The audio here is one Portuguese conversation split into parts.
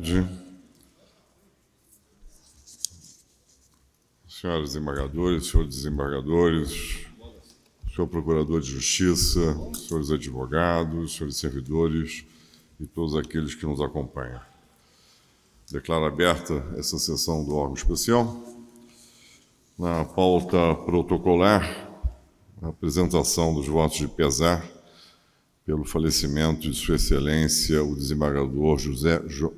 de senhoras desembargadores, senhores desembargadores, senhor procurador de justiça, senhores advogados, senhores servidores e todos aqueles que nos acompanham. Declaro aberta essa sessão do órgão especial. Na pauta protocolar, a apresentação dos votos de pesar pelo falecimento de Sua Excelência o desembargador José jo,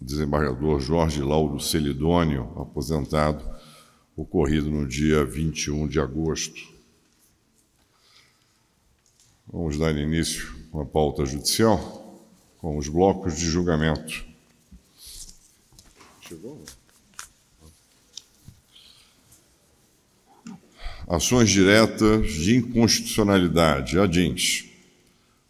desembargador Jorge Lauro Celidônio, aposentado, ocorrido no dia 21 de agosto. Vamos dar início com a pauta judicial, com os blocos de julgamento. Chegou? Ações diretas de inconstitucionalidade, ADINS.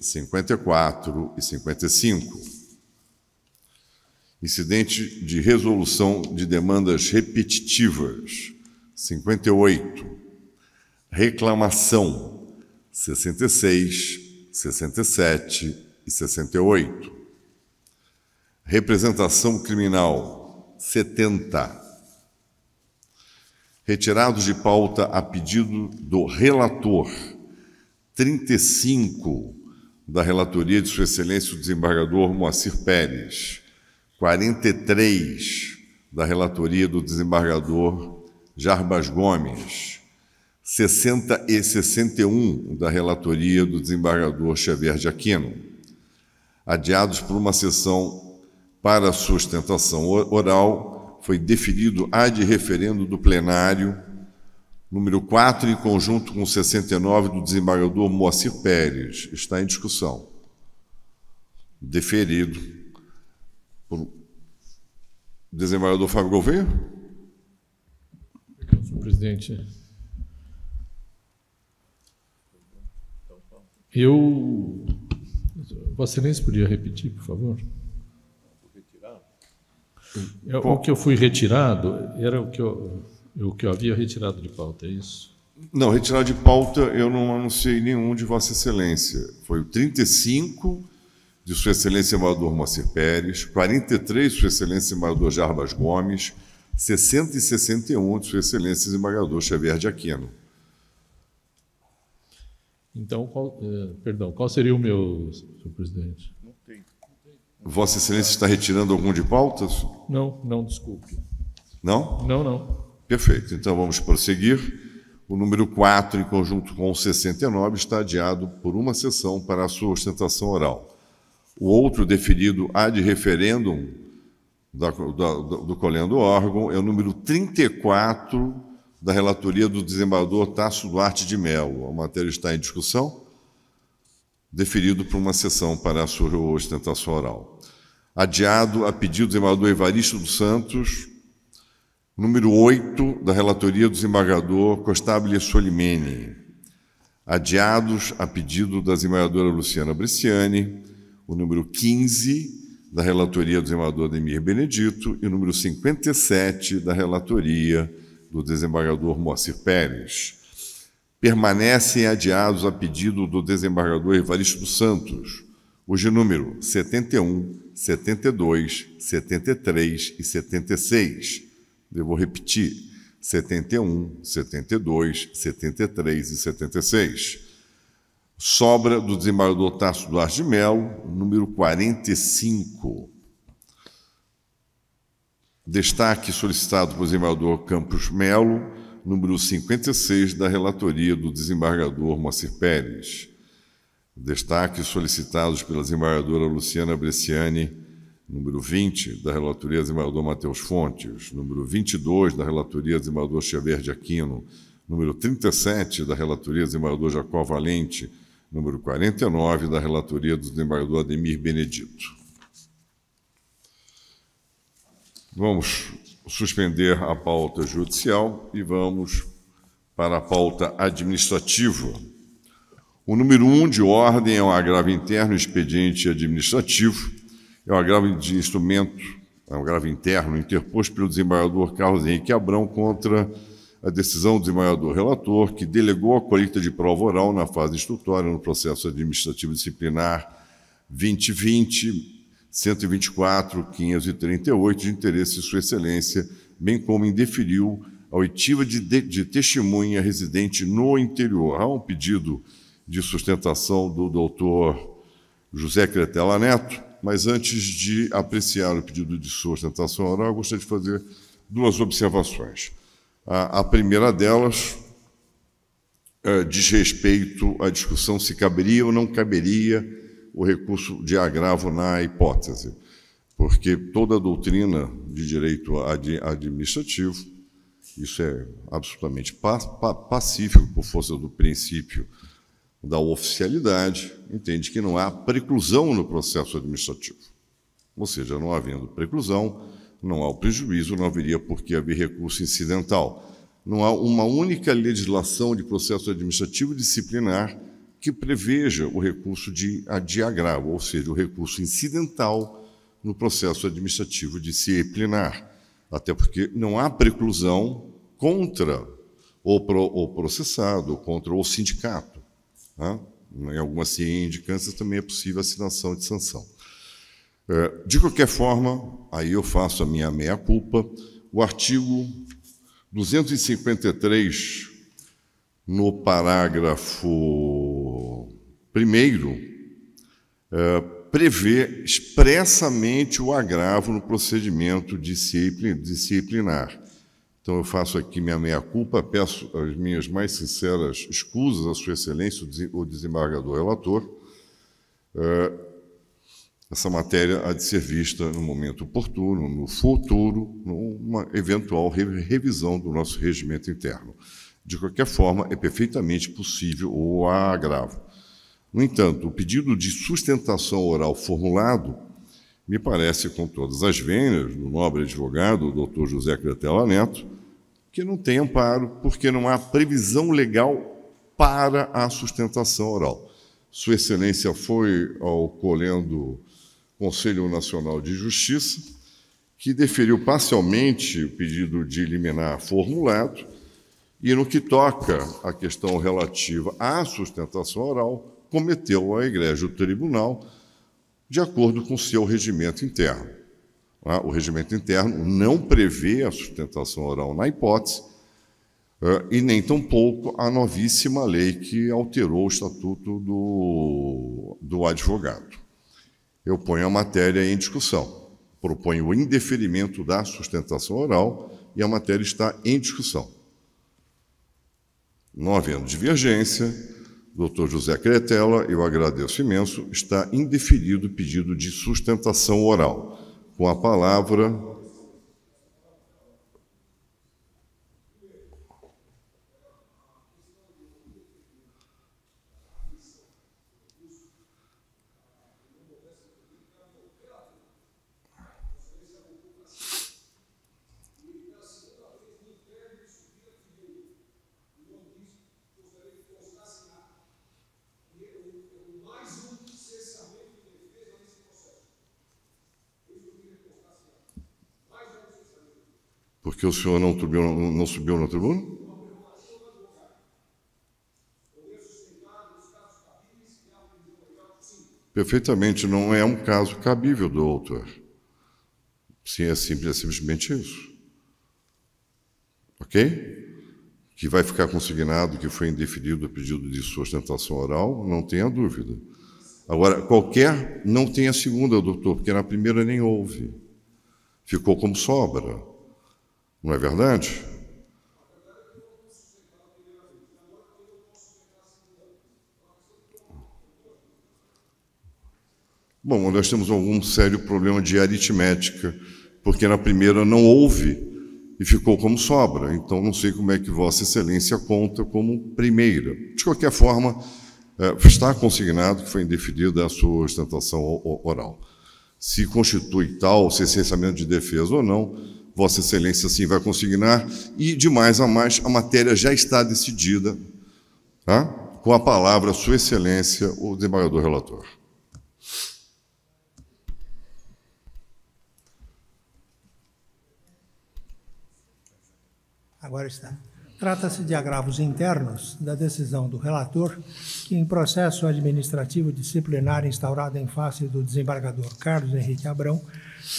54 e 55. Incidente de resolução de demandas repetitivas, 58. Reclamação, 66, 67 e 68. Representação criminal, 70 retirados de pauta a pedido do relator. 35 da relatoria de Sua Excelência o desembargador Moacir Pérez, 43 da relatoria do desembargador Jarbas Gomes, 60 e 61 da relatoria do desembargador Xavier de Aquino, adiados por uma sessão para sustentação oral, foi definido ad referendo do plenário número 4, em conjunto com 69 do desembargador Moacir Pérez, está em discussão. Deferido por desembargador Fábio Gouveia. Obrigado, senhor presidente. Eu. Vossa Excelência podia repetir, por favor? O que eu fui retirado era o que eu o que eu havia retirado de pauta, é isso? Não, retirado de pauta eu não anunciei nenhum de Vossa Excelência. Foi o 35 de Sua Excelência Embaixador Moacir Pérez, 43 de Sua Excelência Embaixador Jarbas Gomes, 60 e 61 de Sua Excelência Embaixador Xavier de Aquino. Então, qual, eh, perdão, qual seria o meu, senhor presidente? Não tem. Vossa Excelência está retirando algum de pautas? Não, não, desculpe. Não? Não, não. Perfeito. Então vamos prosseguir. O número 4, em conjunto com o 69, está adiado por uma sessão para a sua ostentação oral. O outro, deferido ad referendum da, da, do colhendo órgão, é o número 34 da relatoria do desembargador Tasso Duarte de Melo. A matéria está em discussão, deferido por uma sessão para a sua ostentação oral. Adiado a pedido do desembargador Evaristo dos Santos, número 8 da relatoria do desembargador Costabile Solimene, adiados a pedido da desembargadora Luciana Briciani, o número 15 da relatoria do desembargador Demir Benedito e o número 57 da relatoria do desembargador Moacir Pérez. Permanecem adiados a pedido do desembargador Evaristo dos Santos, hoje número 71, 72, 73 e 76 eu vou repetir: 71, 72, 73 e 76. Sobra do desembargador Tasso Duarte de Melo, número 45. Destaque solicitado pelo desembargador Campos Melo, número 56 da relatoria do desembargador Moacir Pérez. Destaque solicitados pela desembargadora Luciana Bresciani número 20, da relatoria desembargador Matheus Fontes, número 22, da relatoria desembargador de Aquino, número 37, da relatoria desembargador Jacó Valente, número 49, da relatoria do desembargador Ademir Benedito. Vamos suspender a pauta judicial e vamos para a pauta administrativa. O número 1 um de ordem é um agravo interno expediente administrativo é um agravo de instrumento, é um agravo interno, interposto pelo desembargador Carlos Henrique Abrão contra a decisão do desembargador relator, que delegou a colheita de prova oral na fase instrutória no processo administrativo disciplinar 2020 124 538 de interesse de Sua Excelência, bem como indeferiu a oitiva de, de, de, testemunha residente no interior. Há um pedido de sustentação do doutor José Cretela Neto, mas antes de apreciar o pedido de sustentação oral, eu gostaria de fazer duas observações. A, a primeira delas é, diz respeito à discussão se caberia ou não caberia o recurso de agravo na hipótese, porque toda a doutrina de direito ad, administrativo, isso é absolutamente pacífico por força do princípio da oficialidade, entende que não há preclusão no processo administrativo. Ou seja, não havendo preclusão, não há o prejuízo, não haveria por que haver recurso incidental. Não há uma única legislação de processo administrativo disciplinar que preveja o recurso de, de agravo, ou seja, o recurso incidental no processo administrativo disciplinar. Até porque não há preclusão contra o, pro, o processado, contra o sindicato. Né? Em algumas câncer também é possível assinação de sanção. É, de qualquer forma, aí eu faço a minha meia-culpa, o artigo 253, no parágrafo 1, é, prevê expressamente o agravo no procedimento disciplinar. Então eu faço aqui minha meia-culpa, peço as minhas mais sinceras escusas à Sua Excelência, o desembargador relator. Eh, essa matéria há de ser vista no momento oportuno, no futuro, numa eventual revisão do nosso regimento interno. De qualquer forma, é perfeitamente possível o agravo. No entanto, o pedido de sustentação oral formulado me parece, com todas as vênias, do nobre advogado, o doutor José Cretela Neto, que não tem amparo, porque não há previsão legal para a sustentação oral. Sua Excelência foi ao colendo Conselho Nacional de Justiça, que deferiu parcialmente o pedido de liminar formulado, e no que toca à questão relativa à sustentação oral, cometeu a Igreja o Tribunal, de acordo com seu regimento interno. Tá? O regimento interno não prevê a sustentação oral na hipótese, e nem tampouco a novíssima lei que alterou o estatuto do, do advogado. Eu ponho a matéria em discussão, proponho o indeferimento da sustentação oral e a matéria está em discussão. Não havendo divergência, doutor José Cretela, eu agradeço imenso, está indeferido o pedido de sustentação oral com a palavra Porque o senhor não subiu, não, não subiu na tribuna? Perfeitamente, não é um caso cabível do autor. Sim, é, simples, é simplesmente isso. Ok? Que vai ficar consignado que foi indefinido o pedido de sustentação oral, não tenha dúvida. Agora, qualquer não tem a segunda, doutor, porque na primeira nem houve. Ficou como sobra. Não é verdade? Bom, nós temos algum sério problema de aritmética, porque na primeira não houve e ficou como sobra. Então, não sei como é que Vossa Excelência conta como primeira. De qualquer forma, é, está consignado que foi indefinida a sua ostentação oral. Se constitui tal, se é licenciamento de defesa ou não, Vossa Excelência assim vai consignar, e de mais a mais, a matéria já está decidida, tá? com a palavra Sua Excelência, o desembargador relator. Agora está. Trata-se de agravos internos da decisão do relator que, em processo administrativo disciplinar instaurado em face do desembargador Carlos Henrique Abrão,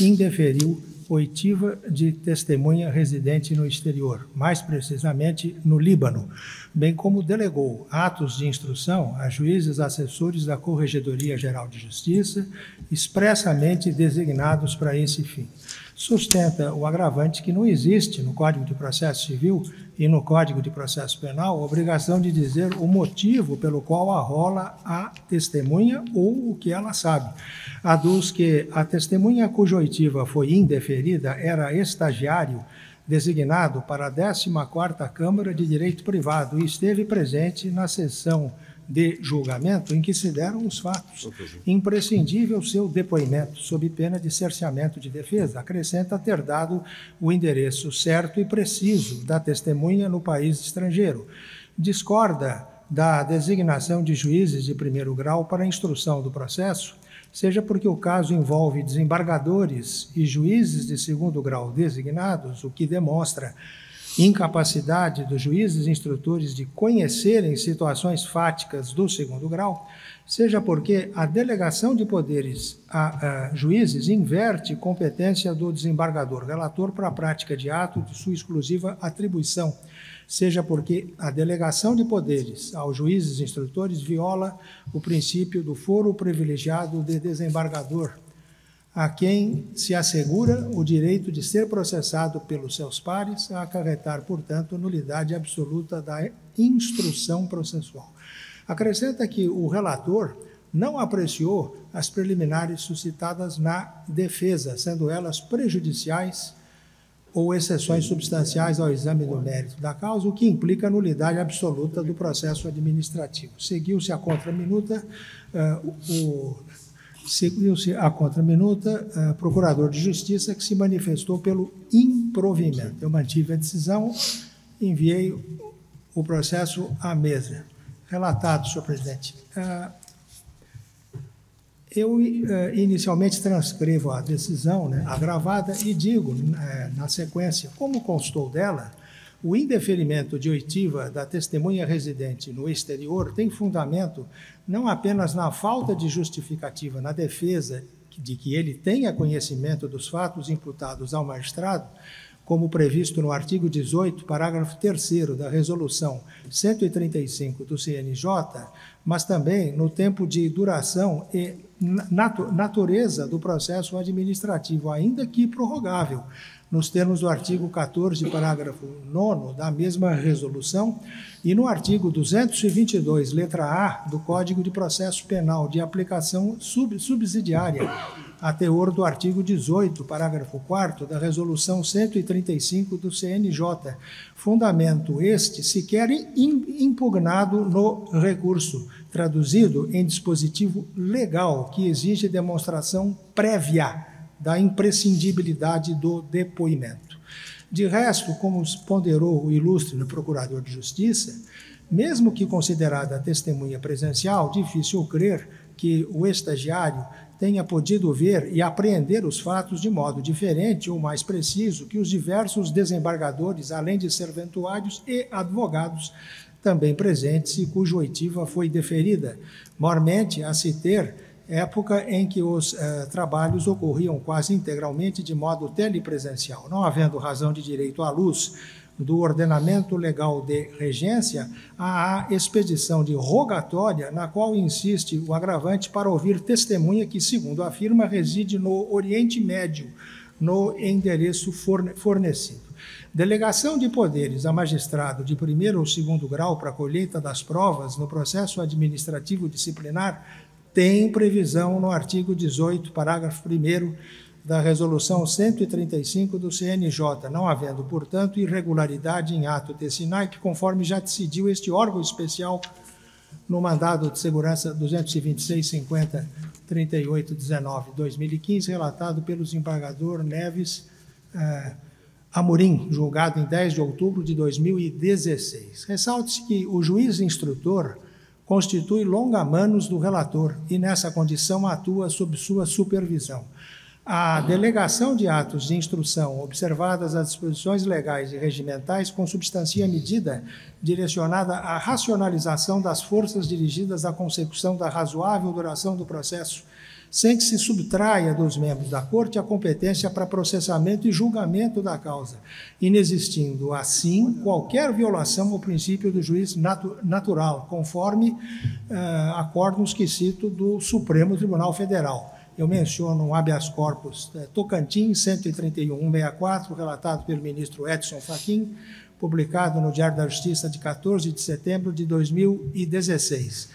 indeferiu oitiva de testemunha residente no exterior, mais precisamente no Líbano, bem como delegou atos de instrução a juízes assessores da Corregedoria Geral de Justiça, expressamente designados para esse fim. Sustenta o agravante que não existe no Código de Processo Civil e no Código de Processo Penal a obrigação de dizer o motivo pelo qual arrola a testemunha ou o que ela sabe aduz que a testemunha cuja oitiva foi indeferida era estagiário designado para a 14ª Câmara de Direito Privado e esteve presente na sessão de julgamento em que se deram os fatos. Imprescindível seu depoimento, sob pena de cerceamento de defesa, acrescenta ter dado o endereço certo e preciso da testemunha no país estrangeiro. Discorda da designação de juízes de primeiro grau para instrução do processo seja porque o caso envolve desembargadores e juízes de segundo grau designados, o que demonstra incapacidade dos juízes e instrutores de conhecerem situações fáticas do segundo grau, seja porque a delegação de poderes a, a juízes inverte competência do desembargador relator para a prática de ato de sua exclusiva atribuição seja porque a delegação de poderes aos juízes instrutores viola o princípio do foro privilegiado de desembargador, a quem se assegura o direito de ser processado pelos seus pares, a acarretar, portanto, nulidade absoluta da instrução processual. Acrescenta que o relator não apreciou as preliminares suscitadas na defesa, sendo elas prejudiciais ou exceções substanciais ao exame do mérito da causa, o que implica nulidade absoluta do processo administrativo. Seguiu-se a contraminuta, uh, o, seguiu-se a contraminuta, uh, procurador de justiça que se manifestou pelo improvimento. Eu mantive a decisão, enviei o processo à mesa. Relatado, senhor presidente. Uh, eu eh, inicialmente transcrevo a decisão né, agravada e digo, eh, na sequência, como constou dela, o indeferimento de oitiva da testemunha residente no exterior tem fundamento não apenas na falta de justificativa na defesa de que ele tenha conhecimento dos fatos imputados ao magistrado, como previsto no artigo 18, parágrafo 3 da Resolução 135 do CNJ, mas também no tempo de duração e natureza do processo administrativo, ainda que prorrogável, nos termos do artigo 14, parágrafo 9 da mesma resolução, e no artigo 222, letra A, do Código de Processo Penal de aplicação sub subsidiária, a teor do artigo 18, parágrafo 4 da resolução 135 do CNJ, fundamento este sequer impugnado no recurso traduzido em dispositivo legal que exige demonstração prévia da imprescindibilidade do depoimento. De resto, como ponderou o ilustre procurador de justiça, mesmo que considerada testemunha presencial, difícil crer que o estagiário tenha podido ver e apreender os fatos de modo diferente ou mais preciso que os diversos desembargadores, além de serventuários e advogados, também presentes e cuja oitiva foi deferida. Mormente a se ter época em que os eh, trabalhos ocorriam quase integralmente de modo telepresencial, não havendo razão de direito à luz do ordenamento legal de regência, há a expedição de rogatória, na qual insiste o agravante para ouvir testemunha que, segundo afirma, reside no Oriente Médio, no endereço fornecido. Delegação de poderes a magistrado de primeiro ou segundo grau para colheita das provas no processo administrativo disciplinar tem previsão no artigo 18, parágrafo 1 da Resolução 135 do CNJ, não havendo, portanto, irregularidade em ato TECINAI, que conforme já decidiu este órgão especial no mandado de segurança 226-50 38-19-2015, relatado pelo desembargador Neves. Eh, Amorim, julgado em 10 de outubro de 2016. Ressalte-se que o juiz instrutor constitui longa-manos do relator e, nessa condição, atua sob sua supervisão. A delegação de atos de instrução, observadas as disposições legais e regimentais, consubstancia medida direcionada à racionalização das forças dirigidas à consecução da razoável duração do processo sem que se subtraia dos membros da Corte a competência para processamento e julgamento da causa, inexistindo assim qualquer violação ao princípio do juiz natu natural, conforme uh, acordos que cito do Supremo Tribunal Federal. Eu menciono um habeas corpus eh, Tocantins 131.164, relatado pelo ministro Edson Fachin, publicado no Diário da Justiça de 14 de setembro de 2016.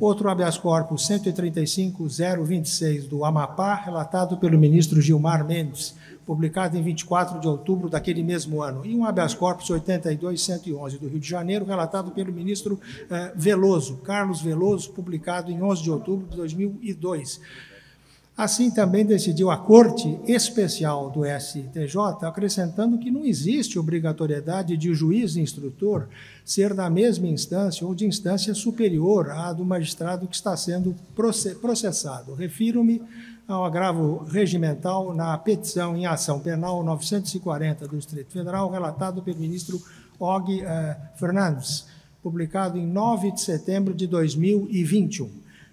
Outro habeas corpus 135.026 do Amapá, relatado pelo ministro Gilmar Mendes, publicado em 24 de outubro daquele mesmo ano. E um habeas corpus 82.111 do Rio de Janeiro, relatado pelo ministro eh, Veloso, Carlos Veloso, publicado em 11 de outubro de 2002. Assim também decidiu a Corte Especial do STJ, acrescentando que não existe obrigatoriedade de o juiz instrutor ser da mesma instância ou de instância superior à do magistrado que está sendo processado. Refiro-me ao agravo regimental na petição em ação penal 940 do Distrito Federal, relatado pelo ministro Og eh, Fernandes, publicado em 9 de setembro de 2021.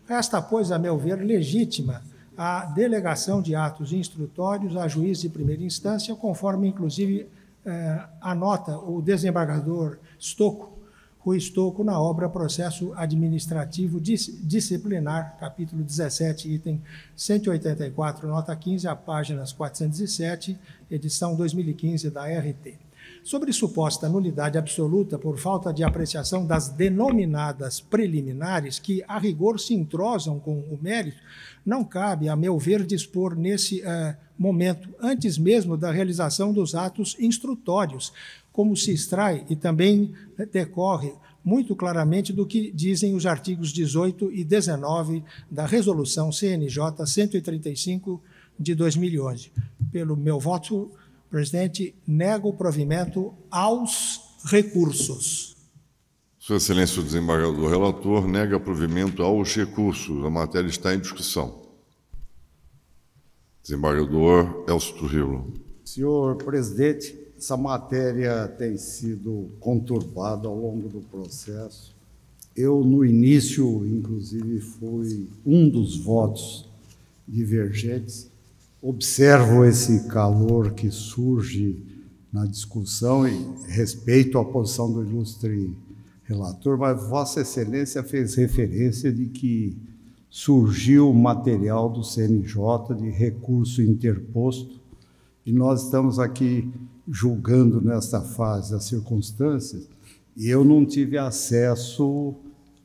Resta, pois, a meu ver, legítima a delegação de atos instrutórios a juiz de primeira instância, conforme, inclusive, eh, anota o desembargador Stocco, Rui Stocco, na obra Processo Administrativo Disciplinar, capítulo 17, item 184, nota 15, a páginas 407, edição 2015 da RT. Sobre suposta nulidade absoluta por falta de apreciação das denominadas preliminares, que a rigor se entrosam com o mérito, não cabe, a meu ver, dispor nesse uh, momento, antes mesmo da realização dos atos instrutórios, como se extrai e também decorre muito claramente do que dizem os artigos 18 e 19 da resolução CNJ 135 de 2011. Pelo meu voto, o presidente nega o provimento aos recursos. Sua Excelência, o desembargador relator nega provimento aos recursos. A matéria está em discussão. Desembargador Elcio Turrillo. Senhor presidente, essa matéria tem sido conturbada ao longo do processo. Eu, no início, inclusive, fui um dos votos divergentes observo esse calor que surge na discussão e respeito à posição do ilustre relator, mas Vossa Excelência fez referência de que surgiu material do CNJ de recurso interposto e nós estamos aqui julgando nesta fase as circunstâncias e eu não tive acesso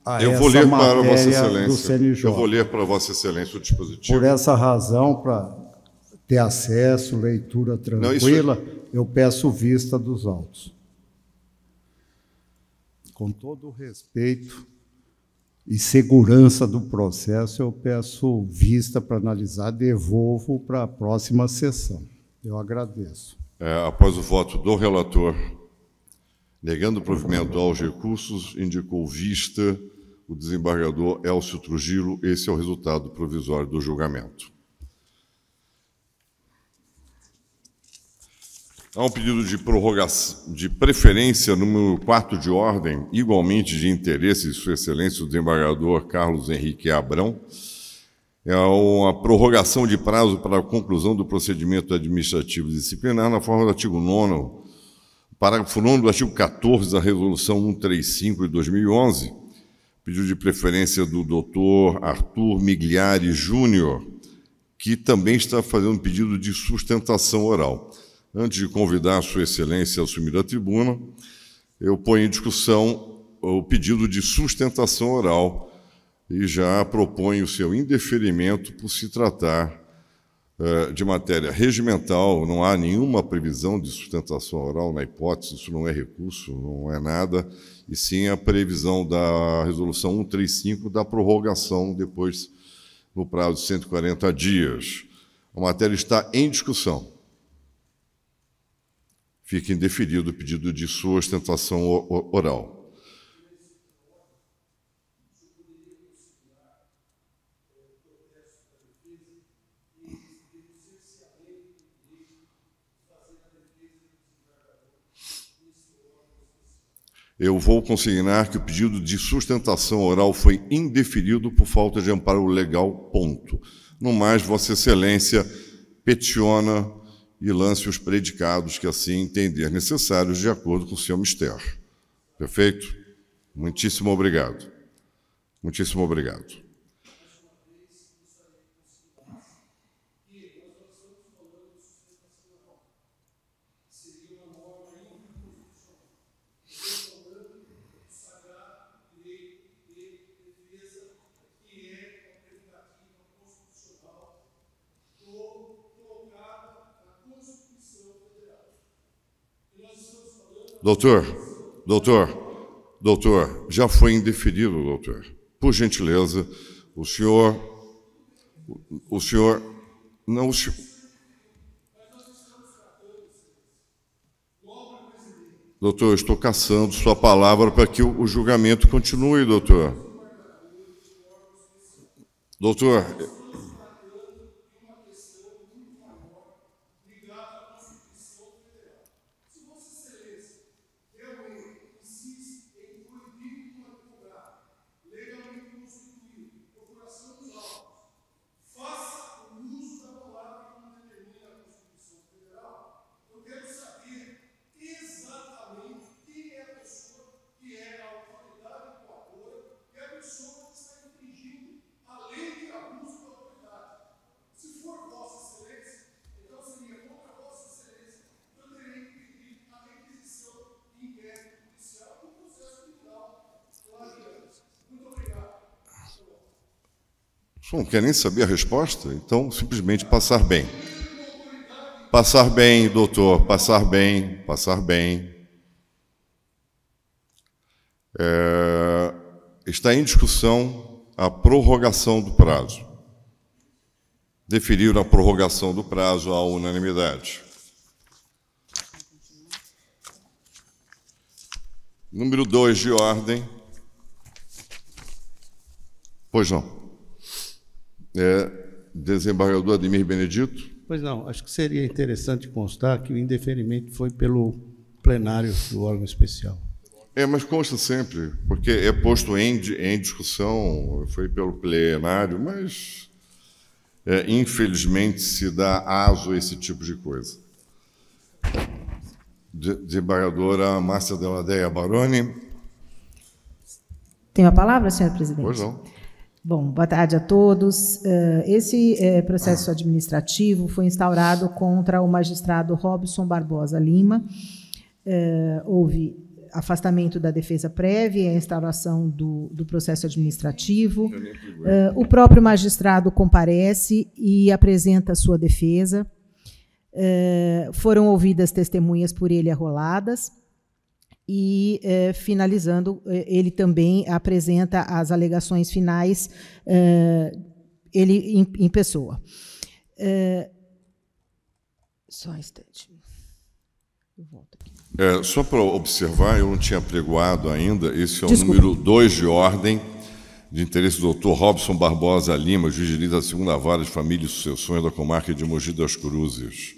a eu essa vou ler para Vossa Excelência. do CNJ. Eu vou ler para Vossa Excelência o dispositivo. Por essa razão, para ter acesso, leitura tranquila, Não, isso... É- eu peço vista dos autos. Com todo o respeito e segurança do processo, eu peço vista para analisar, devolvo para a próxima sessão. Eu agradeço. É, após o voto do relator, negando o provimento aos recursos, indicou vista o desembargador Elcio Trujillo. Esse é o resultado provisório do julgamento. Há um pedido de, prorrogação de preferência número 4 de ordem, igualmente de interesse de Sua Excelência o desembargador Carlos Henrique Abrão. É uma prorrogação de prazo para a conclusão do procedimento administrativo disciplinar na forma do artigo 9 parágrafo 9 do artigo 14 da Resolução 135 de 2011, pedido de preferência do doutor Arthur Migliari Júnior, que também está fazendo um pedido de sustentação oral. Antes de convidar Sua Excelência a assumir a tribuna, eu ponho em discussão o pedido de sustentação oral e já proponho seu indeferimento por se tratar eh, de matéria regimental, não há nenhuma previsão de sustentação oral na hipótese, isso não é recurso, não é nada, e sim a previsão da resolução 135 da prorrogação depois no prazo de 140 dias. A matéria está em discussão fica indeferido o pedido de sua ostentação oral. eu vou consignar que o pedido de sustentação oral foi indeferido por falta de amparo legal, ponto. No mais, Vossa Excelência peticiona e lance os predicados que assim entender necessários de acordo com o seu mistério. Perfeito? Muitíssimo obrigado. Muitíssimo obrigado. Doutor, doutor, doutor, já foi indeferido, doutor. Por gentileza, o senhor. O senhor. Não, o senhor. Doutor, eu estou caçando sua palavra para que o julgamento continue, doutor. Doutor, não quer nem saber a resposta, então simplesmente passar bem. Passar bem, doutor, passar bem, passar bem. É, está em discussão a prorrogação do prazo. Deferiram a prorrogação do prazo à unanimidade. Número 2 de ordem. Pois não. É, desembargador Ademir Benedito. Pois não, acho que seria interessante constar que o indeferimento foi pelo plenário do órgão especial. É, mas consta sempre, porque é posto em, em discussão, foi pelo plenário, mas é, infelizmente se dá aso a esse tipo de coisa. desembargadora Márcia Deladeia Baroni. Tem a palavra, senhor presidente? Pois não. Bom, boa tarde a todos. Eh, esse eh, processo administrativo foi instaurado contra o magistrado Robson Barbosa Lima. Eh, houve afastamento da defesa prévia, a instauração do, do processo administrativo. o próprio magistrado comparece e apresenta sua defesa. foram ouvidas testemunhas por ele arroladas. E, eh, finalizando, eh, ele também apresenta as alegações finais eh, ele em, em pessoa. só um instante. Eu volto aqui. É, só para observar, eu não tinha pregoado ainda, esse é o Desculpa. número 2 de ordem, de interesse do doutor Robson Barbosa Lima, juiz de da segunda vara de família e sucessões da comarca de Mogi das Cruzes.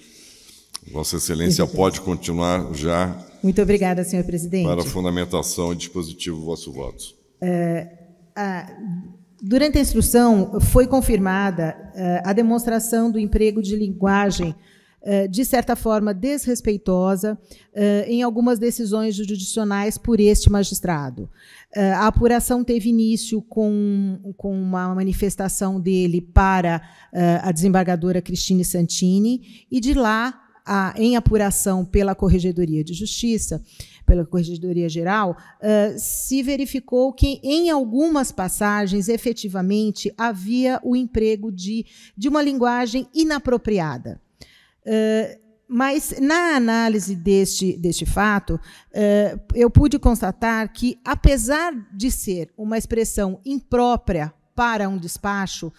Vossa Excelência pode continuar já muito obrigada, senhor presidente. Para a fundamentação e dispositivo, vosso voto. É, a, durante a instrução, foi confirmada é, a demonstração do emprego de linguagem é, de certa forma desrespeitosa é, em algumas decisões judicionais por este magistrado. É, a apuração teve início com, com uma manifestação dele para a desembargadora Cristine Santini, e de lá a, em apuração pela Corregedoria de Justiça, pela Corregedoria Geral, uh, se verificou que em algumas passagens efetivamente havia o emprego de, de uma linguagem inapropriada. Uh, mas na análise deste, deste fato, ah, eu pude constatar que, apesar de ser uma expressão imprópria para um despacho,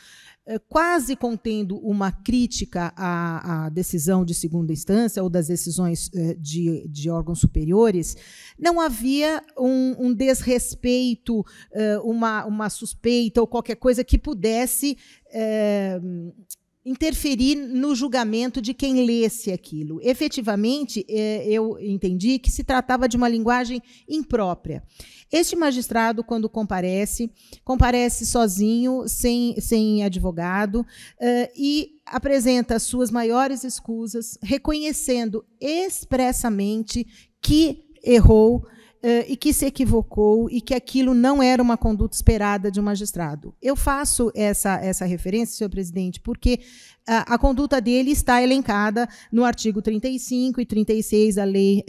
eh, quase contendo uma crítica à, à, decisão de segunda instância ou das decisões eh, de, de órgãos superiores, não havia um, um, desrespeito, eh, uma, uma suspeita ou qualquer coisa que pudesse. É, interferir no julgamento de quem lesse aquilo. Efetivamente, é, eu entendi que se tratava de uma linguagem imprópria. Este magistrado, quando comparece, comparece sozinho, sem, sem advogado, eh, e apresenta suas maiores escusas, reconhecendo expressamente que errou e que se equivocou e que aquilo não era uma conduta esperada de um magistrado. Eu faço essa, essa referência, senhor presidente, porque a, a conduta dele está elencada no artigo 35 e 36 da Lei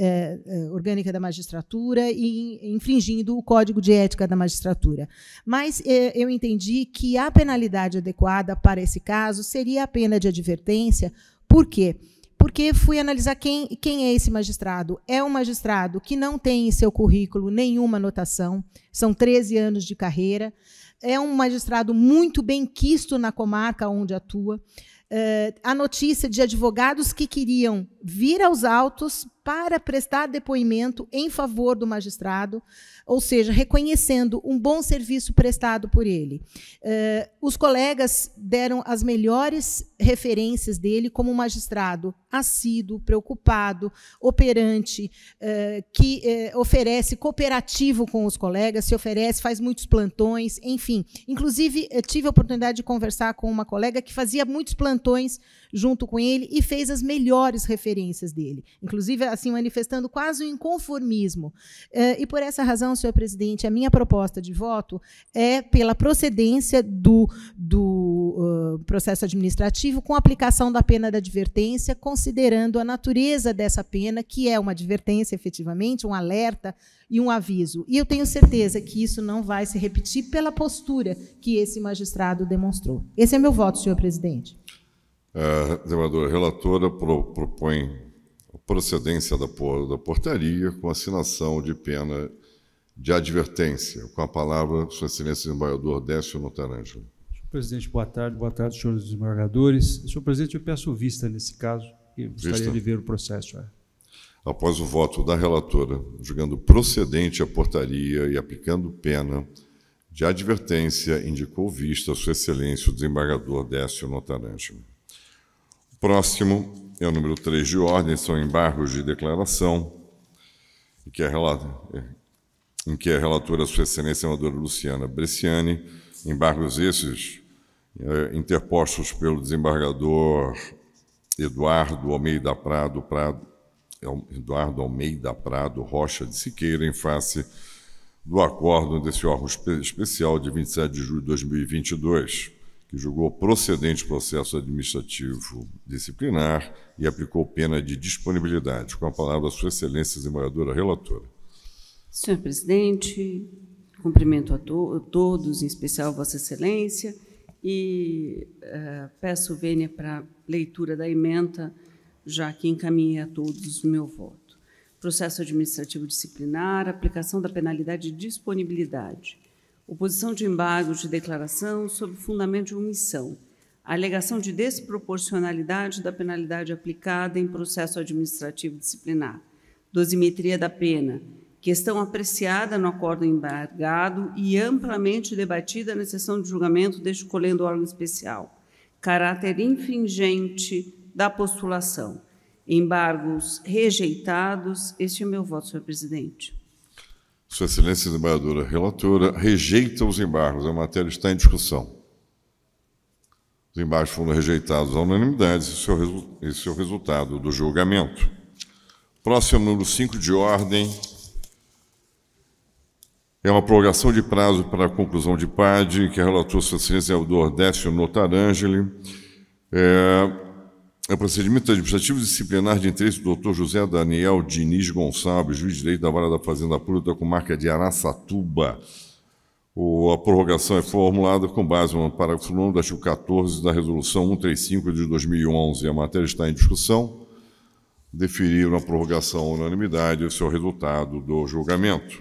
Orgânica da Magistratura e infringindo o Código de Ética da Magistratura. Mas eu entendi que a penalidade adequada para esse caso seria a pena de advertência, por quê? Porque porque fui analisar quem, quem é esse magistrado. É um magistrado que não tem em seu currículo nenhuma anotação, são 13 anos de carreira, é um magistrado muito bem quisto na comarca onde atua. É, a notícia de advogados que queriam vir aos autos para prestar depoimento em favor do magistrado, ou seja, reconhecendo um bom serviço prestado por ele. Uh, os colegas deram as melhores referências dele como um magistrado assíduo, preocupado, operante, uh, que uh, oferece cooperativo com os colegas, se oferece, faz muitos plantões, enfim. Inclusive, tive a oportunidade de conversar com uma colega que fazia muitos plantões junto com ele e fez as melhores referências dele. Inclusive, assim, manifestando quase um inconformismo. Eh, e por essa razão, senhor presidente, a minha proposta de voto é pela procedência do, do processo administrativo com aplicação da pena da advertência, considerando a natureza dessa pena, que é uma advertência efetivamente, um alerta e um aviso. E eu tenho certeza que isso não vai se repetir pela postura que esse magistrado demonstrou. Esse é meu voto, senhor presidente. Uh, eh, a relatora propõe procedência da, da portaria com assinação de pena de advertência. Com a palavra, Sua Excelência Desembargador Décio Notarângelo. Senhor presidente, boa tarde. Boa tarde, senhores desembargadores. Senhor presidente, eu peço vista nesse caso e gostaria de ver o processo. É. Após o voto da relatora, julgando procedente a portaria e aplicando pena de advertência, indicou vista Sua Excelência o desembargador Décio Notarângelo. Próximo, é o número 3 de ordem, são embargos de declaração, em que é, relata, é, em que é relatora Sua Excelência Amadora Luciana Bresciani, embargos esses é, interpostos pelo desembargador Eduardo Almeida Prado, Prado, é Eduardo Almeida Prado Rocha de Siqueira, em face do acordo desse órgão especial de 27 de julho de 2022 que julgou procedente processo administrativo disciplinar e aplicou pena de disponibilidade. Com a palavra, Sua Excelência Desembargadora Relatora. Senhor Presidente, cumprimento a, to todos, em especial Vossa Excelência, e uh, peço vênia para leitura da emenda, já que encaminhei a todos o meu voto. Processo administrativo disciplinar, aplicação da penalidade de disponibilidade oposição de embargo de declaração sob fundamento de omissão, alegação de desproporcionalidade da penalidade aplicada em processo administrativo disciplinar, dosimetria da pena, questão apreciada no acordo embargado e amplamente debatida na sessão de julgamento deste colendo órgão especial, caráter infringente da postulação, embargos rejeitados. Este é meu voto, senhor presidente. Sua Excelência Desembargadora Relatora rejeita os embargos. A matéria está em discussão. Os embargos foram rejeitados à unanimidade Esse é é resultado do julgamento. Próximo número 5 de ordem é uma prorrogação de prazo para a conclusão de PAD, que a relatora Sua Excelência Aldor Décio Notarangeli. É, é procedimento administrativo disciplinar de interesse do Dr. José Daniel Diniz Gonçalves, juiz de direito da Vara da Fazenda Pública, com marca de Araçatuba. a prorrogação é formulada com base no parágrafo 1 do artigo 14 da Resolução 135 de 2011. A matéria está em discussão. Deferiram a prorrogação à unanimidade é o seu resultado do julgamento.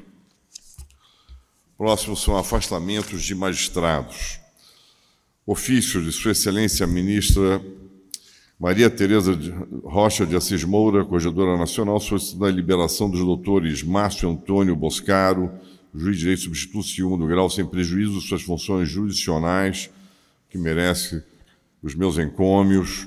Próximos são afastamentos de magistrados. Ofício de Sua Excelência Ministra Maria Tereza Rocha de Assis Moura, corregedora nacional, solicitando a liberação dos doutores Márcio Antônio Boscaro, juiz de direito substituto do grau, sem prejuízo de suas funções judicionais, que merece os meus encômios,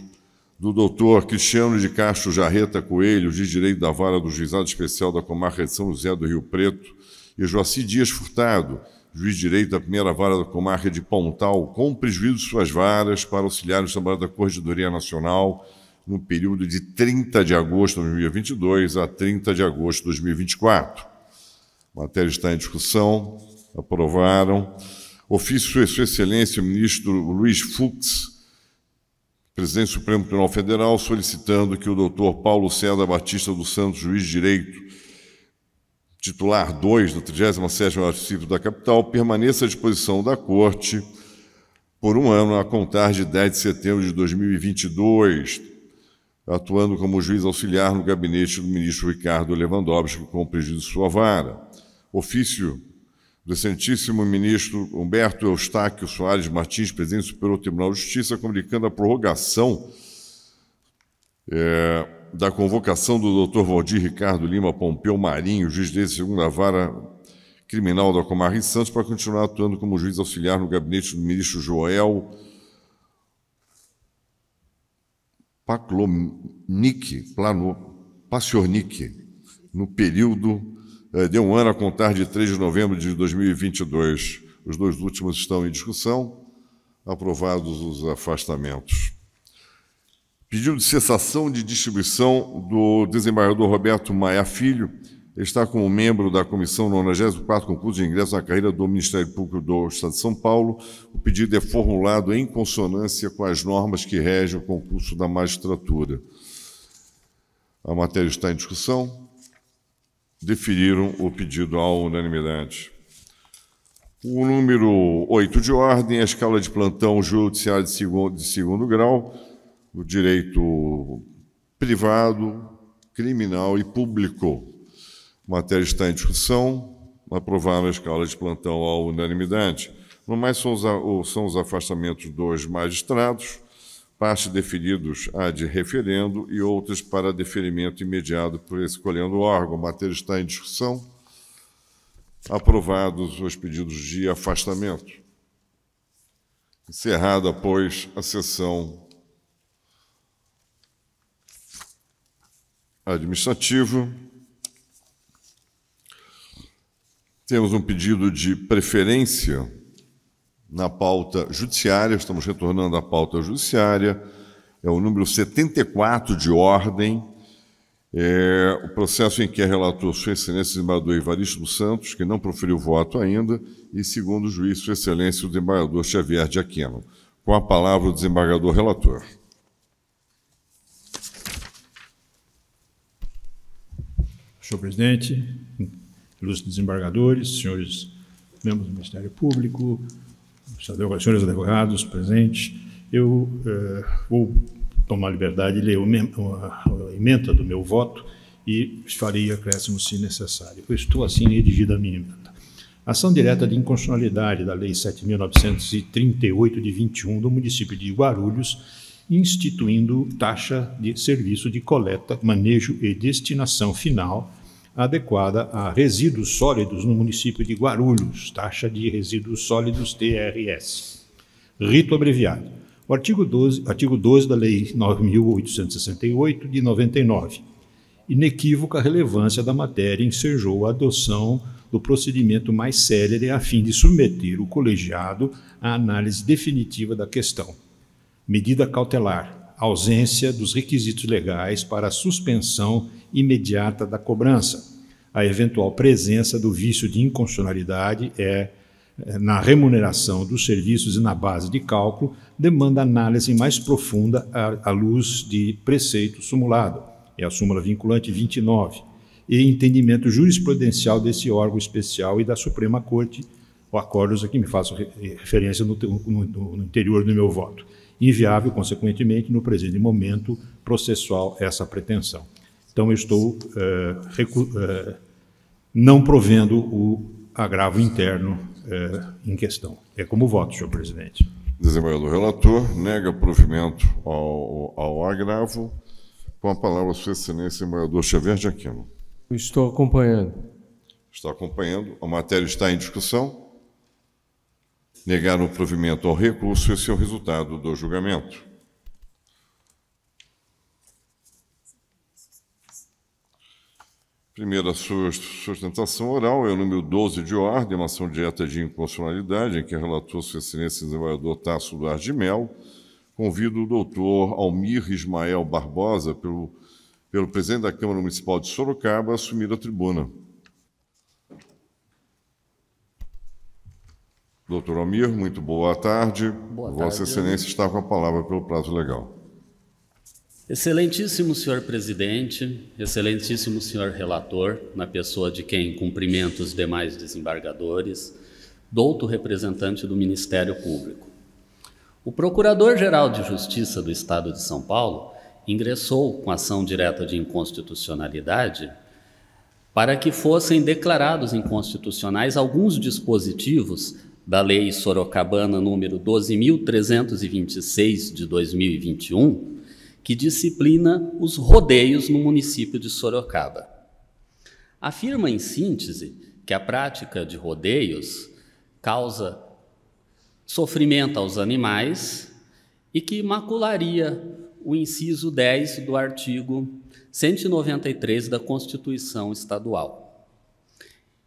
do doutor Cristiano de Castro Jarreta Coelho, juiz de direito da vara do Juizado Especial da Comarca de São José do Rio Preto, e Joaci Dias Furtado, juiz de direito da primeira vara da comarca de Pontal, com prejuízo de suas varas, para auxiliar o trabalhadores da Corregedoria Nacional no período de 30 de agosto de 2022 a 30 de agosto de 2024. A matéria está em discussão, aprovaram. Ofício Sua Excelência, o ministro Luiz Fux, presidente do Supremo Tribunal Federal, solicitando que o doutor Paulo César Batista dos Santos, juiz de direito, titular 2 do 37º Artigo da Capital, permaneça à disposição da Corte por um ano a contar de 10 de setembro de 2022, atuando como juiz auxiliar no gabinete do ministro Ricardo Lewandowski com prejuízo de sua vara. Ofício do excelentíssimo ministro Humberto Eustáquio Soares Martins, presidente do Superior Tribunal de Justiça, comunicando a prorrogação é, da convocação do Dr. Valdir Ricardo Lima Pompeu Marinho, juiz de segunda vara criminal da Comarre de Santos, para continuar atuando como juiz auxiliar no gabinete do ministro Joel Paclonic, Plano, no período eh, de um ano a contar de 3 de novembro de 2022. Os dois últimos estão em discussão, aprovados os afastamentos. Pedido de cessação de distribuição do desembargador Roberto Maia Filho. Ele está como membro da comissão 94 concurso de ingresso na carreira do Ministério Público do Estado de São Paulo. O pedido é formulado em consonância com as normas que regem o concurso da magistratura. A matéria está em discussão. Deferiram o pedido à unanimidade. O número 8 de ordem, a escala de plantão judiciário de segundo, de segundo grau, o direito privado, criminal e público. A matéria está em discussão, aprovaram na escala de plantão à unanimidade. No mais, são os, são os afastamentos dos magistrados, parte deferidos a de referendo e outras para deferimento imediato por escolhendo o órgão. A matéria está em discussão. Aprovados os pedidos de afastamento. Encerrada, pois, a sessão administrativo. Temos um pedido de preferência na pauta judiciária, estamos retornando à pauta judiciária, é o número 74 de ordem, é o processo em que é relator Sua Excelência Desembargador Evaristo dos Santos, que não proferiu voto ainda, e segundo o juiz Sua Excelência o Desembargador Xavier de Aquino. Com a palavra o desembargador relator. senhor presidente, ilustres desembargadores, senhores membros do Ministério Público, senhores advogados presentes, eu eh, vou tomar liberdade de ler a emenda do meu voto e farei acréscimo se necessário. Eu estou assim redigida a minha emenda. Ação direta de inconstitucionalidade da Lei 7.938 de 21 do município de Guarulhos, instituindo taxa de serviço de coleta, manejo e destinação final adequada a resíduos sólidos no município de Guarulhos, taxa de resíduos sólidos TRS. Rito abreviado. O artigo 12, artigo 12 da Lei 9868 de 99. Inequívoca relevância da matéria ensejou a adoção do procedimento mais célere a fim de submeter o colegiado à análise definitiva da questão. Medida cautelar: ausência dos requisitos legais para a suspensão imediata da cobrança. A eventual presença do vício de inconstitucionalidade é, é na remuneração dos serviços e na base de cálculo demanda análise mais profunda à, luz de preceito sumulado, é a súmula vinculante 29, e entendimento jurisprudencial desse órgão especial e da Suprema Corte, o a aqui me faço referência no, no, no interior do meu voto. Inviável, consequentemente, no presente momento processual essa pretensão. Então, eu estou uh, não provendo o agravo interno uh, em questão. É como voto, senhor presidente. Desembargador relator, nega provimento ao, ao agravo. Com a palavra, Sua Excelência, embargador Xavier de Aquino. Estou acompanhando. Está acompanhando. A matéria está em discussão. Negar o provimento ao recurso, esse é o resultado do julgamento. Primeira sustentação oral é o número 12 de ordem, uma ação direta de inconstitucionalidade, em que relator, Sua Excelência Desembargador Tasso Duarte de Mel. Convido o doutor Almir Ismael Barbosa, pelo, pelo presidente da Câmara Municipal de Sorocaba, a assumir a tribuna. Doutor Almir, muito boa tarde. Boa tarde. Vossa Excelência está com a palavra pelo prazo legal. Excelentíssimo senhor presidente, excelentíssimo senhor relator, na pessoa de quem cumprimento os demais desembargadores, douto representante do Ministério Público. O Procurador-Geral de Justiça do Estado de São Paulo ingressou com ação direta de inconstitucionalidade para que fossem declarados inconstitucionais alguns dispositivos da Lei Sorocabana número 12326 de 2021 que disciplina os rodeios no município de Sorocaba. Afirma, em síntese, que a prática de rodeios causa sofrimento aos animais e que macularia o inciso 10 do artigo 193 da Constituição Estadual.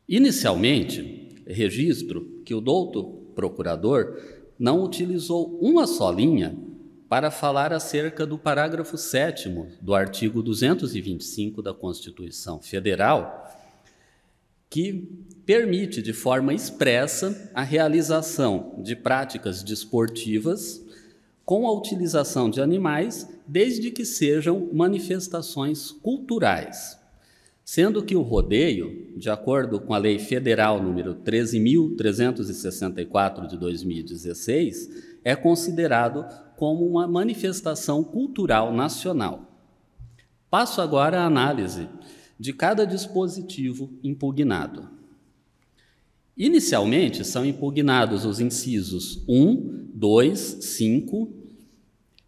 Inicialmente, registro que o douto procurador não utilizou uma só linha para falar acerca do parágrafo 7 do artigo 225 da Constituição Federal, que permite de forma expressa a realização de práticas desportivas com a utilização de animais, desde que sejam manifestações culturais. Sendo que o rodeio, de acordo com a Lei Federal número 13364 de 2016, é considerado como uma manifestação cultural nacional. Passo agora à análise de cada dispositivo impugnado. Inicialmente, são impugnados os incisos 1, 2, 5,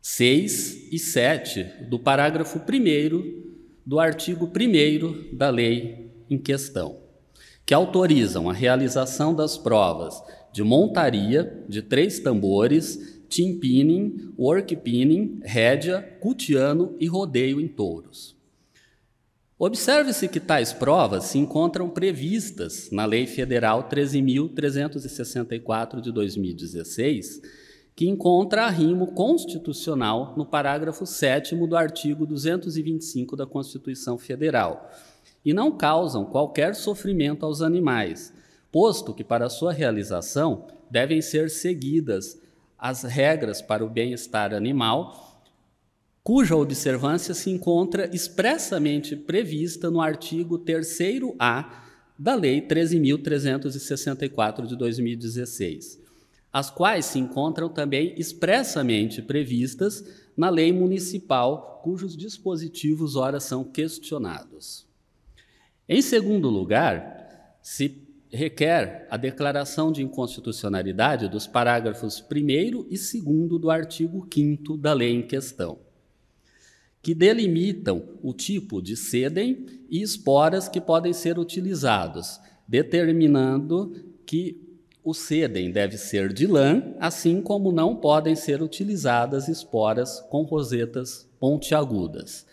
6 e 7 do parágrafo 1 do artigo 1 da lei em questão, que autorizam a realização das provas de montaria, de três tambores, team pinning, work pinning, rédea, cutiano e rodeio em touros. Observe-se que tais provas se encontram previstas na Lei Federal 13.364 de 2016, que encontra arrimo constitucional no parágrafo 7 do artigo 225 da Constituição Federal, e não causam qualquer sofrimento aos animais, posto que para sua realização devem ser seguidas as regras para o bem-estar animal, cuja observância se encontra expressamente prevista no artigo 3A da Lei 13.364 de 2016, as quais se encontram também expressamente previstas na Lei Municipal, cujos dispositivos ora são questionados. Em segundo lugar, se requer a declaração de inconstitucionalidade dos parágrafos 1 e 2 do artigo 5 da lei em questão, que delimitam o tipo de sedem e esporas que podem ser utilizados, determinando que o sedem deve ser de lã, assim como não podem ser utilizadas esporas com rosetas pontiagudas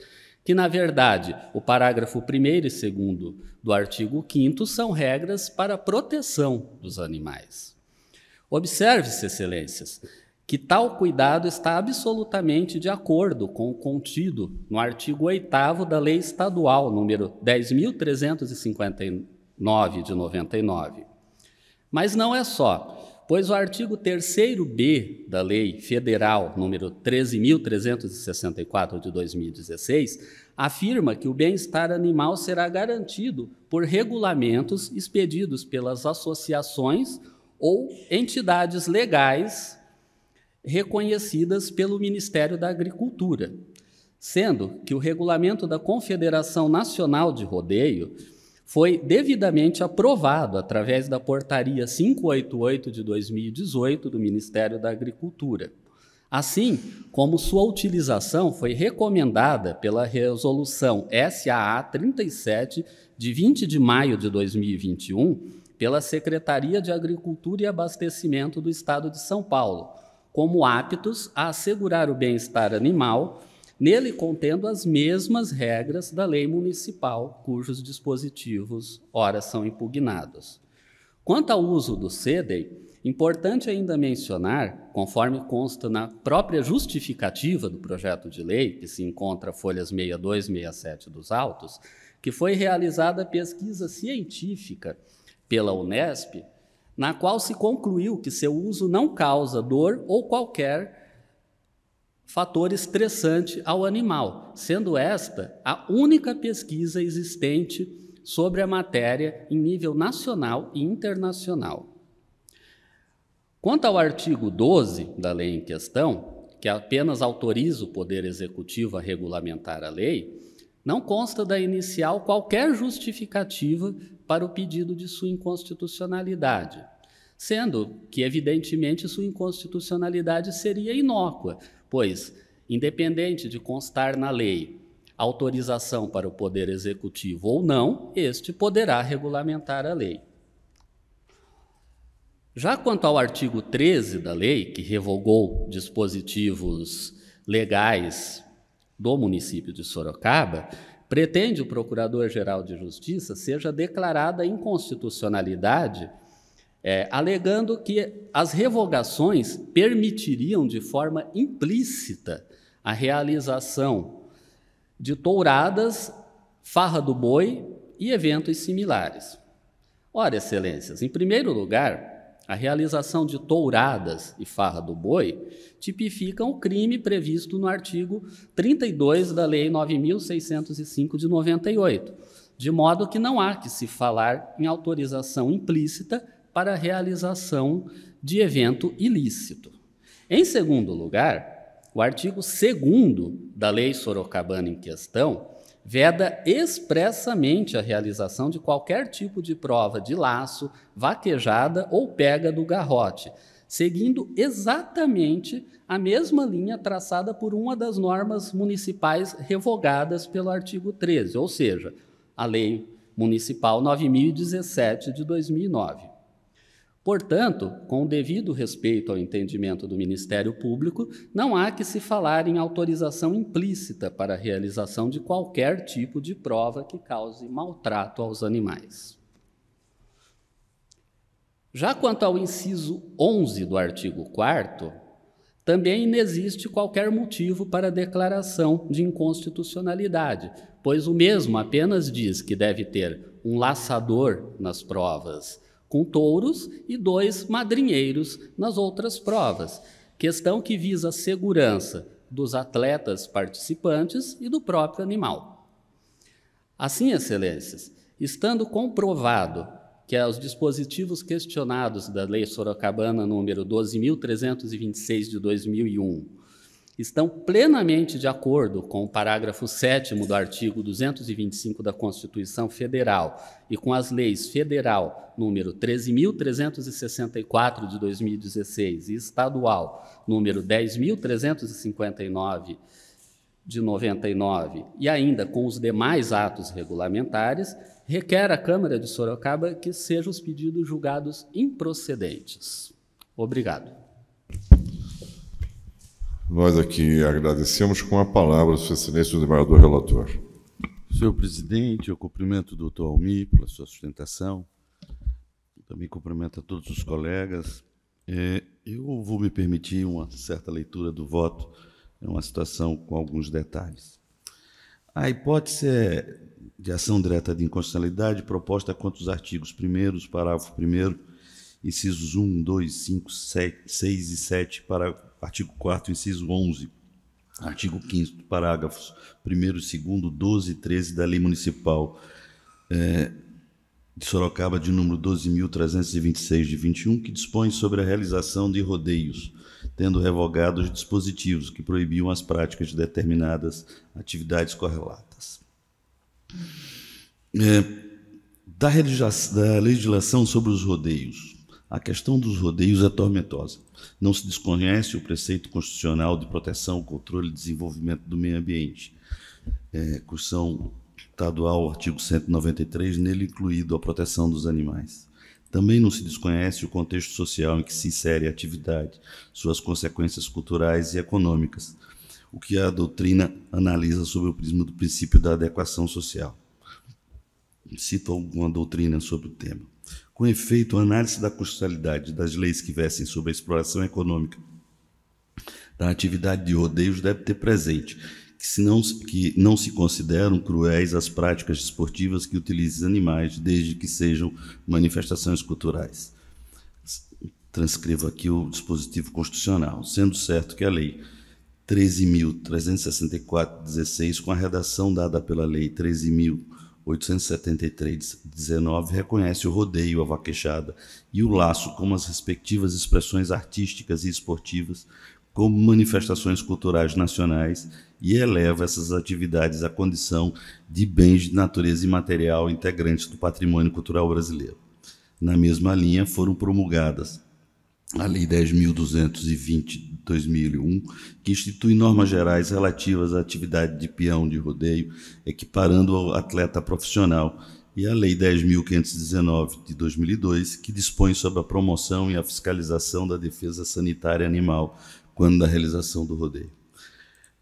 que, na verdade, o parágrafo 1 e 2 do artigo 5 são regras para a proteção dos animais. Observe-se, Excelências, que tal cuidado está absolutamente de acordo com o contido no artigo 8 da Lei Estadual número 10.359 de 99. Mas não é só pois o artigo 3 b da Lei Federal nº 13.364 de 2016 afirma que o bem-estar animal será garantido por regulamentos expedidos pelas associações ou entidades legais reconhecidas pelo Ministério da Agricultura, sendo que o regulamento da Confederação Nacional de Rodeio foi devidamente aprovado através da portaria 588 de 2018 do Ministério da Agricultura. Assim como sua utilização foi recomendada pela resolução SAA 37 de 20 de maio de 2021 pela Secretaria de Agricultura e Abastecimento do Estado de São Paulo, como aptos a assegurar o bem-estar animal nele contendo as mesmas regras da lei municipal, cujos dispositivos ora são impugnados. Quanto ao uso do SEDEI, importante ainda mencionar, conforme consta na própria justificativa do projeto de lei, que se encontra folhas 62 e 67 dos autos, que foi realizada pesquisa científica pela Unesp, na qual se concluiu que seu uso não causa dor ou qualquer fator estressante ao animal, sendo esta a única pesquisa existente sobre a matéria em nível nacional e internacional. Quanto ao artigo 12 da lei em questão, que apenas autoriza o Poder Executivo a regulamentar a lei, não consta da inicial qualquer justificativa para o pedido de sua inconstitucionalidade sendo que, evidentemente, sua inconstitucionalidade seria inócua, pois, independente de constar na lei autorização para o Poder Executivo ou não, este poderá regulamentar a lei. Já quanto ao artigo 13 da lei, que revogou dispositivos legais do município de Sorocaba, pretende o Procurador-Geral de Justiça seja declarada inconstitucionalidade é, alegando que as revogações permitiriam de forma implícita a realização de touradas, farra do boi e eventos similares. Ora, excelências, em primeiro lugar, a realização de touradas e farra do boi tipificam o crime previsto no artigo 32 da Lei 9605 de 98, de modo que não há que se falar em autorização implícita para a realização de evento ilícito. Em segundo lugar, o artigo 2 da Lei Sorocabana em questão veda expressamente a realização de qualquer tipo de prova de laço, vaquejada ou pega do garrote, seguindo exatamente a mesma linha traçada por uma das normas municipais revogadas pelo artigo 13, ou seja, a Lei Municipal 9017 de 2009. Portanto, com o devido respeito ao entendimento do Ministério Público, não há que se falar em autorização implícita para a realização de qualquer tipo de prova que cause maltrato aos animais. Já quanto ao inciso 11 do artigo 4, também inexiste qualquer motivo para declaração de inconstitucionalidade, pois o mesmo apenas diz que deve ter um laçador nas provas com touros e dois madrinheiros nas outras provas. Questão que visa a segurança dos atletas participantes e do próprio animal. Assim, Excelências, estando comprovado que aos dispositivos questionados da Lei Sorocabana número 12.326 de 2001 estão plenamente de acordo com o parágrafo 7 do artigo 225 da Constituição Federal e com as leis Federal número 13364 de 2016 e Estadual número 10359 de 99 e ainda com os demais atos regulamentares, requer a Câmara de Sorocaba que sejam os pedidos julgados improcedentes. Obrigado. Nós aqui agradecemos com a palavra, Sua Excelência, o desembargador relator. Senhor presidente, eu cumprimento o doutor Almi pela sua sustentação. Também cumprimento a todos os colegas. É, eu vou me permitir uma certa leitura do voto, é uma situação com alguns detalhes. A hipótese é de ação direta de inconstitucionalidade proposta contra os artigos 1, parágrafo 1, incisos 1, 2, 5, 7, 6 e 7, parágrafo artigo 4, inciso 11, artigo 5, parágrafos 1, 2, 12 e 13 da Lei Municipal é, de Sorocaba, de número 12.326 de 21, que dispõe sobre a realização de rodeios, tendo revogado os dispositivos que proibiam as práticas de determinadas atividades correlatas. É, da legislação sobre os rodeios. A questão dos rodeios é tormentosa. Não se desconhece o preceito constitucional de proteção, controle e desenvolvimento do meio ambiente. É, cursão estadual, artigo 193, nele incluído a proteção dos animais. Também não se desconhece o contexto social em que se insere a atividade, suas consequências culturais e econômicas, o que a doutrina analisa sob o prisma do princípio da adequação social. Cito alguma doutrina sobre o tema. Com efeito, a análise da constitucionalidade das leis que versem sobre a exploração econômica da atividade de rodeios deve ter presente que, se não, que não se consideram cruéis as práticas esportivas que utilizem animais, desde que sejam manifestações culturais. Transcrevo aqui o dispositivo constitucional, sendo certo que a lei 13.364-16, com a redação dada pela lei 13.000 873-19 reconhece o rodeio, a vaquejada e o laço como as respectivas expressões artísticas e esportivas como manifestações culturais nacionais e eleva essas atividades à condição de bens de natureza imaterial integrantes do patrimônio cultural brasileiro. Na mesma linha, foram promulgadas a Lei 10.220 2001, que institui normas gerais relativas à atividade de peão de rodeio, equiparando ao atleta profissional, e a Lei 10.519 de 2002, que dispõe sobre a promoção e a fiscalização da defesa sanitária animal quando da realização do rodeio.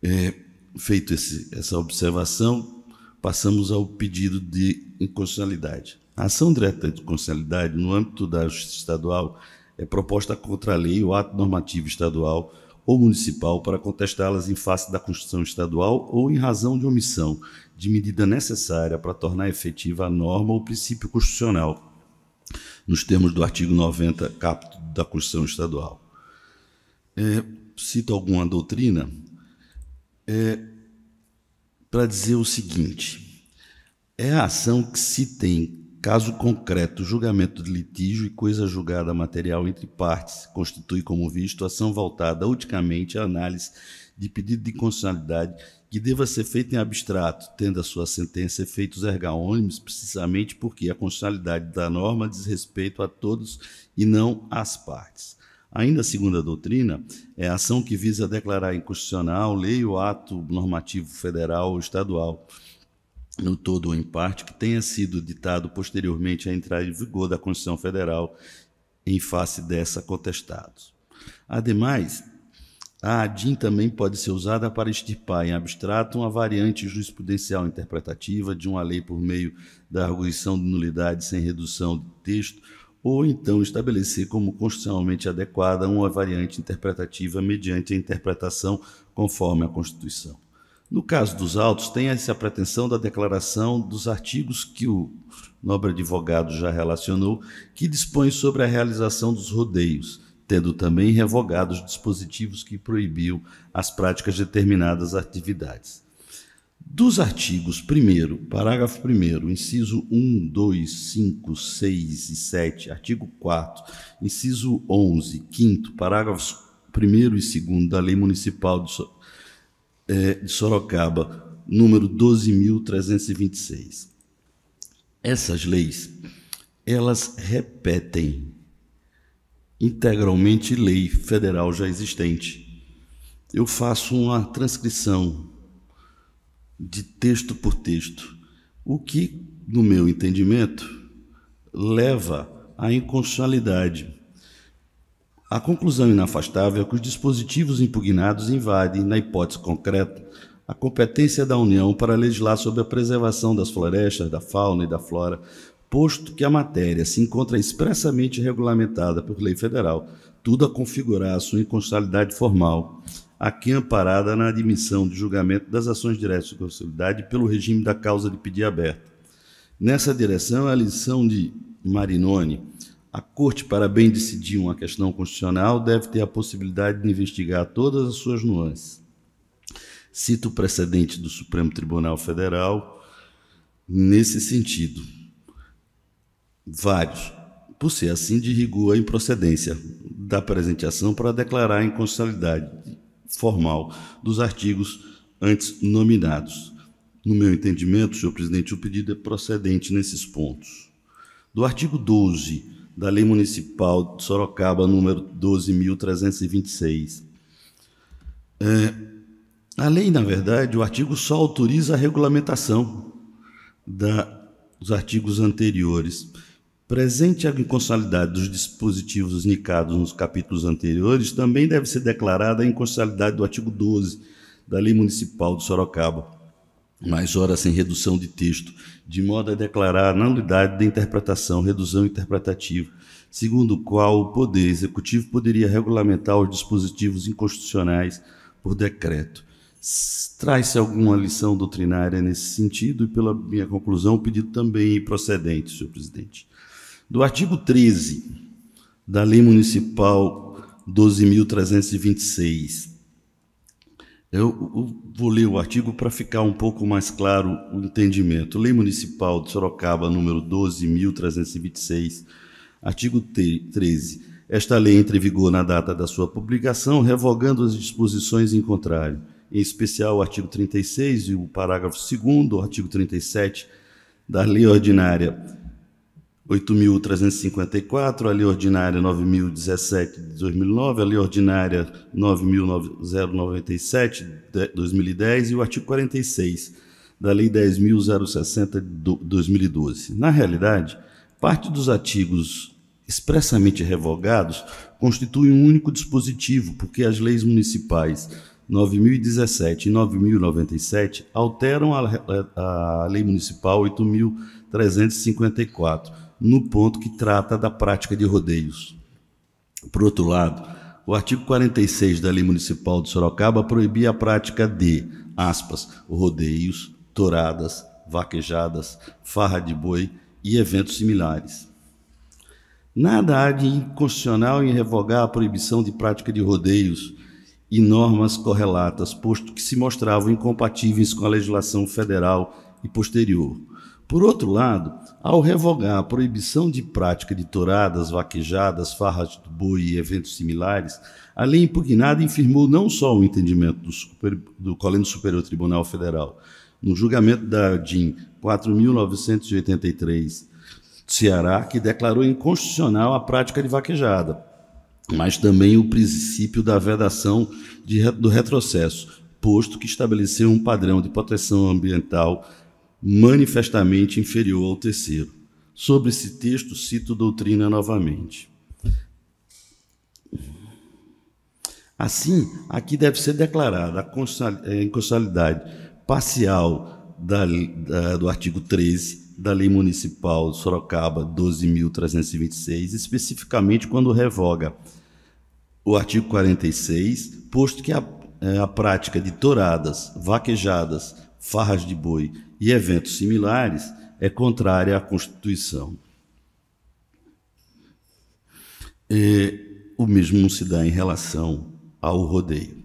É, feito esse, essa observação, passamos ao pedido de inconstitucionalidade. A ação direta de inconstitucionalidade no âmbito da Justiça Estadual, é proposta contra a lei ou ato normativo estadual ou municipal para contestá-las em face da Constituição Estadual ou em razão de omissão de medida necessária para tornar efetiva a norma ou princípio constitucional, nos termos do artigo 90, caput da Constituição Estadual. É, cito alguma doutrina é, para dizer o seguinte: é a ação que se tem Caso concreto, julgamento de litígio e coisa julgada material entre partes constitui, como visto, ação voltada ultimamente à análise de pedido de constitucionalidade que deva ser feita em abstrato, tendo a sua sentença efeitos omnes precisamente porque a constitucionalidade da norma diz respeito a todos e não às partes. Ainda segundo a doutrina, é a ação que visa declarar inconstitucional lei ou ato normativo federal ou estadual no todo ou em parte, que tenha sido ditado posteriormente à entrada em vigor da Constituição Federal em face dessa contestados. Ademais, a ADIM também pode ser usada para extirpar em abstrato uma variante jurisprudencial interpretativa de uma lei por meio da arguição de nulidade sem redução de texto, ou então estabelecer como constitucionalmente adequada uma variante interpretativa mediante a interpretação conforme a Constituição. No caso dos autos, tem essa pretensão da declaração dos artigos que o nobre advogado já relacionou, que dispõe sobre a realização dos rodeios, tendo também revogado os dispositivos que proibiam as práticas de determinadas atividades. Dos artigos 1, parágrafo 1, inciso 1, 2, 5, 6 e 7, artigo 4, inciso 11, 5, parágrafos 1 e 2 da Lei Municipal de é, de Sorocaba, número 12.326. Essas leis, elas repetem integralmente lei federal já existente. Eu faço uma transcrição de texto por texto, o que, no meu entendimento, leva à inconstitucionalidade a conclusão inafastável é que os dispositivos impugnados invadem, na hipótese concreta, a competência da União para legislar sobre a preservação das florestas, da fauna e da flora, posto que a matéria se encontra expressamente regulamentada por lei federal, tudo a configurar a sua inconstitucionalidade formal, aqui amparada na admissão de julgamento das ações diretas de constitucionalidade pelo regime da causa de pedir aberto. Nessa direção, a lição de Marinoni a Corte, para bem decidir uma questão constitucional, deve ter a possibilidade de investigar todas as suas nuances. Cito o precedente do Supremo Tribunal Federal nesse sentido. Vários. Por ser assim, de rigor a improcedência da presente ação para declarar a inconstitucionalidade formal dos artigos antes nominados. No meu entendimento, senhor presidente, o pedido é procedente nesses pontos. Do artigo 12 da Lei Municipal de Sorocaba, número 12.326. É, a lei, na verdade, o artigo só autoriza a regulamentação da, dos artigos anteriores. Presente a inconstitucionalidade dos dispositivos indicados nos capítulos anteriores, também deve ser declarada a inconstitucionalidade do artigo 12 da Lei Municipal de Sorocaba, mas ora sem redução de texto, de modo a declarar a nulidade da interpretação, redução interpretativa, segundo o qual o Poder Executivo poderia regulamentar os dispositivos inconstitucionais por decreto. Traz-se alguma lição doutrinária nesse sentido e, pela minha conclusão, o pedido também é procedente, senhor presidente. Do artigo 13 da Lei Municipal 12.326, eu, vou ler o artigo para ficar um pouco mais claro o entendimento. Lei Municipal de Sorocaba, número 12.326, artigo 13. Esta lei entra em vigor na data da sua publicação, revogando as disposições em contrário, em especial o artigo 36 e o parágrafo 2 do artigo 37 da Lei Ordinária 8.354, a lei ordinária 9.017 de 2009, a lei ordinária 9.097 de 2010 e o artigo 46 da lei 10.060 de 2012. Na realidade, parte dos artigos expressamente revogados constitui um único dispositivo, porque as leis municipais 9.017 e 9.097 alteram a, a, a Lei Municipal 8.354, no ponto que trata da prática de rodeios. Por outro lado, o artigo 46 da Lei Municipal de Sorocaba proibia a prática de, aspas, rodeios, touradas, vaquejadas, farra de boi e eventos similares. Nada há de inconstitucional em revogar a proibição de prática de rodeios e normas correlatas, posto que se mostravam incompatíveis com a legislação federal e posterior. Por outro lado, ao revogar a proibição de prática de touradas, vaquejadas, farras de boi e eventos similares, a lei impugnada infirmou não só o entendimento do, super, do Colégio Superior Tribunal Federal, no julgamento da DIN 4.983 do Ceará, que declarou inconstitucional a prática de vaquejada, mas também o princípio da vedação de, do retrocesso, posto que estabeleceu um padrão de proteção ambiental manifestamente inferior ao terceiro. Sobre esse texto, cito doutrina novamente. Assim, aqui deve ser declarada a é, inconstitucionalidade parcial da, da, do artigo 13 da Lei Municipal de Sorocaba 12.326, especificamente quando revoga o artigo 46, posto que a, é, a prática de touradas, vaquejadas, farras de boi e eventos similares é contrária à Constituição. E é, o mesmo não se dá em relação ao rodeio,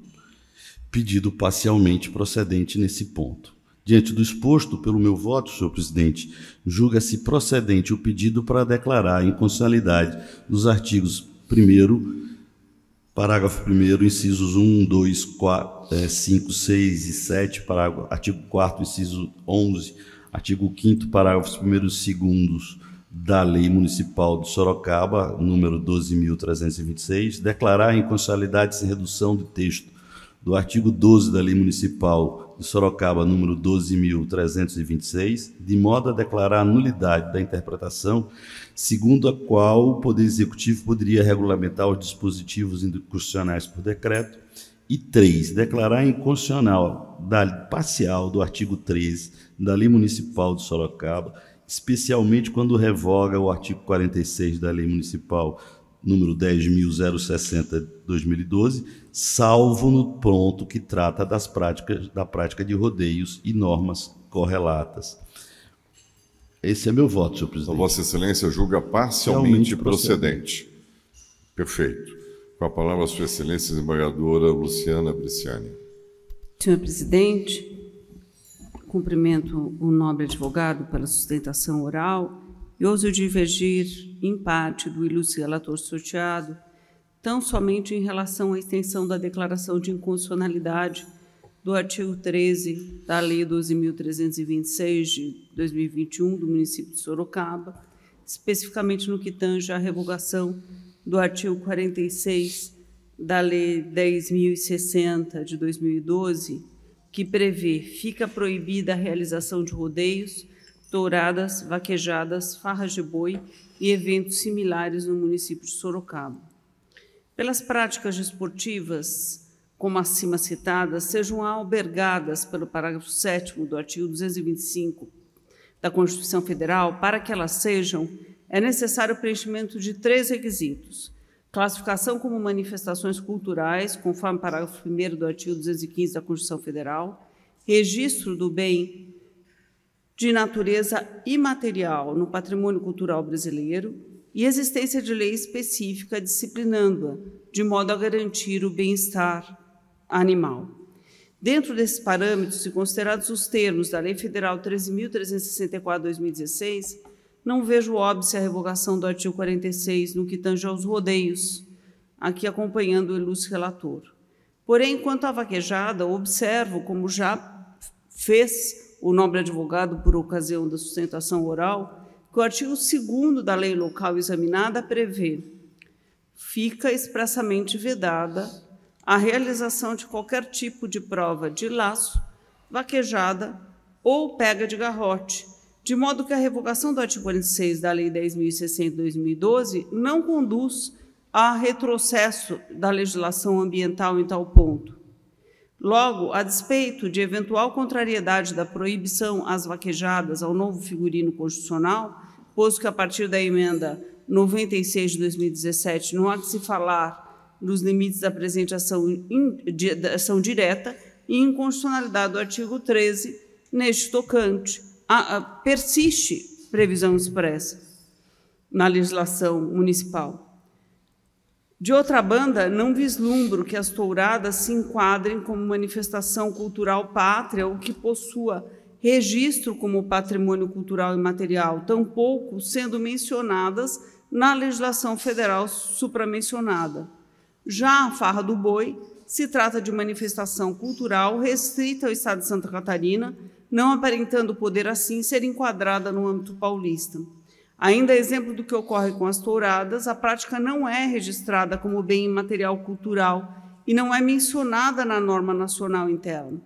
pedido parcialmente procedente nesse ponto. Diante do exposto, pelo meu voto, senhor presidente, julga-se procedente o pedido para declarar a inconstitucionalidade dos artigos 1 Parágrafo 1 incisos 1, 2, 4, 5, 6 e 7, parágrafo, artigo 4 inciso 11, artigo 5 parágrafos 1 e 2 da Lei Municipal de Sorocaba, número 12.326, declarar a inconstitucionalidade sem redução do texto do artigo 12 da Lei Municipal de Sorocaba, número 12.326, de modo a declarar a nulidade da interpretação, segundo a qual o Poder Executivo poderia regulamentar os dispositivos inconstitucionais por decreto, e 3. Declarar a inconstitucional da parcial do artigo 13 da Lei Municipal de Sorocaba, especialmente quando revoga o artigo 46 da Lei Municipal número 10.060 de 2012 salvo no ponto que trata das práticas, da prática de rodeios e normas correlatas. Esse é meu voto, senhor presidente. Então, Vossa Excelência julga parcialmente procedente. procedente. Perfeito. Com a palavra, Sua Excelência, desembargadora Luciana Briciani. Senhor presidente, cumprimento o nobre advogado pela sustentação oral e ouso divergir em parte do ilustre relator sorteado tão somente em relação à extensão da declaração de inconstitucionalidade do artigo 13 da Lei 12.326 de 2021 do município de Sorocaba, especificamente no que tange à revogação do artigo 46 da Lei 10.060 de 2012, que prevê fica proibida a realização de rodeios, touradas, vaquejadas, farras de boi e eventos similares no município de Sorocaba pelas práticas desportivas, como acima citadas, sejam albergadas pelo parágrafo 7 do artigo 225 da Constituição Federal, para que elas sejam, é necessário o preenchimento de três requisitos: classificação como manifestações culturais, conforme o parágrafo 1 do artigo 215 da Constituição Federal, registro do bem de natureza imaterial no patrimônio cultural brasileiro, e existência de lei específica disciplinando-a, de modo a garantir o bem-estar animal. Dentro desses parâmetros e considerados os termos da Lei Federal 13.364-2016, não vejo óbice à revogação do artigo 46 no que tange aos rodeios, aqui acompanhando o ilustre relator. Porém, quanto à vaquejada, observo, como já fez o nobre advogado por ocasião da sustentação oral, que o artigo 2 da lei local examinada prevê fica expressamente vedada a realização de qualquer tipo de prova de laço, vaquejada ou pega de garrote, de modo que a revogação do artigo 46 da Lei 10.600 de 2012 não conduz a retrocesso da legislação ambiental em tal ponto. Logo, a despeito de eventual contrariedade da proibição às vaquejadas ao novo figurino constitucional, posto que a partir da emenda 96 de 2017 não há que se falar nos limites da presente ação, in, de, da ação direta e inconstitucionalidade do artigo 13 neste tocante. A, ah, a, ah, persiste previsão expressa na legislação municipal. De outra banda, não vislumbro que as touradas se enquadrem como manifestação cultural pátria ou que possua registro como patrimônio cultural imaterial, tampouco sendo mencionadas na legislação federal supramencionada. Já a Farra do Boi se trata de manifestação cultural restrita ao Estado de Santa Catarina, não aparentando poder assim ser enquadrada no âmbito paulista. Ainda é exemplo do que ocorre com as touradas, a prática não é registrada como bem imaterial cultural e não é mencionada na norma nacional interna.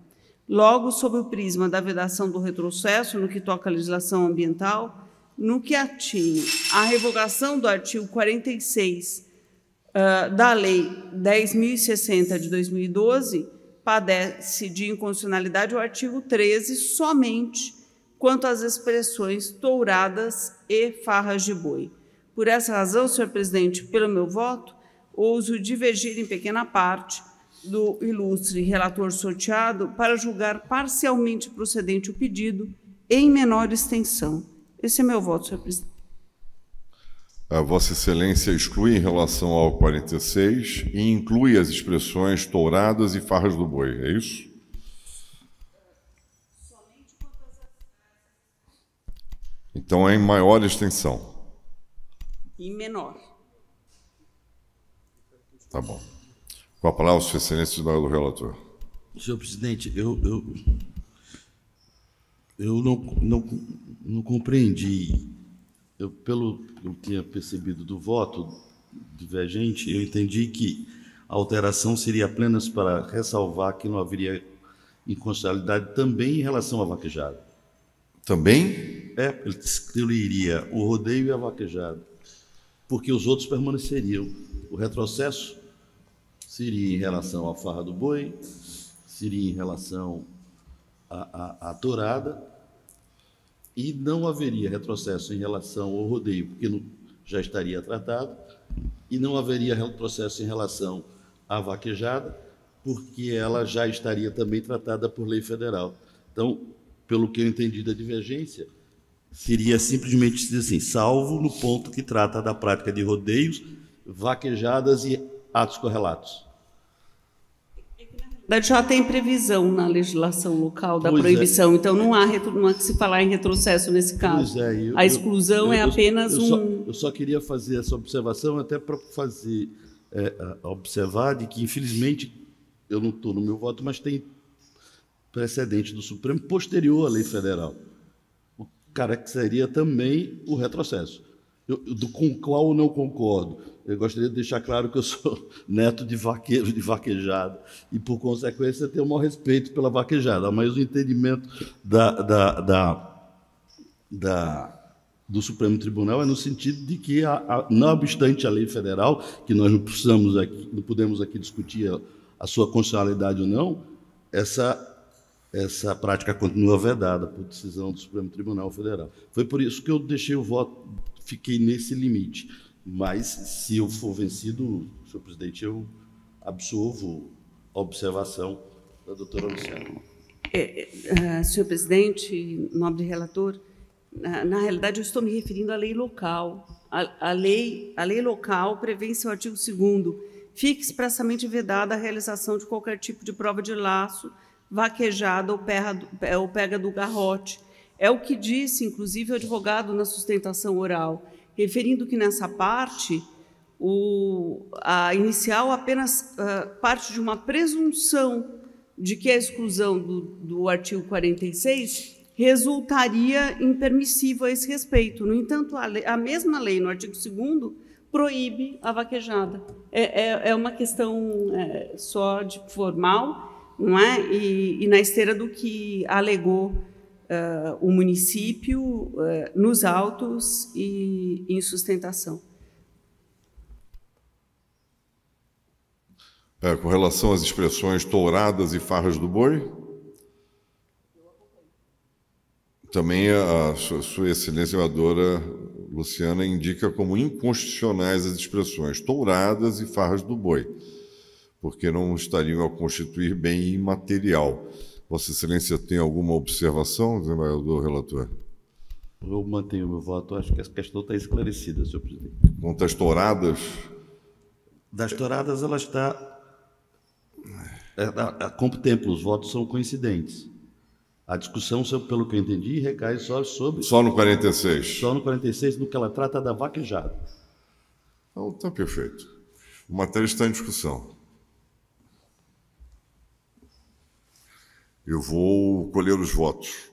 Logo, sob o prisma da vedação do retrocesso no que toca à legislação ambiental, no que atinge à revogação do artigo 46 uh, ah, da Lei 10.060 de 2012, padece de inconstitucionalidade o artigo 13 somente quanto às expressões touradas e farras de boi. Por essa razão, senhor presidente, pelo meu voto, ouso divergir em pequena parte do ilustre relator sorteado para julgar parcialmente procedente o pedido em menor extensão. Esse é meu voto, senhor presidente. A Vossa Excelência exclui em relação ao 46 e inclui as expressões touradas e farras do boi, é isso? Então é em maior extensão. Em menor. Tá bom. Com a palavra, Sua Excelência, do relator. Senhor presidente, eu, eu, eu não, não, não compreendi. Eu, pelo que eu tinha percebido do voto divergente, eu entendi que a alteração seria apenas para ressalvar que não haveria inconstitucionalidade também em relação à vaquejada. Também? É, ele excluiria o rodeio e a vaquejada, porque os outros permaneceriam. O retrocesso seria em relação à farra do boi, seria em relação à, à, à tourada, e não haveria retrocesso em relação ao rodeio, porque já estaria tratado, e não haveria retrocesso em relação à vaquejada, porque ela já estaria também tratada por lei federal. Então, pelo que eu entendi da divergência, seria simplesmente dizer assim, salvo no ponto que trata da prática de rodeios, vaquejadas e atos correlatos já tem previsão na legislação local da pois é. proibição, é. então não há não há que se falar em retrocesso nesse é, caso. É, eu, a exclusão eu, é eu, é apenas um. Só, eu só queria fazer essa observação até para fazer é, observar de que infelizmente eu não estou no meu voto, mas tem precedente do Supremo posterior à lei federal, o cara que seria também o retrocesso, do, com o qual eu não concordo eu gostaria de deixar claro que eu sou neto de vaqueiro, de vaquejada, e por consequência tenho o maior respeito pela vaquejada, mas o entendimento da, da, da, da do Supremo Tribunal é no sentido de que, a, a, não obstante a lei federal, que nós não precisamos aqui, não podemos aqui discutir a, a sua constitucionalidade ou não, essa essa prática continua vedada por decisão do Supremo Tribunal Federal. Foi por isso que eu deixei o voto, fiquei nesse limite. Mas, se eu for vencido, senhor presidente, eu absorvo a observação da doutora Luciana. É, é ah, senhor presidente, nobre relator, na, na, realidade eu estou me referindo à lei local. A, a lei, a lei local prevê em seu artigo 2 fica expressamente vedada a realização de qualquer tipo de prova de laço, vaquejada ou, perra, ou pega do garrote. É o que disse, inclusive, o advogado na sustentação oral referindo que nessa parte o, a inicial apenas uh, parte de uma presunção de que a exclusão do, do artigo 46 resultaria impermissível a esse respeito. No entanto, a, lei, a mesma lei, no artigo 2 proíbe a vaquejada. É, é, é uma questão é, só de formal, não é? E, e na esteira do que alegou uh, o município uh, nos autos e em sustentação. É, com relação às expressões touradas e farras do boi, também a, a sua excelência vereadora Luciana indica como inconstitucionais as expressões touradas e farras do boi, porque não estariam a constituir bem imaterial. Vossa Excelência tem alguma observação, desembargador relator? Eu mantenho meu voto. Acho que essa questão está esclarecida, senhor presidente. Quanto às touradas? Das touradas, ela está. É, a, a, como tempo, os votos são coincidentes. A discussão, pelo que eu entendi, recai só sobre. Só no 46. Só no 46, no que ela trata da vaquejada. Então, está perfeito. O matéria está em discussão. Eu vou colher os votos.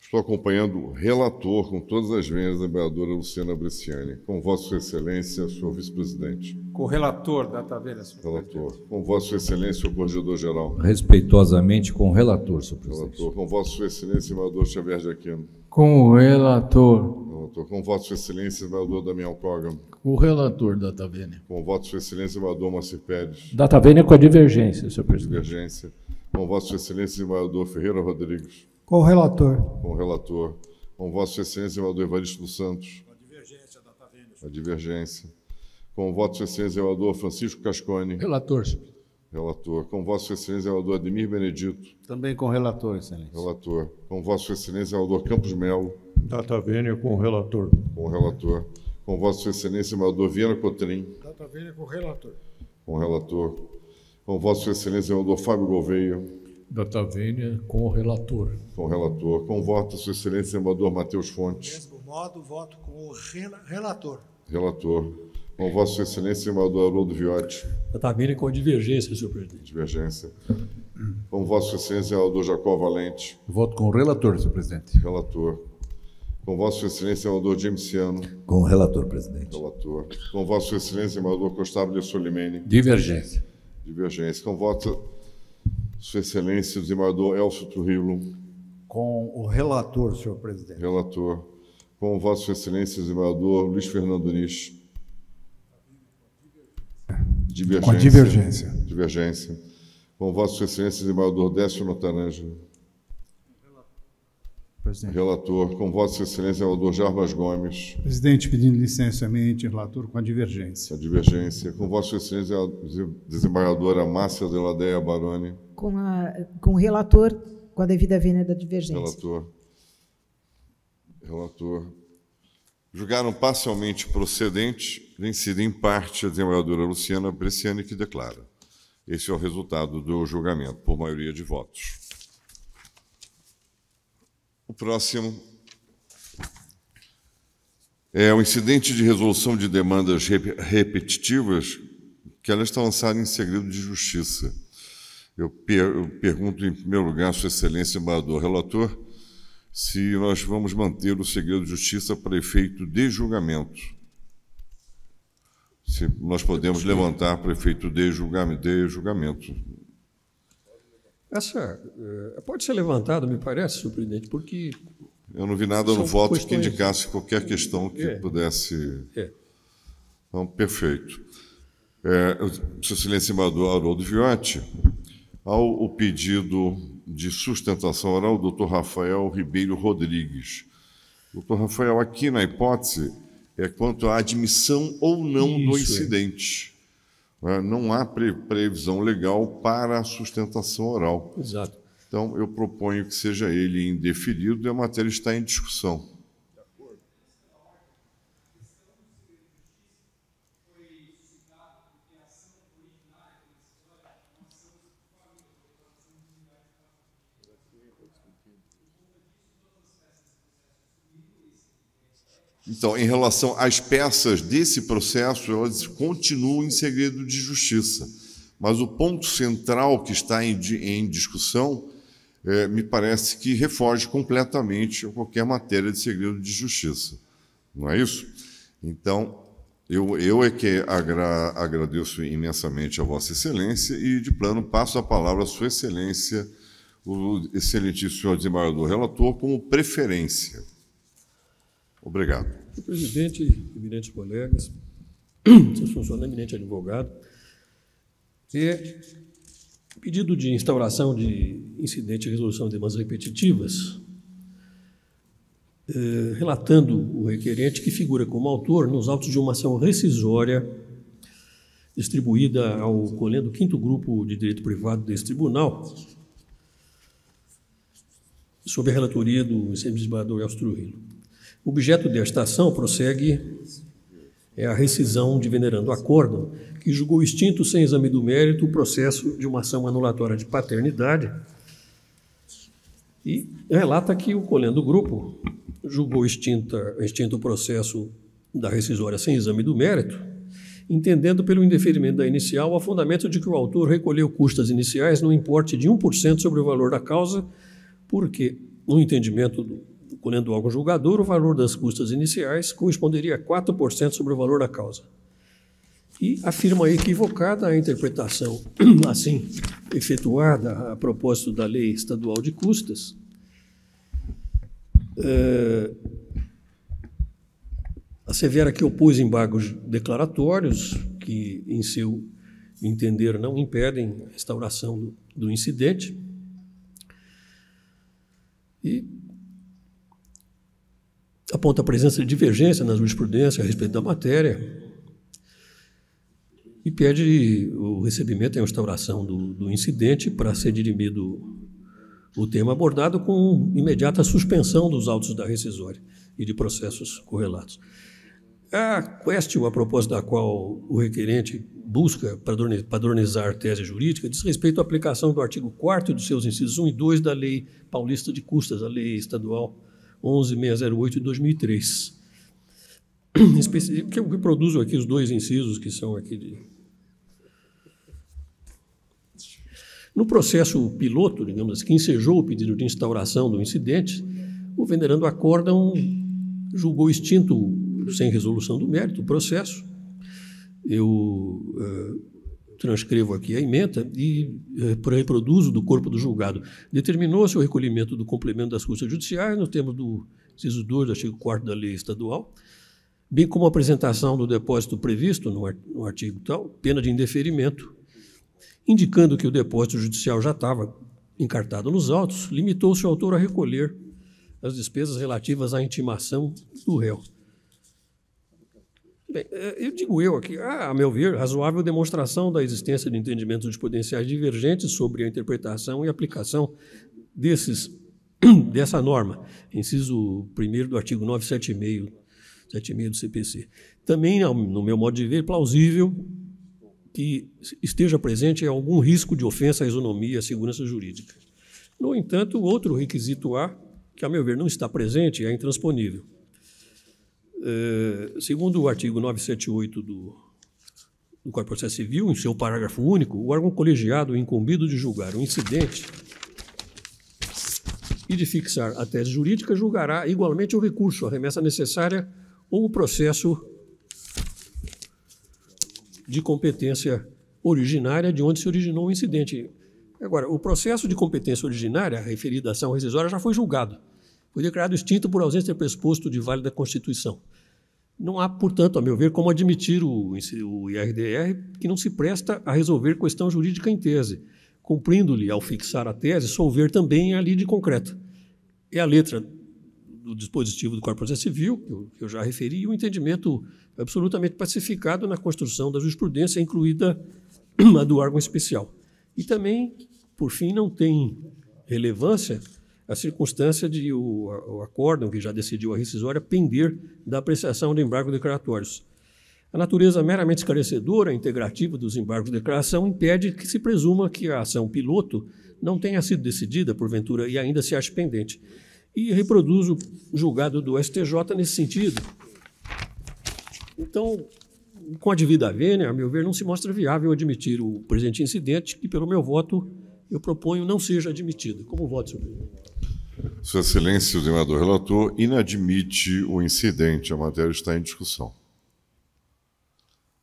Estou acompanhando o relator com todas as vendas, da vereadora Luciana Bresciani. Com Vossa Excelência, senhor vice-presidente. Com o relator da Taveira, senhor Relator. Com Vossa Excelência, o corregedor-geral. Respeitosamente, com o relator, senhor presidente. Relator. Com Vossa Excelência, vereador Xavier de Aquino. Com o relator doutor. Com voto sua excelência, senador Damião Cogan. O relator, Data Vênia. Com voto sua excelência, senador Márcio Pérez. Data Vênia com a divergência, senhor presidente. Divergência. Com voto sua excelência, senador Ferreira Rodrigues. Com o relator. Com o relator. Com voto sua excelência, senador Evaristo dos Santos. Com a divergência, Data Vênia. A divergência. Com voto sua excelência, senador Francisco Cascone. Relator, senhor. Relator. Com Vossa Excelência, Elador Ademir Benedito. Também com relator, Excelência. Relator. Com Vossa Excelência, Elador Campos Melo. Data tá, tá Vênia com o relator. Com o relator. Com Vossa Excelência Viana Cotrim. Data tá, Vênia com o relator. Com o relator. Com Vossa Excelência embaixador Fábio Gouveia. Data Vênia com o relator. Com o relator. Com voto Sua Excelência embaixador Matheus Fontes. Mesmo modo, voto com o relator. Relator. Com Vossa Excelência embaixador Haroldo Viotti. Data Vênia com divergência, senhor presidente. Divergência. Com Vossa Excelência embaixador Jacó Valente. Voto com o relator, senhor presidente. Relator. Com Vossa Excelência, embaixador James Ciano. Com o relator, presidente. Relator. Com Vossa Excelência, Amador Costável de Solimene. Divergência. Divergência. Com Vossa Excelência, o desembargador Elcio Turrilo. Com o relator, senhor presidente. Relator. Com Vossa Excelência, o desembargador Luiz Fernando Nish. Divergência. Com divergência. Divergência. Com Vossa Excelência, o desembargador Décio Notarângelo presidente. Relator, com Vossa Excelência, Aldo Jarbas Gomes. Presidente, pedindo licenciamento, relator com a divergência. A divergência. Com Vossa Excelência, desembargadora Márcia Deladeia Baroni. Com, a, com o relator, com a devida vênia da divergência. Relator. Relator. Julgaram parcialmente procedente, vencida em parte a desembargadora Luciana Bresciani, que declara. Esse é o resultado do julgamento, por maioria de votos. O próximo é o incidente de resolução de demandas rep repetitivas que ela está lançada em segredo de justiça. Eu, per eu pergunto, em primeiro lugar, Sua Excelência, embaixador relator, se nós vamos manter o segredo de justiça para efeito de julgamento. Se nós podemos levantar para efeito de julgamento. De julgamento. Essa eh, pode ser levantada, me parece, surpreendente, porque. Eu não vi nada no voto questões... que indicasse qualquer questão que é, pudesse. É. Então, perfeito. É, seu Silenciador Haroldo Viotti, ao o pedido de sustentação oral do doutor Rafael Ribeiro Rodrigues. doutor Rafael, aqui na hipótese é quanto à admissão ou não Isso, do é. incidente. É. Né? não há previsão legal para a sustentação oral. Exato. Então, eu proponho que seja ele indeferido e a matéria está em discussão. Então, em relação às peças desse processo, elas continuam em segredo de justiça. Mas o ponto central que está em, em discussão é, me parece que refoge completamente qualquer matéria de segredo de justiça. Não é isso? Então, eu, eu é que agra, agradeço imensamente a Vossa Excelência e, de plano, passo a palavra à Sua Excelência, o excelentíssimo senhor desembargador relator, como preferência. Obrigado. Senhor presidente, eminentes colegas, seus funcionários, eminente advogado, é pedido de instauração de incidente e resolução de demandas repetitivas, é, relatando o requerente que figura como autor nos autos de uma ação rescisória distribuída ao do quinto grupo de direito privado desse tribunal, sob a relatoria do ex-desembargador Elcio objeto desta ação prossegue é a rescisão de venerando acordo, que julgou extinto sem exame do mérito o processo de uma ação anulatória de paternidade e relata que o colhendo grupo julgou extinta, extinto o processo da rescisória sem exame do mérito, entendendo pelo indeferimento da inicial a fundamento de que o autor recolheu custas iniciais no importe de 1% sobre o valor da causa, porque, no entendimento do escolhendo o órgão julgador, o valor das custas iniciais corresponderia a 4% sobre o valor da causa. E afirma equivocada a interpretação assim efetuada a propósito da Lei Estadual de Custas, é, assevera que opôs embargos declaratórios, que, em seu entender, não impedem a instauração do, do incidente. E aponta a presença de divergência na jurisprudência a respeito da matéria e pede o recebimento e a instauração do, do incidente para ser dirimido o tema abordado com imediata suspensão dos autos da rescisória e de processos correlatos. A questão a propósito da qual o requerente busca padronizar tese jurídica, diz respeito à aplicação do artigo 4 dos seus incisos 1 e 2 da Lei Paulista de Custas, a Lei Estadual 11608 de 2003. O que eu produzo aqui, os dois incisos que são aqui de... No processo piloto, digamos assim, que ensejou o pedido de instauração do incidente, o venerando acórdão julgou extinto, sem resolução do mérito, o processo. Eu uh, transcrevo aqui a emenda e é, do corpo do julgado. Determinou-se o recolhimento do complemento das custas judiciais, no termo do inciso 2 do artigo 4 da lei estadual, bem como a apresentação do depósito previsto no artigo tal, pena de indeferimento, indicando que o depósito judicial já estava encartado nos autos, limitou-se o autor a recolher as despesas relativas à intimação do réu. Bem, é, eu digo eu aqui, a meu ver, razoável demonstração da existência de entendimentos de potenciais divergentes sobre a interpretação e aplicação desses, dessa norma, inciso 1 do artigo 976, 76 do CPC. Também, no meu modo de ver, plausível que esteja presente algum risco de ofensa à isonomia e à segurança jurídica. No entanto, outro requisito há, que, a meu ver, não está presente, é intransponível eh, segundo o artigo 978 do, do Código de Processo Civil, em seu parágrafo único, o órgão colegiado é incumbido de julgar o um incidente e de fixar a tese jurídica julgará igualmente o recurso, a remessa necessária ou o processo de competência originária de onde se originou o incidente. Agora, o processo de competência originária referida à ação rescisória já foi julgado. Foi declarado extinto por ausência de pressuposto de válida Constituição. Não há, portanto, a meu ver, como admitir o, o IRDR que não se presta a resolver questão jurídica em tese, cumprindo-lhe, ao fixar a tese, solver também a lide concreta. É a letra do dispositivo do corpo de Processo Civil, que eu, que eu já referi, e o um entendimento absolutamente pacificado na construção da jurisprudência, incluída a do órgão especial. E também, por fim, não tem relevância a circunstância de o, o acórdão que já decidiu a rescisória pender da apreciação do embargo declaratórios. A natureza meramente esclarecedora, integrativa dos embargos de declaração impede que se presuma que a ação piloto não tenha sido decidida, porventura, e ainda se ache pendente. E reproduz o julgado do STJ nesse sentido. Então, com a devida vênia, a meu ver, não se mostra viável admitir o presente incidente, que, pelo meu voto, eu proponho não seja admitido. Como voto, senhor presidente? Sua Excelência, o demador relator, inadmite o incidente. A matéria está em discussão.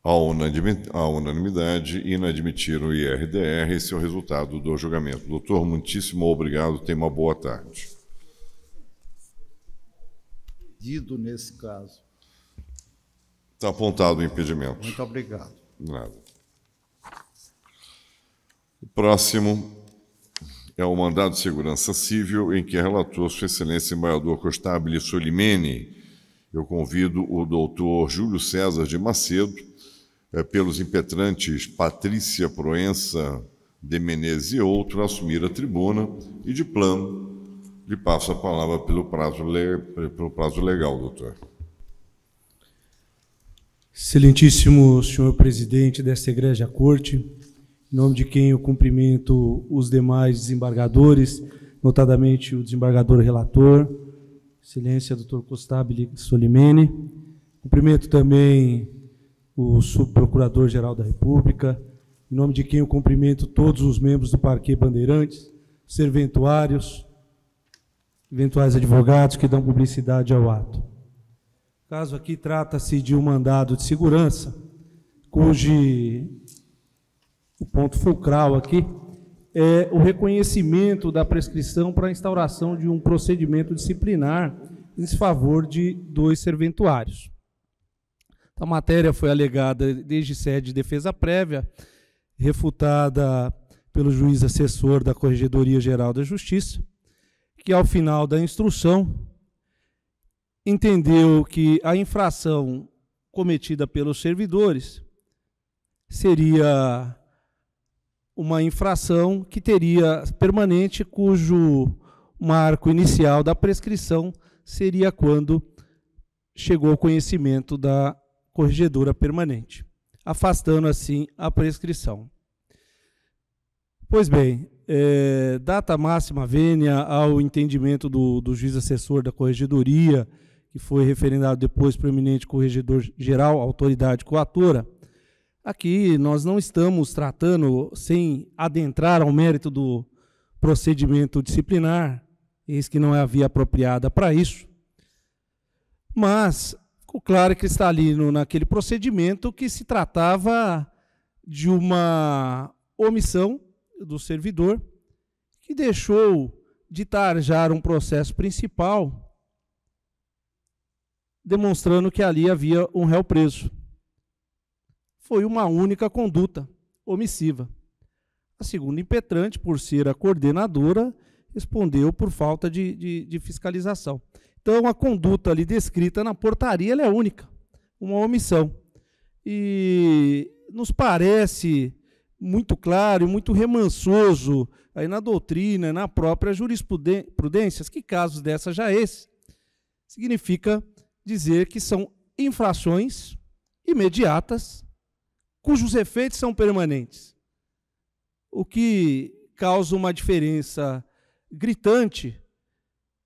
A unanimidade, inadmitir o IRDR e seu resultado do julgamento. Doutor, muitíssimo obrigado. Tenha uma boa tarde. Pedido nesse caso. Está apontado o impedimento. Muito obrigado. Nada. O próximo é o mandado de segurança civil em que relatou Sua Excelência Embaixador Costabile Solimene. Eu convido o doutor Júlio César de Macedo, eh, pelos impetrantes Patrícia Proença de Menezes e outro, a assumir a tribuna e, de plano, lhe passo a palavra pelo prazo, le... pelo prazo legal, doutor. Excelentíssimo senhor presidente desta Igreja Corte, em nome de quem eu cumprimento os demais desembargadores, notadamente o desembargador relator, Excelência doutor Costabile Solimene. Cumprimento também o subprocurador-geral da República, em nome de quem eu cumprimento todos os membros do Parque Bandeirantes, serventuários, eventuais advogados que dão publicidade ao ato. O caso aqui trata-se de um mandado de segurança, cujo o ponto fulcral aqui, é o reconhecimento da prescrição para a instauração de um procedimento disciplinar em favor de dois serventuários. Então, a matéria foi alegada desde sede de defesa prévia, refutada pelo juiz assessor da Corregedoria Geral da Justiça, que ao final da instrução entendeu que a infração cometida pelos servidores seria uma infração que teria permanente, cujo marco inicial da prescrição seria quando chegou ao conhecimento da corregedora permanente, afastando assim a prescrição. Pois bem, é, data máxima vênia ao entendimento do, do juiz assessor da corregedoria, que foi referendado depois para o eminente corregedor geral, autoridade coatora, Aqui nós não estamos tratando, sem adentrar ao mérito do procedimento disciplinar, eis que não é a via apropriada para isso, mas o claro é está cristalino naquele procedimento que se tratava de uma omissão do servidor que deixou de tarjar um processo principal, demonstrando que ali havia um réu preso foi uma única conduta omissiva. A segunda impetrante, por ser a coordenadora, respondeu por falta de, de, de fiscalização. Então, a conduta ali descrita na portaria é única, uma omissão. E nos parece muito claro e muito remansoso aí na doutrina, na própria jurisprudência, que casos dessa já é esse? Significa dizer que são infrações imediatas cujos efeitos são permanentes. O que causa uma diferença gritante,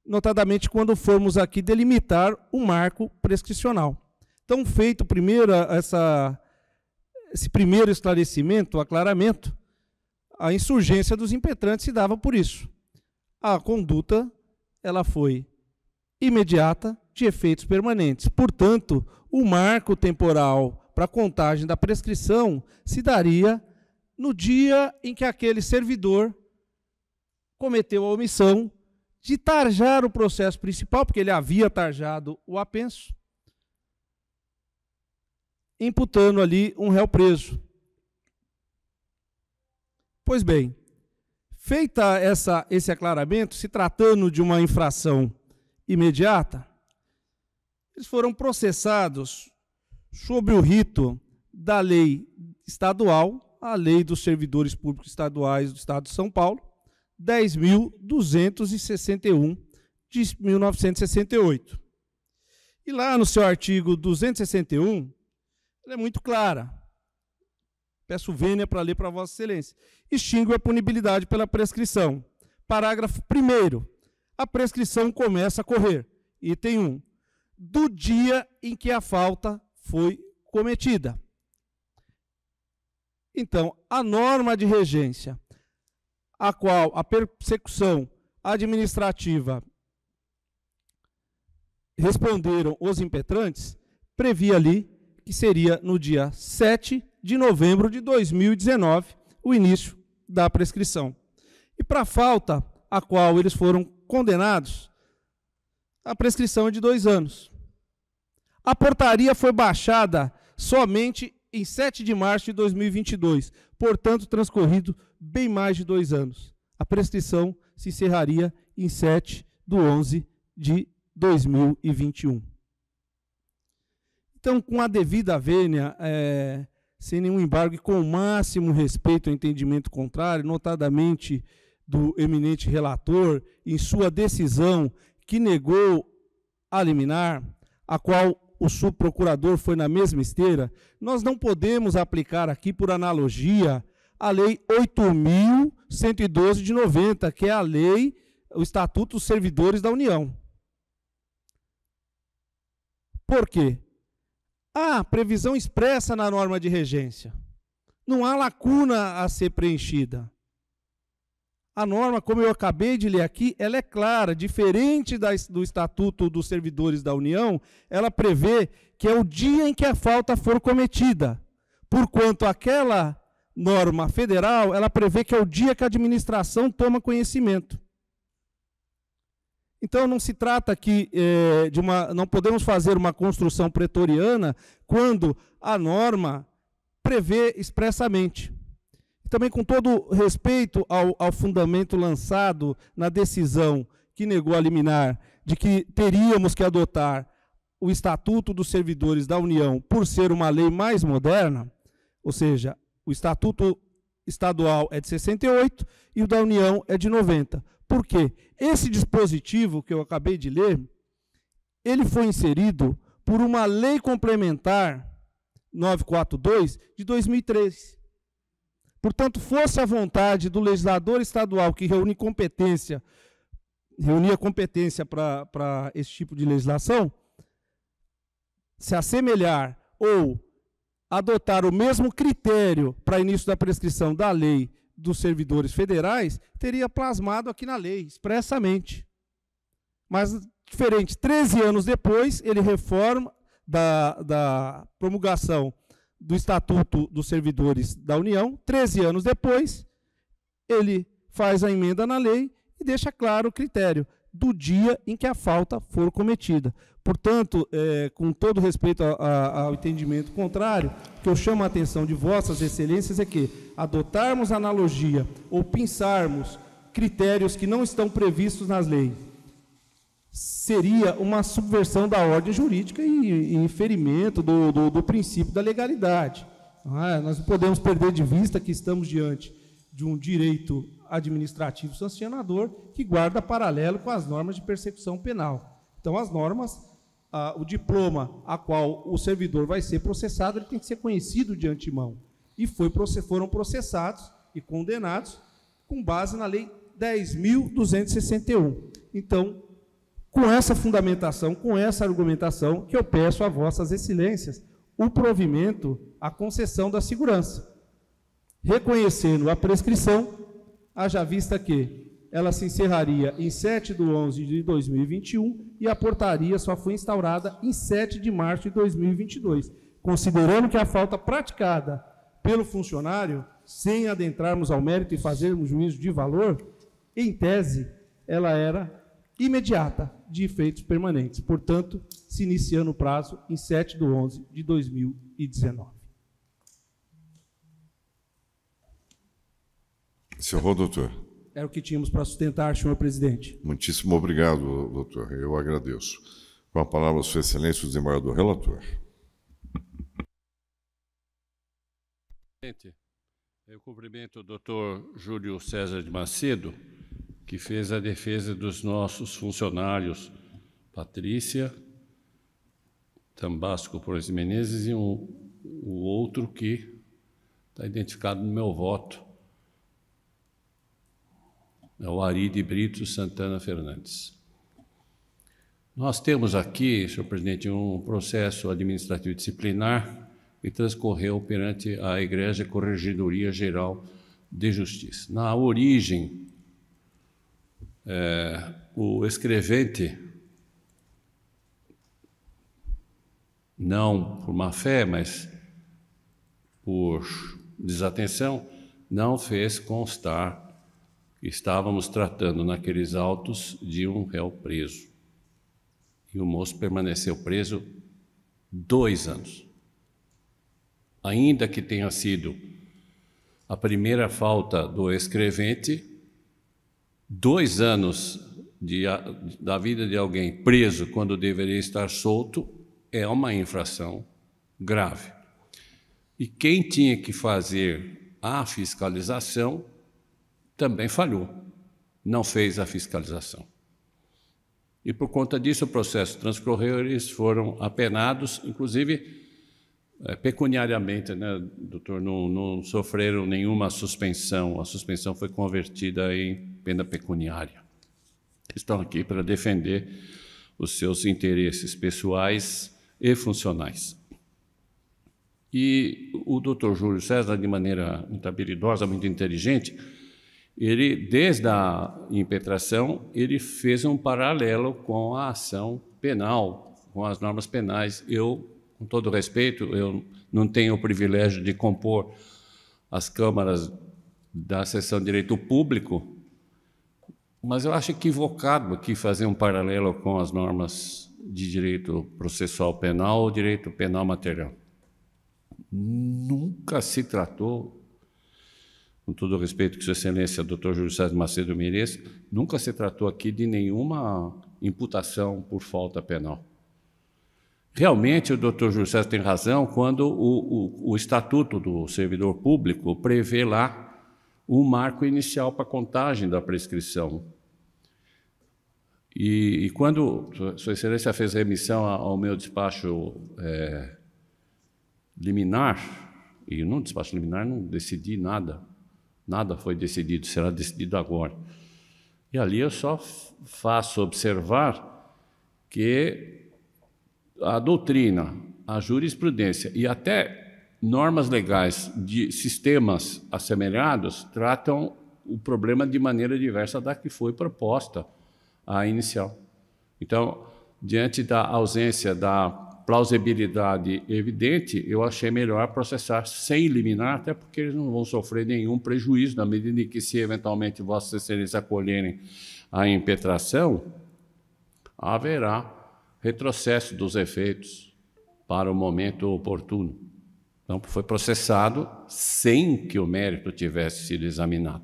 notadamente quando formos aqui delimitar o marco prescricional. Então, feito primeiro essa, esse primeiro esclarecimento, aclaramento, a insurgência dos impetrantes se dava por isso. A conduta ela foi imediata de efeitos permanentes. Portanto, o marco temporal para a contagem da prescrição se daria no dia em que aquele servidor cometeu a omissão de tarjar o processo principal, porque ele havia tarjado o apenso, imputando ali um réu preso. Pois bem, feita essa, esse aclaramento, se tratando de uma infração imediata, eles foram processados sobre o rito da lei estadual, a lei dos servidores públicos estaduais do Estado de São Paulo, 10.261 de 1968. E lá no seu artigo 261, ela é muito clara. Peço vênia para ler para Vossa Excelência. Extingue a punibilidade pela prescrição. Parágrafo 1. A prescrição começa a correr. Item 1. Do dia em que a falta foi cometida. Então, a norma de regência, a qual a persecução administrativa responderam os impetrantes, previa ali que seria no dia 7 de novembro de 2019 o início da prescrição. E para a falta a qual eles foram condenados, a prescrição é de dois anos. A portaria foi baixada somente em 7 de março de 2022, portanto, transcorrido bem mais de dois anos. A prescrição se encerraria em 7 de 11 de 2021. Então, com a devida vênia, é, sem nenhum embargo e com o máximo respeito ao entendimento contrário, notadamente do eminente relator, em sua decisão que negou a liminar, a qual o subprocurador foi na mesma esteira, nós não podemos aplicar aqui, por analogia, a Lei 8.112 de 90, que é a lei, o Estatuto dos Servidores da União. Por quê? Há previsão expressa na norma de regência. Não há lacuna a ser preenchida. A norma, como eu acabei de ler aqui, ela é clara, diferente da, do Estatuto dos Servidores da União, ela prevê que é o dia em que a falta for cometida, porquanto aquela norma federal, ela prevê que é o dia que a administração toma conhecimento. Então não se trata aqui eh, de uma. Não podemos fazer uma construção pretoriana quando a norma prevê expressamente. Também com todo respeito ao, ao fundamento lançado na decisão que negou a liminar de que teríamos que adotar o Estatuto dos Servidores da União por ser uma lei mais moderna, ou seja, o Estatuto Estadual é de 68 e o da União é de 90. Por quê? Esse dispositivo que eu acabei de ler, ele foi inserido por uma lei complementar 942 de 2003. Portanto, fosse a vontade do legislador estadual que reúne competência, reunia competência para esse tipo de legislação, se assemelhar ou adotar o mesmo critério para início da prescrição da lei dos servidores federais, teria plasmado aqui na lei, expressamente. Mas, diferente, 13 anos depois, ele reforma da, da promulgação do Estatuto dos Servidores da União, 13 anos depois, ele faz a emenda na lei e deixa claro o critério do dia em que a falta for cometida. Portanto, é, com todo respeito a, a, ao entendimento contrário, o que eu chamo a atenção de vossas excelências é que adotarmos analogia ou pensarmos critérios que não estão previstos nas leis seria uma subversão da ordem jurídica e, e ferimento do, do, do, princípio da legalidade. É? nós não podemos perder de vista que estamos diante de um direito administrativo sancionador que guarda paralelo com as normas de persecução penal. Então, as normas, ah, o diploma a qual o servidor vai ser processado, ele tem que ser conhecido de antemão. E foi, foram processados e condenados com base na Lei 10.261. Então, com essa fundamentação, com essa argumentação, que eu peço a vossas excelências o provimento à concessão da segurança, reconhecendo a prescrição, haja vista que ela se encerraria em 7 de 11 de 2021 e a portaria só foi instaurada em 7 de março de 2022, considerando que a falta praticada pelo funcionário, sem adentrarmos ao mérito e fazermos juízo de valor, em tese, ela era imediata, de efeitos permanentes, portanto, se iniciando o prazo em 7 de 11 de 2019. Encerrou, doutor. Era o que tínhamos para sustentar, senhor presidente. Muitíssimo obrigado, doutor. Eu agradeço. Com a palavra, Sua Excelência, o desembargador relator. Eu cumprimento o doutor Júlio César de Macedo que fez a defesa dos nossos funcionários, Patrícia Tambasco Prois Menezes e um, o outro que está identificado no meu voto, é o Ari de Brito Santana Fernandes. Nós temos aqui, senhor presidente, um processo administrativo disciplinar que transcorreu perante a Igreja Corregedoria Geral de Justiça. Na origem é, o escrevente, não por má fé, mas por desatenção, não fez constar que estávamos tratando naqueles autos de um réu preso. E o moço permaneceu preso dois anos. Ainda que tenha sido a primeira falta do escrevente, dois anos de, da vida de alguém preso quando deveria estar solto é uma infração grave. E quem tinha que fazer a fiscalização também falhou, não fez a fiscalização. E por conta disso o processo transcorreu, eles foram apenados, inclusive é, pecuniariamente, né, doutor? Não, não sofreram nenhuma suspensão, a suspensão foi convertida em pena pecuniária. Estão aqui para defender os seus interesses pessoais e funcionais. E o doutor Júlio César, de maneira muito habilidosa, muito inteligente, ele, desde a impetração, ele fez um paralelo com a ação penal, com as normas penais. Eu, com todo respeito, eu não tenho o privilégio de compor as câmaras da sessão de Direito Público, mas eu acho equivocado aqui fazer um paralelo com as normas de direito processual penal ou direito penal material. Nunca se tratou, com todo o respeito que Sua Excelência, Dr. Júlio César Macedo Meirelles, nunca se tratou aqui de nenhuma imputação por falta penal. Realmente, o Dr. Júlio César tem razão quando o, o, o Estatuto do Servidor Público prevê lá um marco inicial para a contagem da prescrição. E, e, quando Sua Excelência fez remissão ao meu despacho é, liminar, e no despacho liminar não decidi nada, nada foi decidido, será decidido agora. E ali eu só faço observar que a doutrina, a jurisprudência e até normas legais de sistemas assemelhados tratam o problema de maneira diversa da que foi proposta a inicial. Então, diante da ausência da plausibilidade evidente, eu achei melhor processar sem eliminar, até porque eles não vão sofrer nenhum prejuízo na medida em que, se eventualmente vossas Excelência acolherem a impetração, haverá retrocesso dos efeitos para o momento oportuno. Então, foi processado sem que o mérito tivesse sido examinado.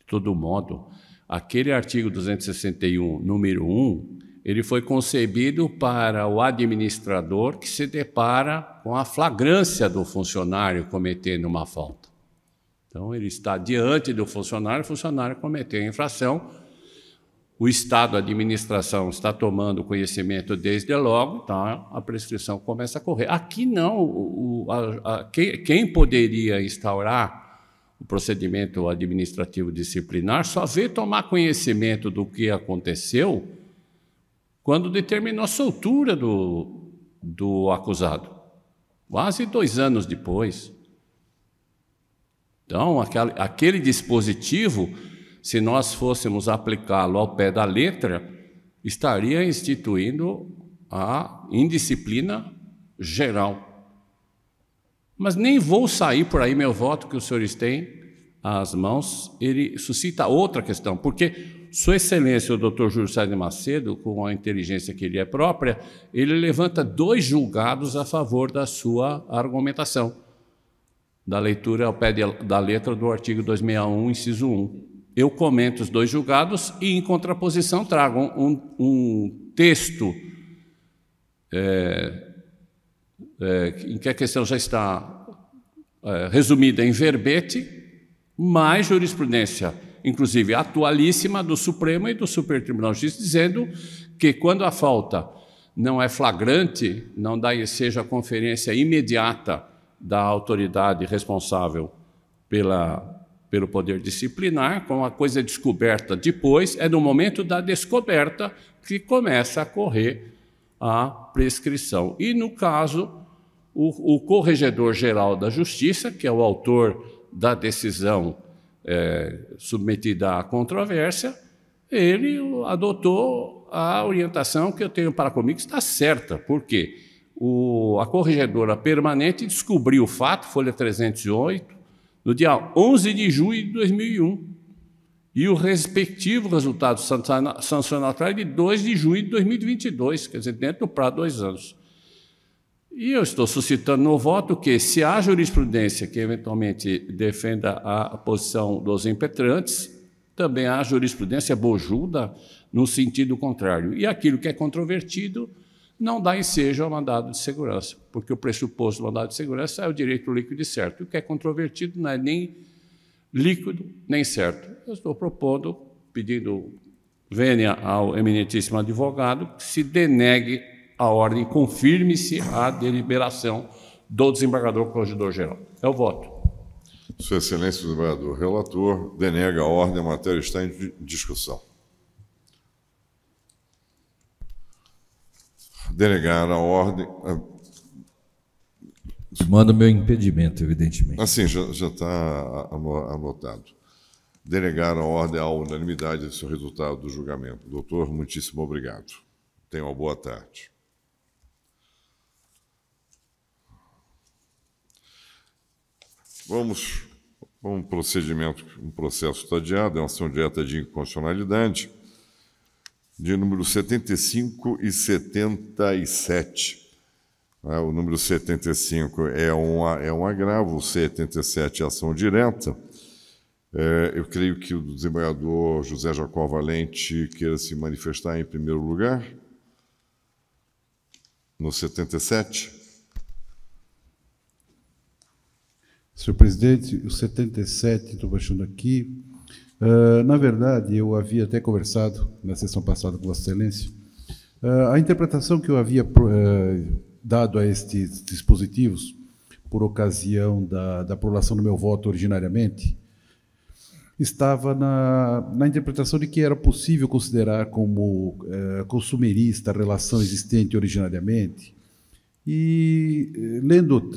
De todo modo, aquele artigo 261, número 1, ele foi concebido para o administrador que se depara com a flagrância do funcionário cometendo uma falta. Então, ele está diante do funcionário, o funcionário cometeu infração, o Estado, a administração, está tomando conhecimento desde logo, então a prescrição começa a correr. Aqui não, o, a, a, quem, quem, poderia instaurar o procedimento administrativo disciplinar só vê tomar conhecimento do que aconteceu quando determinou a soltura do, do acusado, quase dois anos depois. Então, aquele, aquele dispositivo se nós fôssemos aplicá-lo ao pé da letra, estaria instituindo a indisciplina geral. Mas nem vou sair por aí meu voto que os senhores têm às mãos. Ele suscita outra questão, porque Sua Excelência, o Dr. Júlio Sá de Macedo, com a inteligência que ele é própria, ele levanta dois julgados a favor da sua argumentação, da leitura ao pé de, da letra do artigo 261, inciso 1 eu comento os dois julgados e, em contraposição, trago um, um texto é, é, em que a questão já está é, resumida em verbete, mais jurisprudência, inclusive atualíssima, do Supremo e do Superior Tribunal de Justiça, dizendo que quando a falta não é flagrante, não dá e seja a conferência imediata da autoridade responsável pela pelo poder disciplinar, com a coisa descoberta depois, é no momento da descoberta que começa a correr a prescrição. E, no caso, o, o Corregedor-Geral da Justiça, que é o autor da decisão é, submetida à controvérsia, ele adotou a orientação que eu tenho para comigo, que está certa, porque o, a Corregedora Permanente descobriu o fato, folha 308, no dia 11 de julho de 2001, e o respectivo resultado sancionatório é de 2 de junho de 2022, quer dizer, dentro do prazo de dois anos. E eu estou suscitando no voto que, se há jurisprudência que eventualmente defenda a posição dos impetrantes, também há jurisprudência bojuda no sentido contrário. E aquilo que é controvertido não dá ensejo ao mandado de segurança, porque o pressuposto do mandado de segurança é o direito líquido e certo. O que é controvertido não é nem líquido nem certo. Eu estou propondo, pedindo vênia ao eminentíssimo advogado, que se denegue a ordem, confirme-se a deliberação do desembargador corregedor-geral. É o voto. Sua Excelência, o desembargador relator, denega a ordem, a matéria está em discussão. delegar a ordem. Manda o meu impedimento, evidentemente. Assim, já está anotado. Delegar a ordem à unanimidade esse é o resultado do julgamento. Doutor, muitíssimo obrigado. Tenha uma boa tarde. Vamos um procedimento, um processo estadiado, é uma ação direta de inconstitucionalidade de número 75 e 77. Né, o número 75 é, uma, é um agravo, o 77 é ação direta. É, eu creio que o desembargador José Jacó Valente queira se manifestar em primeiro lugar. No 77. Senhor presidente, o 77, estou baixando aqui, Uh, na verdade, eu havia até conversado na sessão passada com Vossa Excelência. Uh, a interpretação que eu havia uh, dado a estes dispositivos, por ocasião da, da prolação do meu voto originariamente, estava na, na interpretação de que era possível considerar como eh, consumerista a relação existente originariamente e eh, lendo,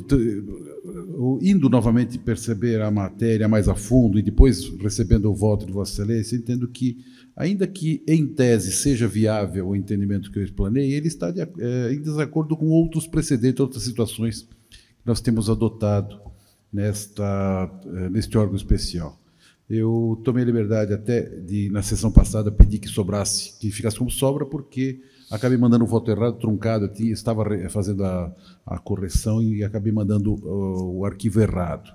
indo novamente perceber a matéria mais a fundo e depois recebendo o voto de Vossa Excelência, entendo que, ainda que em tese seja viável o entendimento que eu explanei, ele está de, é, em desacordo com outros precedentes, outras situações que nós temos adotado nesta, eh, neste órgão especial. Eu tomei liberdade até de, na sessão passada, pedir que sobrasse, que ficasse como sobra, porque Acabei mandando um voto errado, truncado, eu estava fazendo a, a correção e acabei mandando uh, o arquivo errado.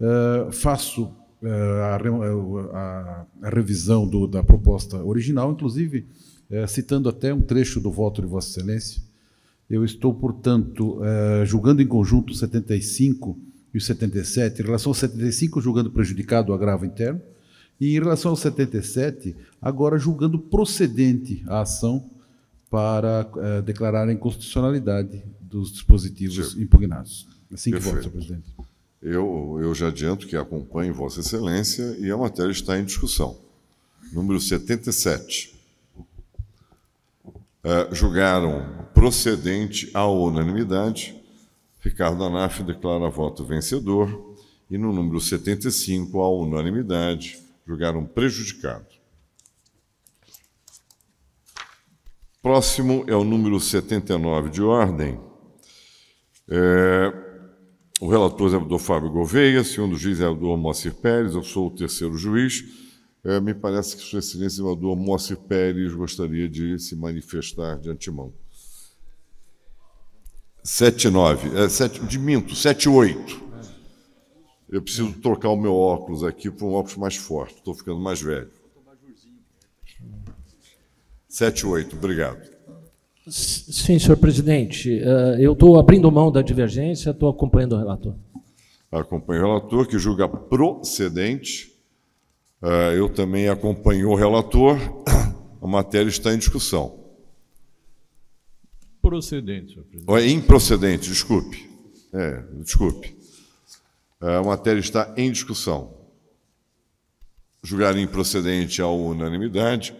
Uh, faço uh, a, uh, a, a, revisão do, da proposta original, inclusive uh, citando até um trecho do voto de Vossa Excelência. Eu estou, portanto, julgando em conjunto 75 e 77, em relação ao 75, julgando prejudicado o agravo interno, e em relação ao 77, agora julgando procedente a ação para uh, eh, declarar a inconstitucionalidade dos dispositivos Sim. impugnados. Assim que Perfeito. voto, presidente. Eu, eu já adianto que acompanho Vossa Excelência e a matéria está em discussão. Número 77. Uh, eh, julgaram procedente à unanimidade. Ricardo Anaf declara voto vencedor. E no número 75, à unanimidade, julgaram prejudicado. Próximo é o número 79 de ordem. É, o relator é o Dr. Fábio Gouveia, segundo juiz é o Dr. Moacir Pérez, eu sou o terceiro juiz. É, me parece que Sua Excelência o Dr. Moacir Pérez gostaria de se manifestar de antemão. 79, é, 7, de minto, 78. Eu preciso trocar o meu óculos aqui para um óculos mais forte, estou ficando mais velho. 78, obrigado. Sim, senhor presidente. Eh, eu estou abrindo mão da divergência, estou acompanhando o relator. Acompanho o relator, que julga procedente. Eh, eu também acompanho o relator. A matéria está em discussão. Procedente, senhor presidente. É improcedente, desculpe. É, desculpe. Eh, a matéria está em discussão. Julgar improcedente à unanimidade.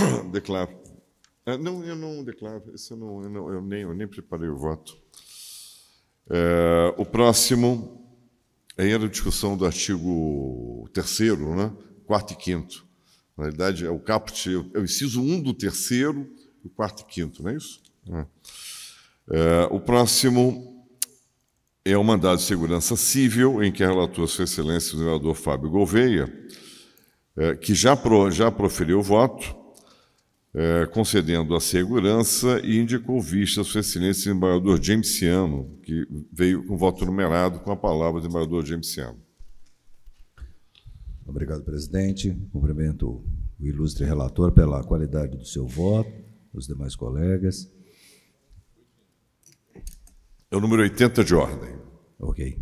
declaro. É, não, eu não declaro. Esse eu, não, eu, não, eu, nem, eu nem preparei o voto. É, o próximo é a discussão do artigo 3, né? 4 e 5. Na realidade, é o caput, é o inciso 1 do 3, o quarto e 5, não é isso? É. É, o próximo é o mandado de segurança civil, em que a relatora Sua Excelência, o senador Fábio Gouveia, é, que já, pro, já proferiu o voto, eh, concedendo a segurança e indicou vista a sua excelência o Embaixador Jamesiano que veio com voto numerado com a palavra do Embaixador Jamesiano. Obrigado, presidente. Cumprimento o ilustre relator pela qualidade do seu voto, os demais colegas. É o número 80 de ordem. Ok.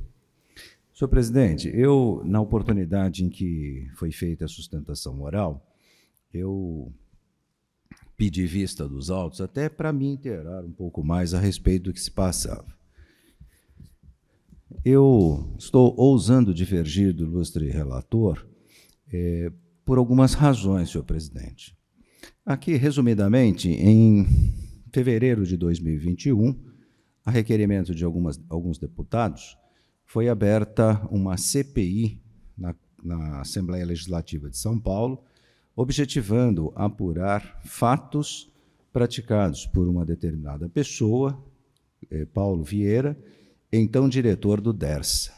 Senhor presidente, eu, na oportunidade em que foi feita a sustentação oral, eu pedir vista dos autos, até para me inteirar um pouco mais a respeito do que se passava. Eu estou ousando divergir do ilustre relator é, por algumas razões, senhor presidente. Aqui, resumidamente, em fevereiro de 2021, a requerimento de algumas, alguns deputados, foi aberta uma CPI na, na Assembleia Legislativa de São Paulo objetivando apurar fatos praticados por uma determinada pessoa, é, Paulo Vieira, então diretor do DERSA.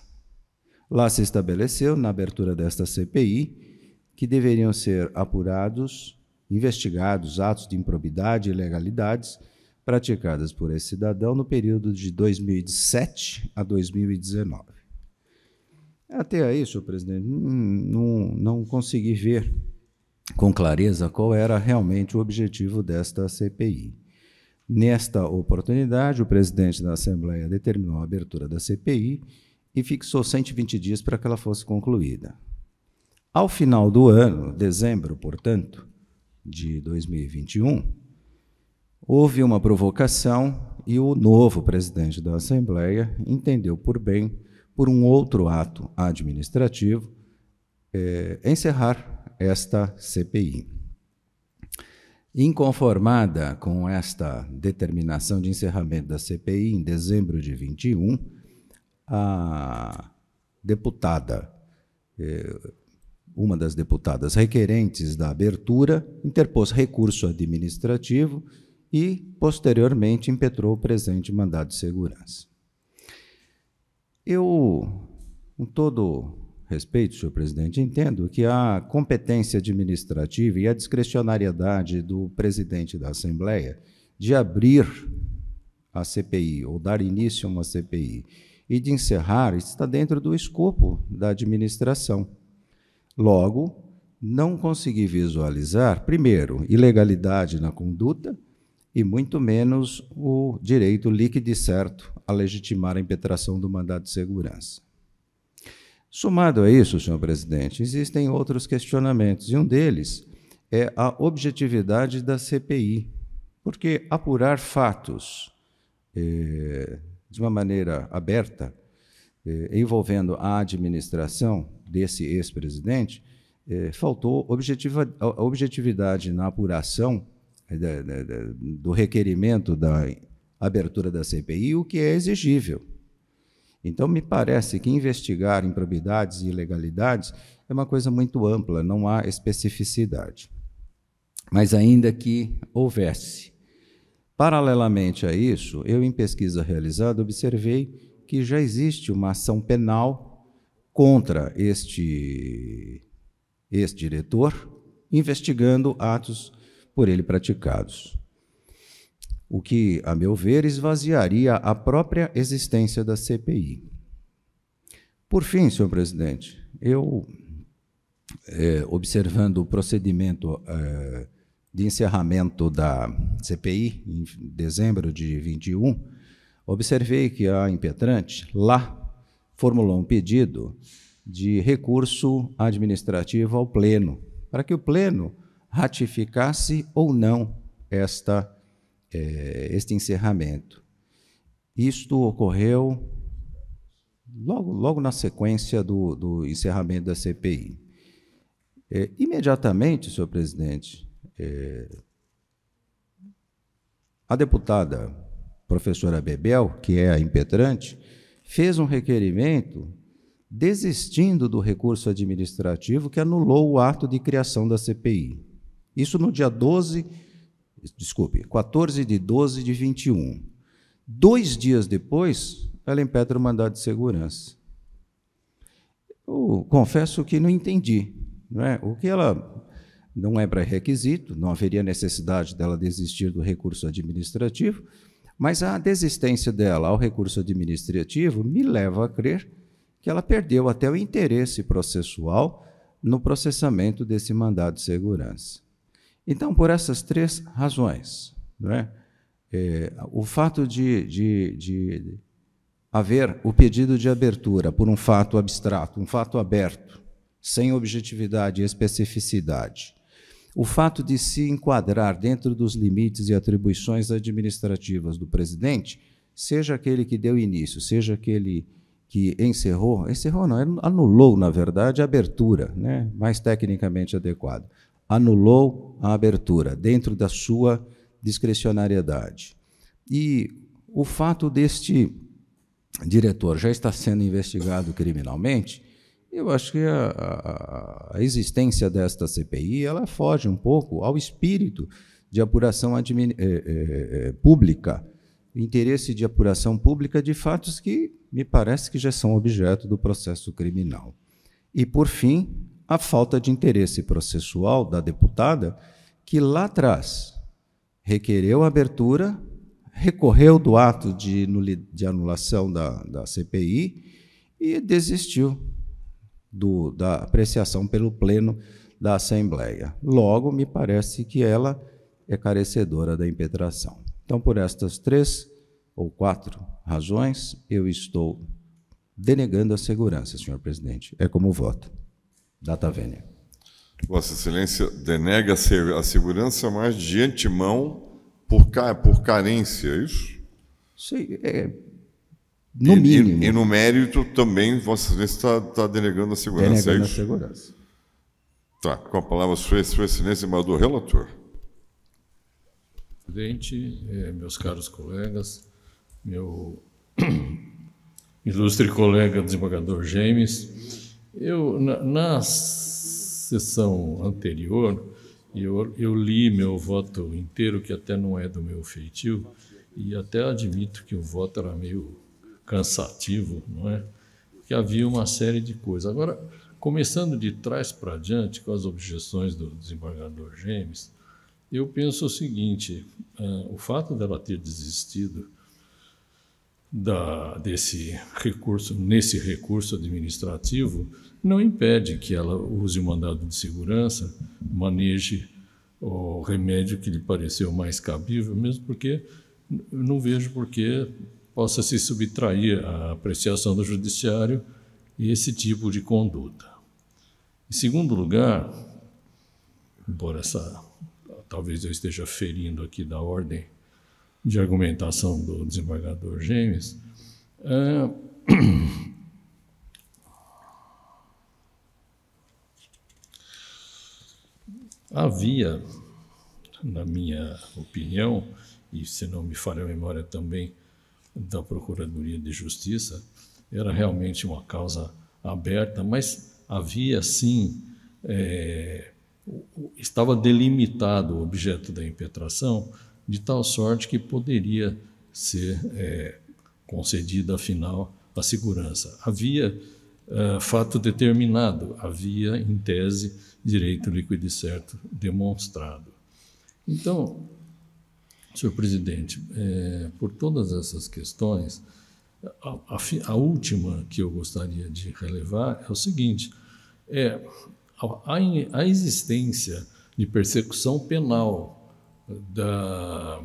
Lá se estabeleceu, na abertura desta CPI, que deveriam ser apurados, investigados atos de improbidade e ilegalidades praticadas por esse cidadão no período de 2007 a 2019. Até aí, senhor presidente, não, não consegui ver com clareza qual era realmente o objetivo desta CPI. Nesta oportunidade, o presidente da Assembleia determinou a abertura da CPI e fixou 120 dias para que ela fosse concluída. Ao final do ano, dezembro, portanto, de 2021, houve uma provocação e o novo presidente da Assembleia entendeu por bem, por um outro ato administrativo, é, encerrar esta CPI. Inconformada com esta determinação de encerramento da CPI em dezembro de 21, a deputada, eh, uma das deputadas requerentes da abertura, interpôs recurso administrativo e, posteriormente, impetrou o presente mandado de segurança. Eu, com todo respeito, senhor presidente, entendo que a competência administrativa e a discrecionariedade do presidente da Assembleia de abrir a CPI ou dar início a uma CPI e de encerrar está dentro do escopo da administração. Logo, não consegui visualizar, primeiro, ilegalidade na conduta e muito menos o direito líquido e certo a legitimar a impetração do mandato de segurança. Somado a isso, senhor presidente, existem outros questionamentos, e um deles é a objetividade da CPI, porque apurar fatos eh, de uma maneira aberta, eh, envolvendo a administração desse ex-presidente, eh, faltou objetiva, objetividade na apuração da, da, da, do requerimento da abertura da CPI, o que é exigível. Então, me parece que investigar improbidades e ilegalidades é uma coisa muito ampla, não há especificidade. Mas, ainda que houvesse. Paralelamente a isso, eu, em pesquisa realizada, observei que já existe uma ação penal contra este ex-diretor, investigando atos por ele praticados o que, a meu ver, esvaziaria a própria existência da CPI. Por fim, senhor presidente, eu, é, observando o procedimento é, de encerramento da CPI, em dezembro de 21, observei que a impetrante, lá, formulou um pedido de recurso administrativo ao Pleno, para que o Pleno ratificasse ou não esta é, este encerramento. Isto ocorreu logo, logo na sequência do, do encerramento da CPI. É, imediatamente, senhor presidente, é, a deputada professora Bebel, que é a impetrante, fez um requerimento desistindo do recurso administrativo que anulou o ato de criação da CPI. Isso no dia 12 de desculpe, 14 de 12 de 21. Dois dias depois, ela impede o mandado de segurança. Eu confesso que não entendi. Não é? O que ela não é pré-requisito, não haveria necessidade dela desistir do recurso administrativo, mas a desistência dela ao recurso administrativo me leva a crer que ela perdeu até o interesse processual no processamento desse mandado de segurança. Então, por essas três razões, é? é, o fato de, de, de haver o pedido de abertura por um fato abstrato, um fato aberto, sem objetividade e especificidade, o fato de se enquadrar dentro dos limites e atribuições administrativas do presidente, seja aquele que deu início, seja aquele que encerrou, encerrou não, anulou, na verdade, a abertura, né, mais tecnicamente adequada anulou a abertura dentro da sua discrecionariedade E o fato deste diretor já estar sendo investigado criminalmente, eu acho que a, a, a existência desta CPI ela foge um pouco ao espírito de apuração eh, eh, eh, pública, interesse de apuração pública de fatos que me parece que já são objeto do processo criminal. E, por fim, a falta de interesse processual da deputada, que lá atrás requereu a abertura, recorreu do ato de, de anulação da, da CPI e desistiu do, da apreciação pelo Pleno da Assembleia. Logo, me parece que ela é carecedora da impetração. Então, por estas três ou quatro razões, eu estou denegando a segurança, senhor presidente. É como voto. Data Vênia. Vossa Excelência denega a segurança, mas de antemão por, por carência, é isso? Sim, é, no e, mínimo. E, e, no mérito também, Vossa Excelência está, está denegando a segurança. Denegando é a segurança. Tá, com a palavra Sua, sua Excelência, mas do relator. Presidente, eh, meus caros colegas, meu ilustre colega desembargador James. Eu, na, na sessão anterior, eu, eu li meu voto inteiro, que até não é do meu feitio, e até admito que o voto era meio cansativo, não é? Porque havia uma série de coisas. Agora, começando de trás para diante, com as objeções do desembargador Gêmeos, eu penso o seguinte: uh, o fato dela ter desistido da, desse recurso, nesse recurso administrativo, não impede que ela use o mandado de segurança, maneje o remédio que lhe pareceu mais cabível, mesmo porque não vejo por que possa se subtrair à apreciação do judiciário esse tipo de conduta. Em segundo lugar, embora essa talvez eu esteja ferindo aqui da ordem de argumentação do desembargador James. É... Havia, na minha opinião, e se não me falha a memória também da Procuradoria de Justiça, era realmente uma causa aberta, mas havia sim, é, estava delimitado o objeto da impetração de tal sorte que poderia ser é, concedida, afinal, a segurança. Havia é, fato determinado, havia, em tese, direito líquido e certo demonstrado. Então, senhor presidente, é, por todas essas questões, a, a, a, última que eu gostaria de relevar é o seguinte: é, a, a existência de persecução penal da,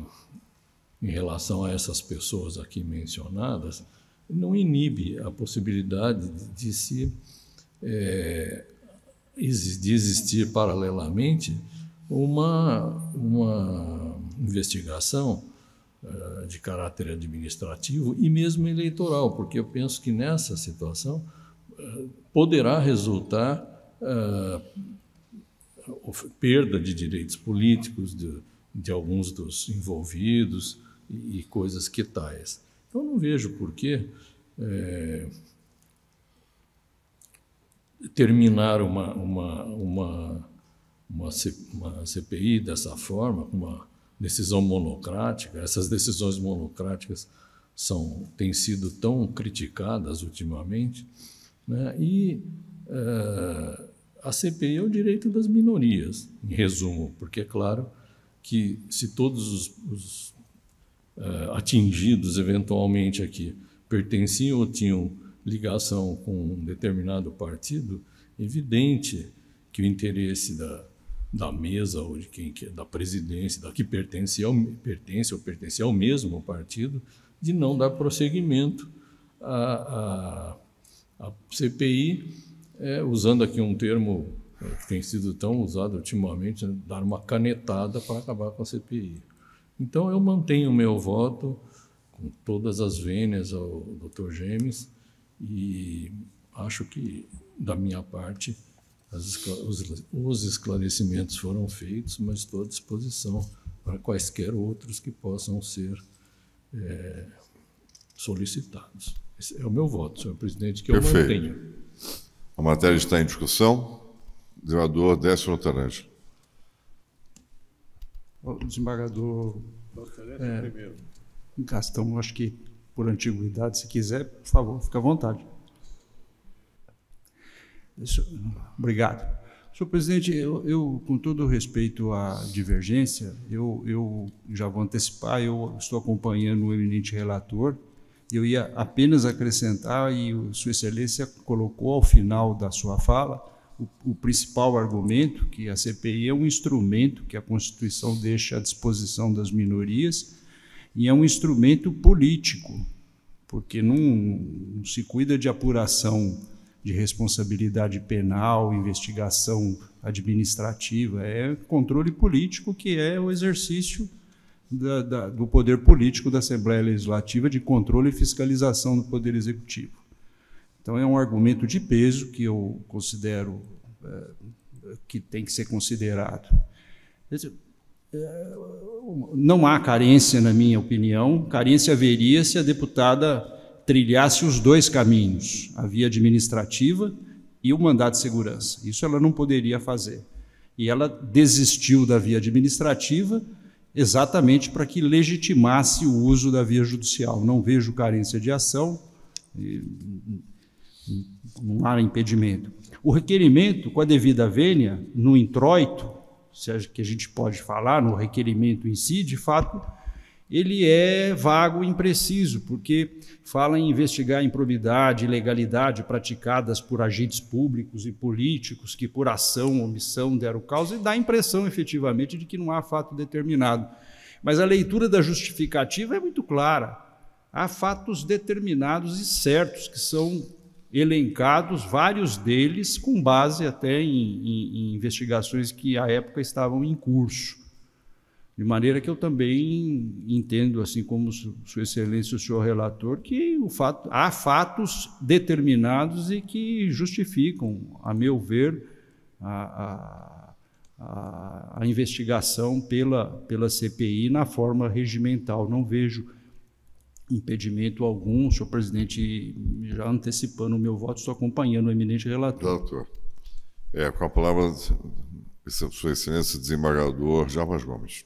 em relação a essas pessoas aqui mencionadas não inibe a possibilidade de, de se é, de existir paralelamente uma, uma investigação é, de caráter administrativo e mesmo eleitoral, porque eu penso que nessa situação é, poderá resultar é, perda de direitos políticos, de, de alguns dos envolvidos e, e coisas que tais. Então, não vejo por que eh, é, terminar uma, uma, uma, uma, uma CPI dessa forma, uma decisão monocrática. Essas decisões monocráticas são, têm sido tão criticadas ultimamente. Né? E eh, a CPI é o direito das minorias, em resumo, porque, é claro, que se todos os, os uh, atingidos eventualmente aqui pertenciam ou tinham ligação com um determinado partido, evidente que o interesse da, da mesa ou de quem que é, da presidência, da que pertence, ao, pertence ou pertence ao mesmo partido, de não dar prosseguimento à, à, à CPI, é, usando aqui um termo que tem sido tão usado ultimamente, né? dar uma canetada para acabar com a CPI. Então, eu mantenho meu voto com todas as vênias ao Dr. Gemes e acho que, da minha parte, os esclarecimentos foram feitos, mas estou à disposição para quaisquer outros que possam ser é, solicitados. Esse é o meu voto, senhor presidente, que Perfeito. eu mantenho. A matéria está em discussão. Desembargador Décio Taranjo. O desembargador é, é Gastão, acho que por antiguidade, se quiser, por favor, fica à vontade. obrigado. Senhor presidente, eu, eu, com todo respeito à divergência, eu, eu já vou antecipar, eu estou acompanhando o eminente relator, eu ia apenas acrescentar, e Sua Excelência colocou ao final da sua fala, o, o principal argumento, que a CPI é um instrumento que a Constituição deixa à disposição das minorias e é um instrumento político, porque não, não se cuida de apuração de responsabilidade penal, investigação administrativa, é controle político que é o exercício da, da, do poder político da Assembleia Legislativa de controle e fiscalização do Poder Executivo. Então, é um argumento de peso que eu considero é, que tem que ser considerado. É, não há carência, na minha opinião. Carência haveria se a deputada trilhasse os dois caminhos, a via administrativa e o mandato de segurança. Isso ela não poderia fazer. E ela desistiu da via administrativa exatamente para que legitimasse o uso da via judicial. Não vejo carência de ação. E não há impedimento. O requerimento com a devida vênia, no introito, seja que a gente pode falar no requerimento em si, de fato, ele é vago e impreciso, porque fala em investigar a improbidade, ilegalidade praticadas por agentes públicos e políticos que por ação, ou omissão deram causa e dá a impressão efetivamente de que não há fato determinado. Mas a leitura da justificativa é muito clara. Há fatos determinados e certos que são elencados, vários deles com base até em, em, em investigações que à época estavam em curso. De maneira que eu também entendo, assim como Sua Excelência, o senhor relator, que fato, há fatos determinados e que justificam, a meu ver, a, a, a investigação pela, pela CPI na forma regimental. Não vejo impedimento algum, senhor presidente, já antecipando o meu voto, estou acompanhando o eminente relator. Doutor, é, com a palavra sua excelência desembargador Jarbas Gomes.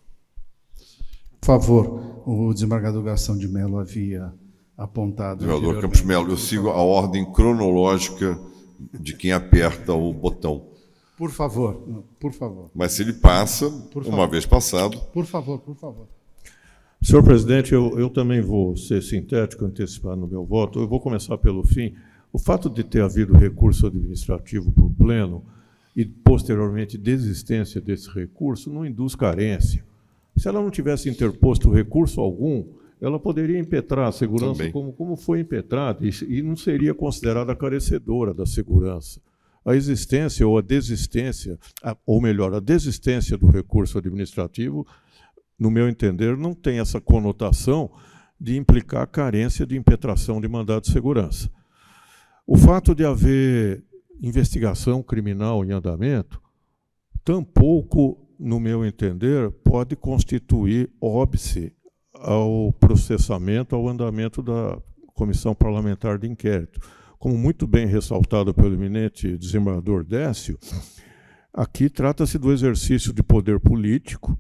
Por favor, o desembargador Garção de Melo havia apontado. Desembargador Campos Melo, eu sigo a ordem cronológica de quem aperta o botão. Por favor, por favor. Mas se ele passa, uma vez passado. Por favor, por favor. Senhor presidente, eu, eu também vou ser sintético, antecipar no meu voto. Eu vou começar pelo fim. O fato de ter havido recurso administrativo por pleno e, posteriormente, desistência desse recurso não induz carência. Se ela não tivesse interposto recurso algum, ela poderia impetrar a segurança como, como foi impetrada e, e, não seria considerada carecedora da segurança. A existência ou a desistência, a, ou melhor, a desistência do recurso administrativo no meu entender, não tem essa conotação de implicar carência de impetração de mandado de segurança. O fato de haver investigação criminal em andamento, tampouco, no meu entender, pode constituir óbice ao processamento, ao andamento da Comissão Parlamentar de Inquérito. Como muito bem ressaltado pelo eminente desembargador Décio, aqui trata-se do exercício de poder político,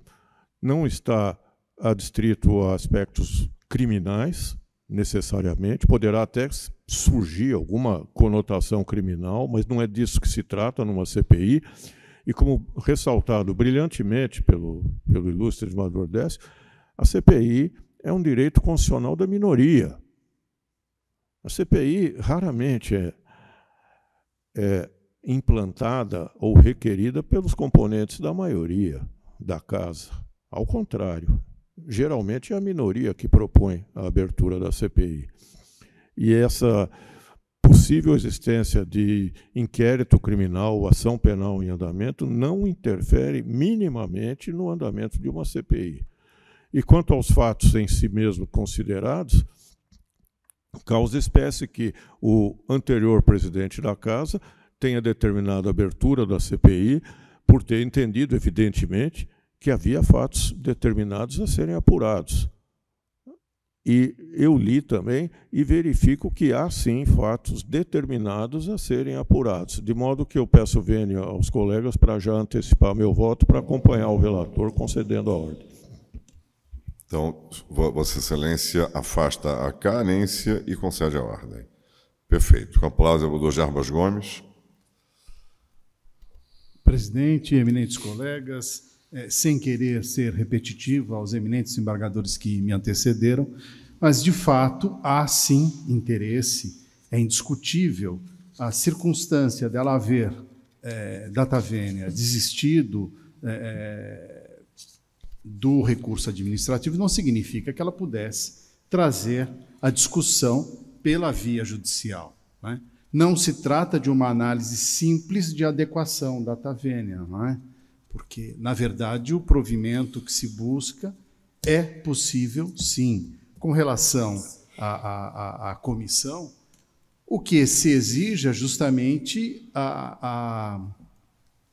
não está adstrito a aspectos criminais, necessariamente. Poderá até surgir alguma conotação criminal, mas não é disso que se trata numa CPI. E como ressaltado brilhantemente pelo, pelo ilustre Esmador Décio, a CPI é um direito constitucional da minoria. A CPI raramente é, é implantada ou requerida pelos componentes da maioria da casa. Ao contrário, geralmente é a minoria que propõe a abertura da CPI. E essa possível existência de inquérito criminal ou ação penal em andamento não interfere minimamente no andamento de uma CPI. E quanto aos fatos em si mesmo considerados, causa espécie que o anterior presidente da casa tenha determinado a abertura da CPI por ter entendido, evidentemente, que havia fatos determinados a serem apurados. E eu li também e verifico que há sim fatos determinados a serem apurados, de modo que eu peço vênia aos colegas para já antecipar meu voto para acompanhar o relator concedendo a ordem. Então, Vossa Excelência afasta a carência e concede a ordem. Perfeito. Com aplauso, do Jarbas Gomes. Presidente, eminentes colegas, é, sem querer ser repetitivo aos eminentes embargadores que me antecederam, mas de fato há sim interesse, é indiscutível a circunstância dela haver é, data vênia desistido é, é, do recurso administrativo não significa que ela pudesse trazer a discussão pela via judicial. Não, é? não se trata de uma análise simples de adequação data vênia, não é? Porque, na verdade, o provimento que se busca é possível, sim. Com relação à, à, à comissão, o que se exige é justamente a,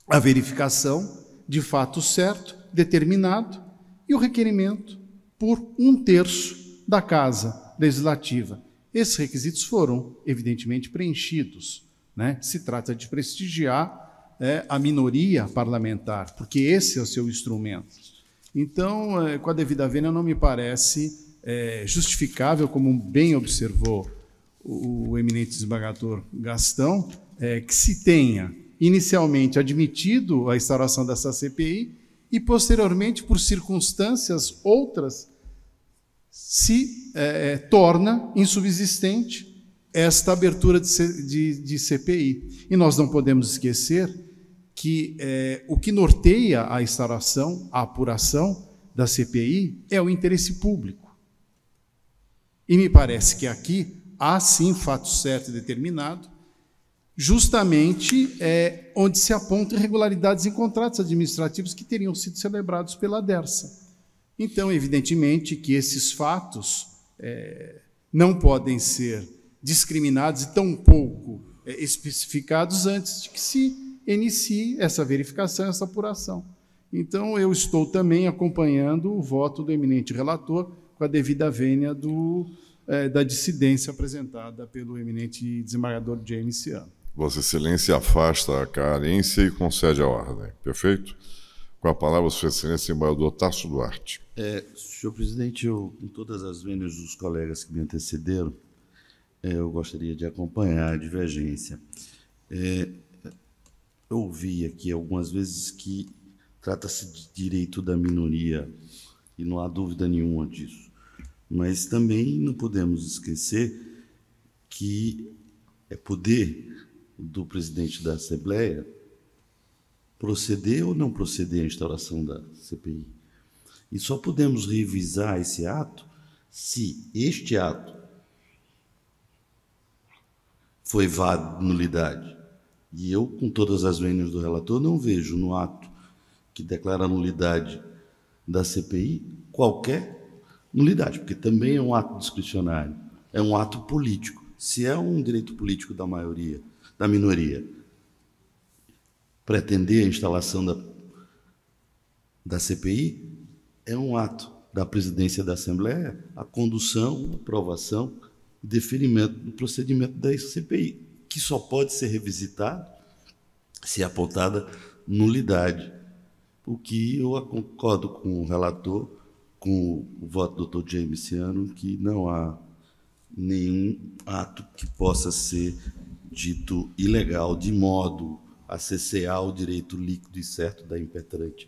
a, a verificação de fato certo, determinado, e o requerimento por um terço da Casa Legislativa. Esses requisitos foram, evidentemente, preenchidos. Né? Se trata de prestigiar é, a minoria parlamentar, porque esse é o seu instrumento. Então, é, com a devida vênia, não me parece é, justificável, como bem observou o, o eminente desembargador Gastão, é, que se tenha inicialmente admitido a instauração dessa CPI e, posteriormente, por circunstâncias outras, se é, é, torna insubsistente esta abertura de, de, de, CPI. E nós não podemos esquecer que é, o que norteia a instalação, a apuração da CPI é o interesse público. E me parece que aqui há sim fato certo e determinado, justamente é, onde se apontam irregularidades em contratos administrativos que teriam sido celebrados pela DERSA. Então, evidentemente que esses fatos é, não podem ser discriminados e tão é, especificados antes de que se inicie essa verificação, essa apuração. Então, eu estou também acompanhando o voto do eminente relator com a devida vênia do, é, da dissidência apresentada pelo eminente desembargador James Ciano. Vossa Excelência afasta a carência e concede a ordem. Perfeito? Com a palavra, Sua Excelência, embaixador Tasso Duarte. É, senhor presidente, eu, em todas as vênias dos colegas que me antecederam, é, eu gostaria de acompanhar a divergência. É, eu ouvi aqui algumas vezes que trata-se de direito da minoria e não há dúvida nenhuma disso. Mas também não podemos esquecer que é poder do presidente da Assembleia proceder ou não proceder à instauração da CPI. E só podemos revisar esse ato se este ato foi de nulidade. E eu, com todas as vênias do relator, não vejo no ato que declara a nulidade da CPI qualquer nulidade, porque também é um ato discricionário, é um ato político. Se é um direito político da maioria, da minoria, pretender a instalação da, da CPI, é um ato da presidência da Assembleia a condução, aprovação e deferimento do procedimento da CPI que só pode ser revisitado se é apontada nulidade. O que eu concordo com o relator, com o voto do doutor James Ciano, que não há nenhum ato que possa ser dito ilegal, de modo a cessear o direito líquido e certo da impetrante.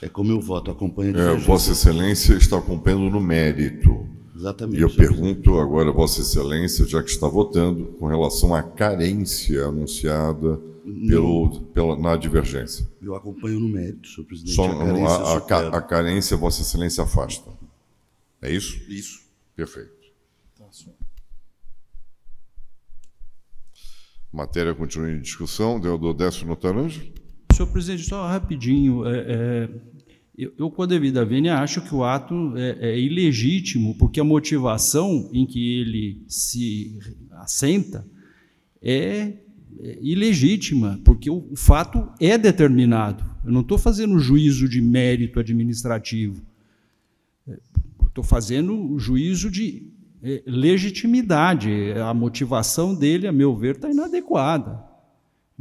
É como eu voto, acompanha de é, Vossa Excelência está acompanhando no mérito. Exatamente. E eu pergunto agora, Vossa Excelência, já que está votando, com relação à carência anunciada pelo, pela, na divergência. Eu acompanho no mérito, senhor presidente. Só, a, carência a, a, a carência, Vossa Excelência afasta. É isso? Isso. Perfeito. Tá, Matéria continua em discussão. Deodoro no Notaranja. Senhor presidente, só rapidinho. É, é eu, eu com a devida vênia, acho que o ato é, é ilegítimo, porque a motivação em que ele se assenta é, é ilegítima, porque o, o fato é determinado. Eu não estou fazendo juízo de mérito administrativo. Estou é, fazendo juízo de é, legitimidade. A motivação dele, a meu ver, está inadequada.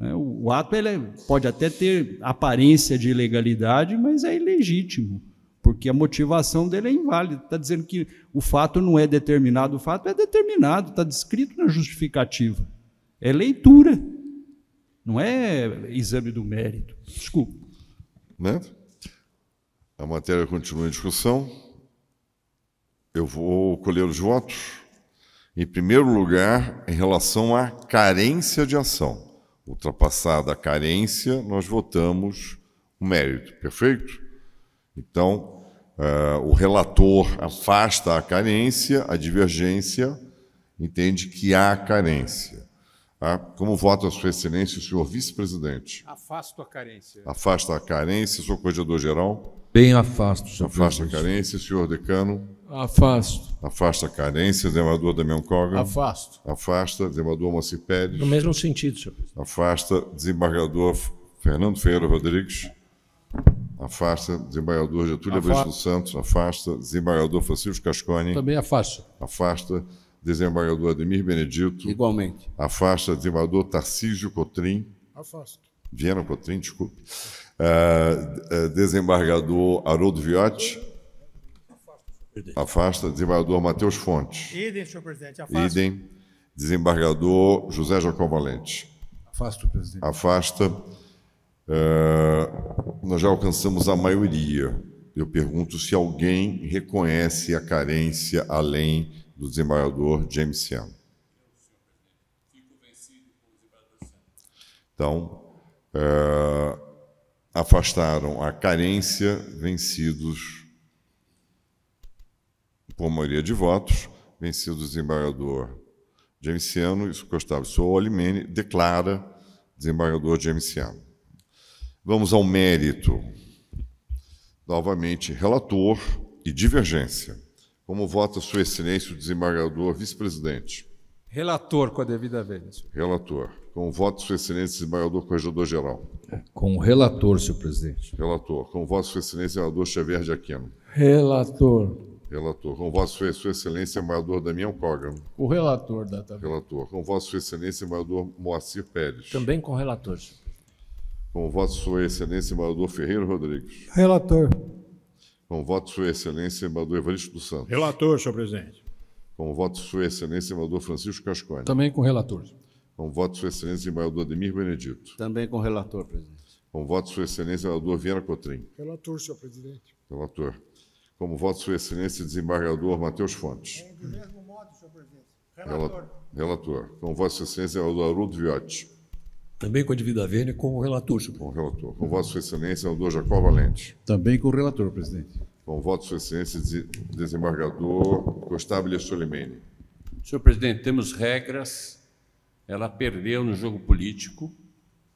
Né? O ato ele é, pode até ter aparência de ilegalidade, mas é ilegítimo, porque a motivação dele é inválida. Está dizendo que o fato não é determinado, o fato é determinado, está descrito na justificativa. É leitura, não é exame do mérito. Desculpa. Né? A matéria continua em discussão. Eu vou colher os votos. Em primeiro lugar, em relação à carência de ação. Ultrapassada a carência, nós votamos o mérito, perfeito? Então, uh, o relator afasta a carência, a divergência, entende que há carência. Ah, como vota a sua excelência, o senhor vice-presidente? Afasto a carência. Afasta a carência, senhor corregedor-geral? Bem afasto, senhor Afasta a carência, senhor decano? Afasto. Afasta a carência, zemador da Mencoga. Afasto. Afasta, desembargador Moacir Pérez. No mesmo sentido, senhor. Afasta, desembargador Fernando Ferreira Rodrigues. Afasta, desembargador Getúlio Afa... Abreu dos Santos. Afasta, desembargador Francisco Cascone. Também afasta. Afasta, desembargador Ademir Benedito. Igualmente. Afasta, desembargador Tarcísio Cotrim. Afasta. viena Cotrim, desculpe. Uh, desembargador Haroldo Viotti Presidente. Afasta desembargador Matheus Fontes. Idem, senhor presidente. Afasta. Idem, desembargador José Jacó Valente. Afasta, presidente. Afasta. Uh, nós já alcançamos a maioria. Eu pergunto se alguém reconhece a carência além do desembargador James Siano. Então, uh, afastaram a carência vencidos por maioria de votos, vencido o desembargador Jamesiano, isso Gustavo Souza Olimene, declara desembargador Jamesiano. Vamos ao mérito. Novamente, relator e divergência. Como vota Sua Excelência o desembargador vice-presidente? Relator com a devida vênia. Relator. Com o voto, Sua Excelência, desembargador Corregedor-Geral. É, com o relator, senhor presidente. Relator. Com o voto, Sua Excelência, senador Xavier de Aquino. Relator. Relator. Com vossa Sua Excelência, Maior Damião Cogan. O relator da tabela. Relator. Com vossa Sua Excelência, Maior Moacir Pérez. Também com relator. Com vossa Sua Excelência, Maior Ferreira Rodrigues. Relator. Com voto Sua Excelência, Maior Evaristo dos Santos. Relator, senhor presidente. Com voto Sua Excelência, Maior Francisco Cascone. Também com relator. Com voto Sua Excelência, Maior Ademir Benedito. Também com relator, presidente. Com voto Sua Excelência, Maior Viana Cotrim. Relator, senhor presidente. Relator como voto Sua Excelência Desembargador Matheus Fontes. É relator. Relator. Com então, Vossa Excelência é Aldo Viotti. Também com a dívida vênia, com o relator, senhor Com o relator. Com Vossa Excelência Aldo Jacob Valente. Também com o relator, presidente. Com voto Sua Excelência Desembargador Gustavo Solimene. Senhor presidente, temos regras. Ela perdeu no jogo político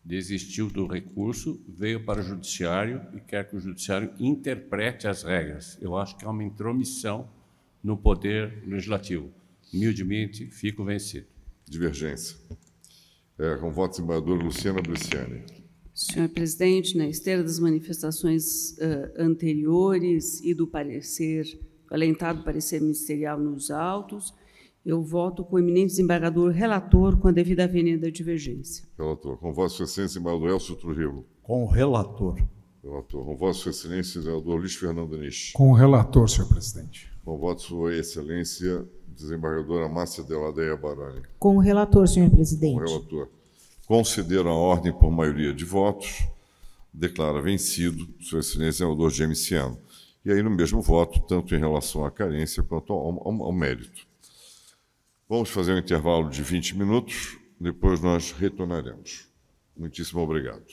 desistiu do recurso, veio para o judiciário e quer que o judiciário interprete as regras. Eu acho que é uma intromissão no poder legislativo. Humildemente, fico vencido. Divergência. É, com voto embaixador Luciana Bresciani. Senhor presidente, na esteira das manifestações uh, anteriores e do parecer, alentado parecer ministerial nos autos, eu voto com o eminente desembargador relator com a devida avenida divergência. Relator. Com Vossa Excelência, embargador Elcio Trujillo. Com o relator. Relator. Com Vossa Excelência, desembargador Luiz Fernando Nish. Com o relator, senhor presidente. Com Vossa Excelência, desembargadora Márcia Deladeia Barani. Com o relator, senhor presidente. Com o relator. Considero a ordem por maioria de votos. Declara vencido, Sua Excelência, desembargador Gemiciano. E aí, no mesmo voto, tanto em relação à carência quanto ao, ao, ao mérito. Vamos fazer um intervalo de 20 minutos, depois nós retornaremos. Muitíssimo obrigado.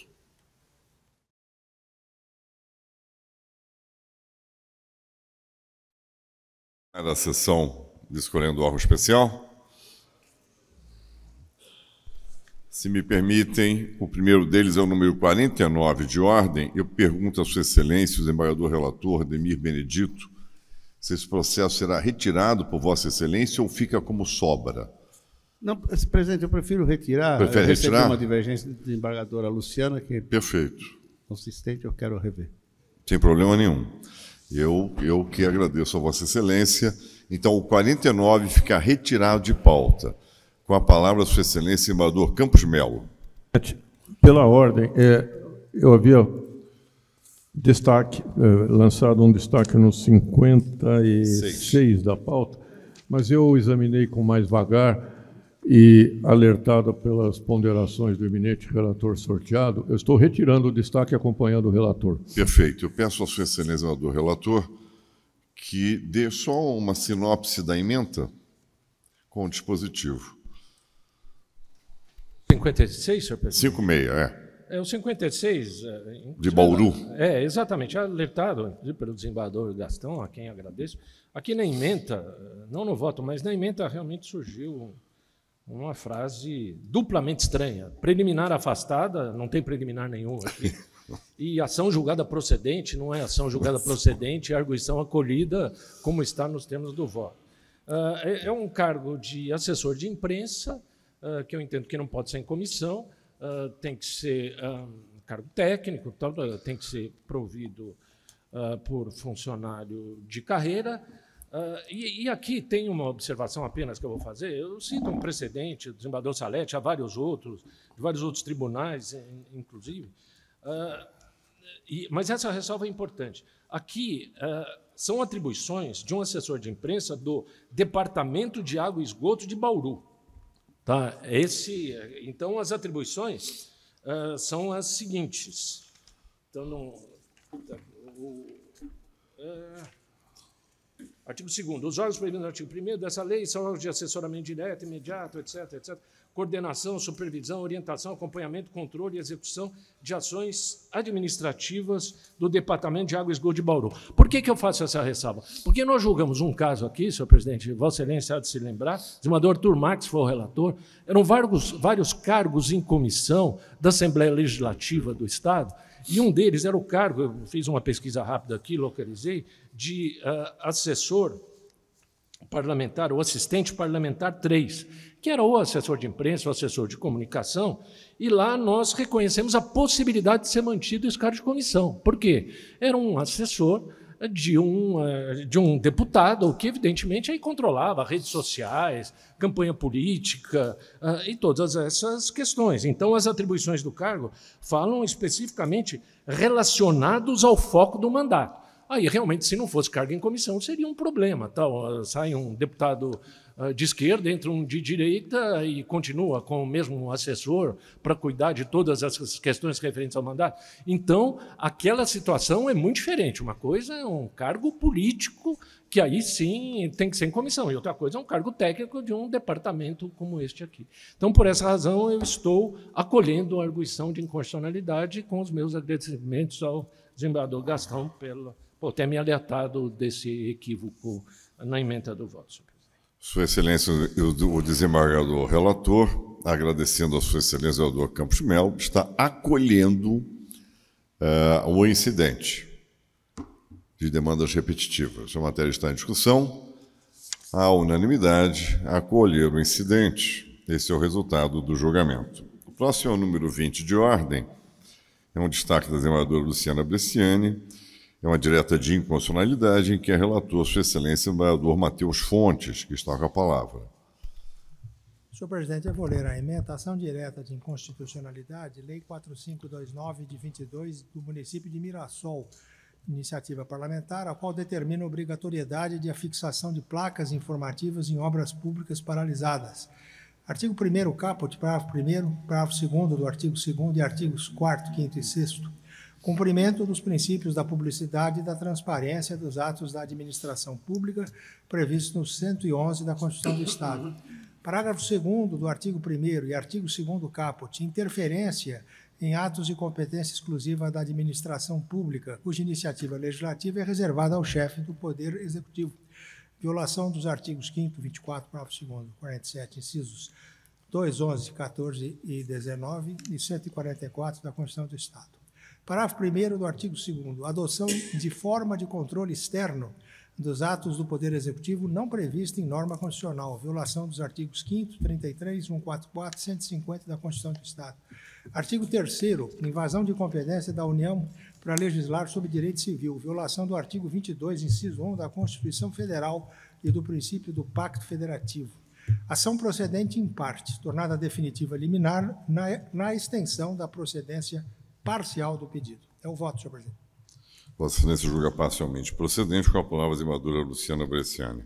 Da sessão de escolhendo o órgão especial. Se me permitem, o primeiro deles é o número 49 de ordem. Eu pergunto a Sua Excelência, o desembargador relator, Demir Benedito, se esse processo será retirado por Vossa Excelência ou fica como sobra? Não, eh, presidente, eu prefiro retirar. Prefere eh, retirar? uma divergência de desembargadora Luciana, que é Perfeito. consistente, eu quero rever. Sem problema nenhum. Eu, eu que agradeço a Vossa Excelência. Então, o 49 fica retirado de pauta. Com a palavra, Sua Excelência, embaixador Campos Melo. Pela ordem, é, eu havia destaque, é, lançado um destaque no 56 Seis. da pauta, mas eu examinei com mais vagar e alertado pelas ponderações do eminente relator sorteado, eu estou retirando o destaque acompanhando o relator. Perfeito. Eu peço à sua excelência do relator que dê só uma sinopse da emenda com o dispositivo. 56, senhor presidente? 56, é. É, é o 56. É, de Bauru. É, exatamente. Alertado pelo desembargador Gastão, a quem agradeço. Aqui na emenda, não no voto, mas na emenda realmente surgiu uma frase duplamente estranha. Preliminar afastada, não tem preliminar nenhum aqui. E ação julgada procedente, não é ação julgada procedente, é arguição acolhida, como está nos termos do voto. Ah, é, é, um cargo de assessor de imprensa, ah, que eu entendo que não pode ser em comissão, uh, tem que ser um, ah, cargo técnico, tal, tem que ser provido uh, por funcionário de carreira. Uh, e, e, aqui tem uma observação apenas que eu vou fazer. Eu cito um precedente do desembargador Salete, há vários outros, de vários outros tribunais, inclusive. Uh, e, mas essa ressalva é importante. Aqui uh, são atribuições de um assessor de imprensa do Departamento de Água e Esgoto de Bauru. Tá? Esse, então, as atribuições uh, são as seguintes. Então, não, tá, o, uh, artigo 2 Os órgãos proibidos no artigo 1 dessa lei são órgãos de assessoramento direto, imediato, etc, etc coordenação, supervisão, orientação, acompanhamento, controle e execução de ações administrativas do Departamento de Água e Esgoto de Bauru. Por que, que eu faço essa ressalva? Porque nós julgamos um caso aqui, senhor presidente, Vossa Excelência há de se lembrar, o desembargador Turmax foi o relator, eram vários, vários cargos em comissão da Assembleia Legislativa do Estado, e um deles era o cargo, eu fiz uma pesquisa rápida aqui, localizei, de uh, assessor parlamentar ou assistente parlamentar 3 que era o assessor de imprensa, o assessor de comunicação, e lá nós reconhecemos a possibilidade de ser mantido esse cargo de comissão. Por quê? Era um assessor de um, eh, de um deputado, que evidentemente aí controlava redes sociais, campanha política ah, e todas essas questões. Então, as atribuições do cargo falam especificamente relacionados ao foco do mandato. Aí, realmente, se não fosse cargo em comissão, seria um problema. Tal. Sai um deputado ah, de esquerda, entra um de direita e continua com o mesmo assessor para cuidar de todas as questões referentes ao mandato. Então, aquela situação é muito diferente. Uma coisa é um cargo político, que aí sim tem que ser em comissão, e outra coisa é um cargo técnico de um departamento como este aqui. Então, por essa razão, eu estou acolhendo a arguição de inconstitucionalidade com os meus agradecimentos ao desembargador Gastão pela por ter me alertado desse equívoco na emenda do voto, senhor presidente. Sua Excelência, o desembargador relator, agradecendo a Sua Excelência, o doutor Campos Melo, está acolhendo uh, o incidente de demandas repetitivas. A matéria está em discussão. A unanimidade acolher o incidente. Esse é o resultado do julgamento. O próximo é o número 20 de ordem. É um destaque da desembargadora Luciana Bresciani é uma direta de inconstitucionalidade em que a é relator, Sua Excelência, o embaixador Matheus Fontes, que está com a palavra. Senhor presidente, eu vou ler a emenda. Ação direta de inconstitucionalidade, Lei 4529 de 22 do município de Mirassol, iniciativa parlamentar, a qual determina a obrigatoriedade de afixação de placas informativas em obras públicas paralisadas. Artigo 1 caput, parágrafo 1 parágrafo 2 do artigo 2 e artigos 4 5 e 6 cumprimento dos princípios da publicidade e da transparência dos atos da administração pública previstos no 111 da Constituição do Estado. Parágrafo 2 do artigo 1 e artigo 2 caput, interferência em atos de competência exclusiva da administração pública, cuja iniciativa legislativa é reservada ao chefe do Poder Executivo. Violação dos artigos 5 24, parágrafo 2 47, incisos 2, 11, 14 e 19 e 144 da Constituição do Estado. Parágrafo 1 do artigo 2. Adoção de forma de controle externo dos atos do Poder Executivo não prevista em norma constitucional, violação dos artigos 5, 33, 144 e 150 da Constituição do Estado. Artigo 3. Invasão de competência da União para legislar sobre direito civil, violação do artigo 22, inciso 1 da Constituição Federal e do princípio do Pacto Federativo. Ação procedente em parte, tornada definitiva liminar na, na extensão da procedência parcial do pedido. É o voto, senhor presidente. Vossa Excelência julga parcialmente procedente com a palavra de madura Luciana Bresciani.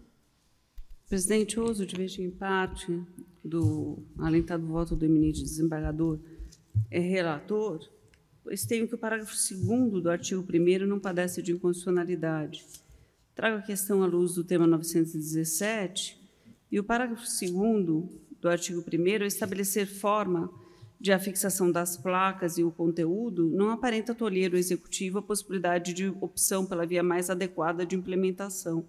Presidente, uso de vez em parte do alentado voto do eminente desembargador é relator, pois tenho que o parágrafo 2 do artigo 1 não padece de inconstitucionalidade. Trago a questão à luz do tema 917 e o parágrafo 2 do artigo 1 é estabelecer forma de afixação das placas e o conteúdo, não aparenta tolher o executivo a possibilidade de opção pela via mais adequada de implementação.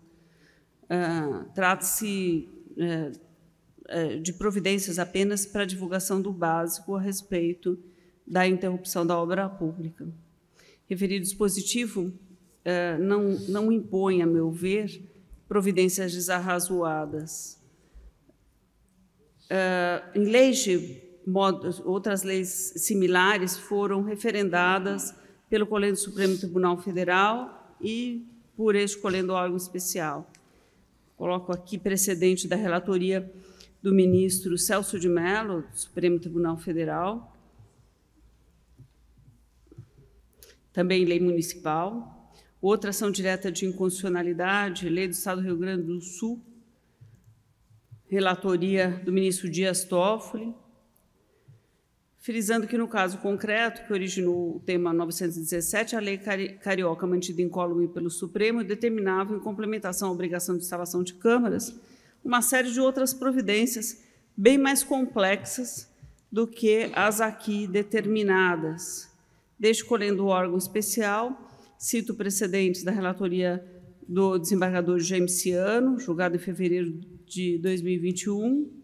Uh, Trata-se uh, uh, de providências apenas para divulgação do básico a respeito da interrupção da obra pública. Referido dispositivo é, não, não impõe, a meu ver, providências desarrazoadas. Ah, em leis de modos, outras leis similares foram referendadas pelo Colégio do Supremo Tribunal Federal e por este Colégio órgão especial. Coloco aqui precedente da relatoria do ministro Celso de Mello, do Supremo Tribunal Federal, também lei municipal, outra ação direta de inconstitucionalidade, lei do Estado do Rio Grande do Sul, relatoria do ministro Dias Toffoli, frisando que, no caso concreto, que originou o tema 917, a lei carioca mantida incólume pelo Supremo determinava, em complementação à obrigação de instalação de câmaras, uma série de outras providências bem mais complexas do que as aqui determinadas, colhendo o órgão especial, cito precedentes da relatoria do desembargador James Ciano, julgado em fevereiro de 2021,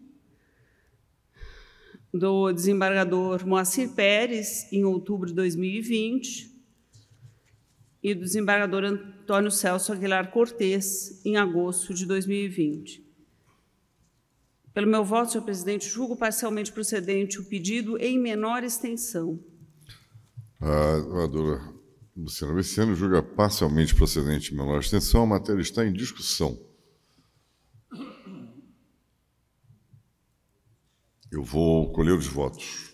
do desembargador Moacir Pérez, em outubro de 2020, e do desembargador Antônio Celso Aguilar Cortes, em agosto de 2020. Pelo meu voto, senhor presidente, julgo parcialmente procedente o pedido em menor extensão. A vereadora Luciana Viciano julga parcialmente procedente em menor extensão. A matéria está em discussão. Eu vou colher os votos.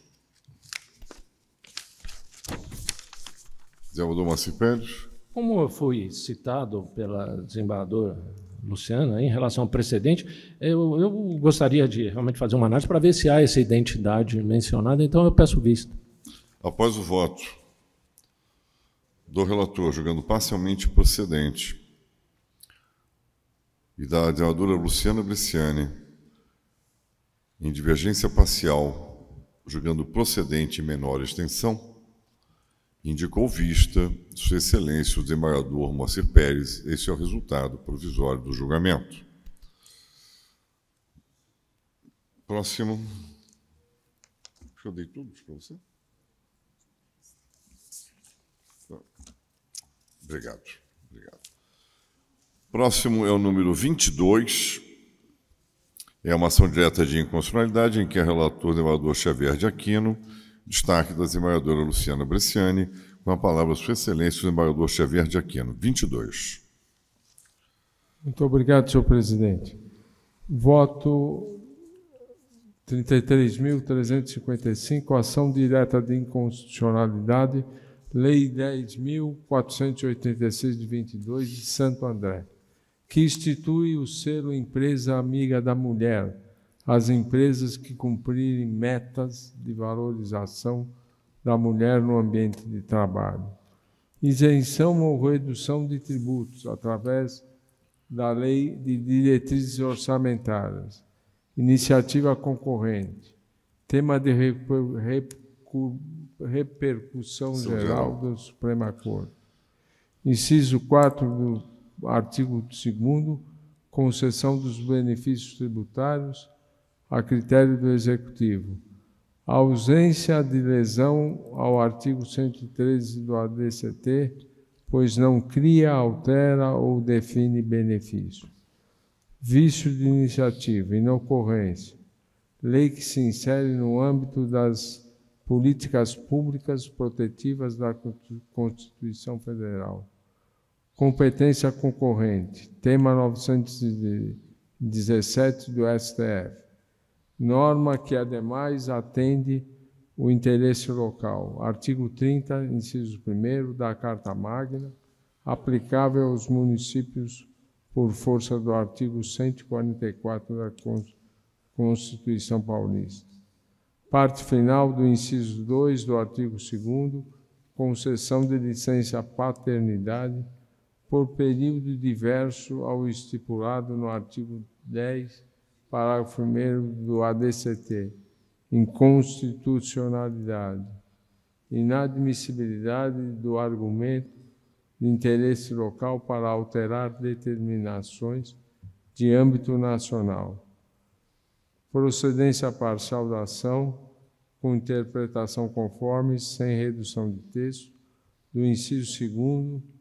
Zé Aldo Pérez. Como foi citado pela desembargadora Luciana, em relação ao precedente, eu, eu gostaria de realmente fazer uma análise para ver se há essa identidade mencionada, então eu peço vista. Após o voto do relator, julgando parcialmente procedente, e da desembargadora Luciana Bresciani, em divergência parcial, julgando procedente menor extensão, indicou vista Sua Excelência o desembargador Moacir Pérez. Esse é o resultado provisório do julgamento. Próximo. Acho que eu dei tudo para você. Obrigado. Obrigado. Próximo é o número 22, é uma ação direta de inconstitucionalidade em que a relator desembargador Xavier de Aquino, destaque da desembargadora Luciana Bresciani, com a palavra Sua Excelência, o desembargador Xavier de Aquino. 22. Muito obrigado, senhor presidente. Voto 33.355, ação direta de inconstitucionalidade, Lei 10.486 de 22 de Santo André que institui o selo Empresa Amiga da Mulher, as empresas que cumprirem metas de valorização da mulher no ambiente de trabalho. Isenção ou redução de tributos através da Lei de Diretrizes Orçamentárias. Iniciativa concorrente. Tema de repercussão geral, geral da Suprema Corte. Inciso 4 do artigo 2, concessão dos benefícios tributários a critério do Executivo. A ausência de lesão ao artigo 113 do ADCT, pois não cria, altera ou define benefício. Vício de iniciativa, inocorrência. Lei que se insere no âmbito das políticas públicas protetivas da Constituição Federal competência concorrente, tema 917 do STF, norma que, ademais, atende o interesse local, artigo 30, inciso 1 da Carta Magna, aplicável aos municípios por força do artigo 144 da Constituição Paulista. Parte final do inciso 2 do artigo 2 concessão de licença paternidade por período diverso ao estipulado no artigo 10, parágrafo 1 do ADCT, inconstitucionalidade, inadmissibilidade do argumento de interesse local para alterar determinações de âmbito nacional, procedência parcial da ação com interpretação conforme, sem redução de texto, do inciso 2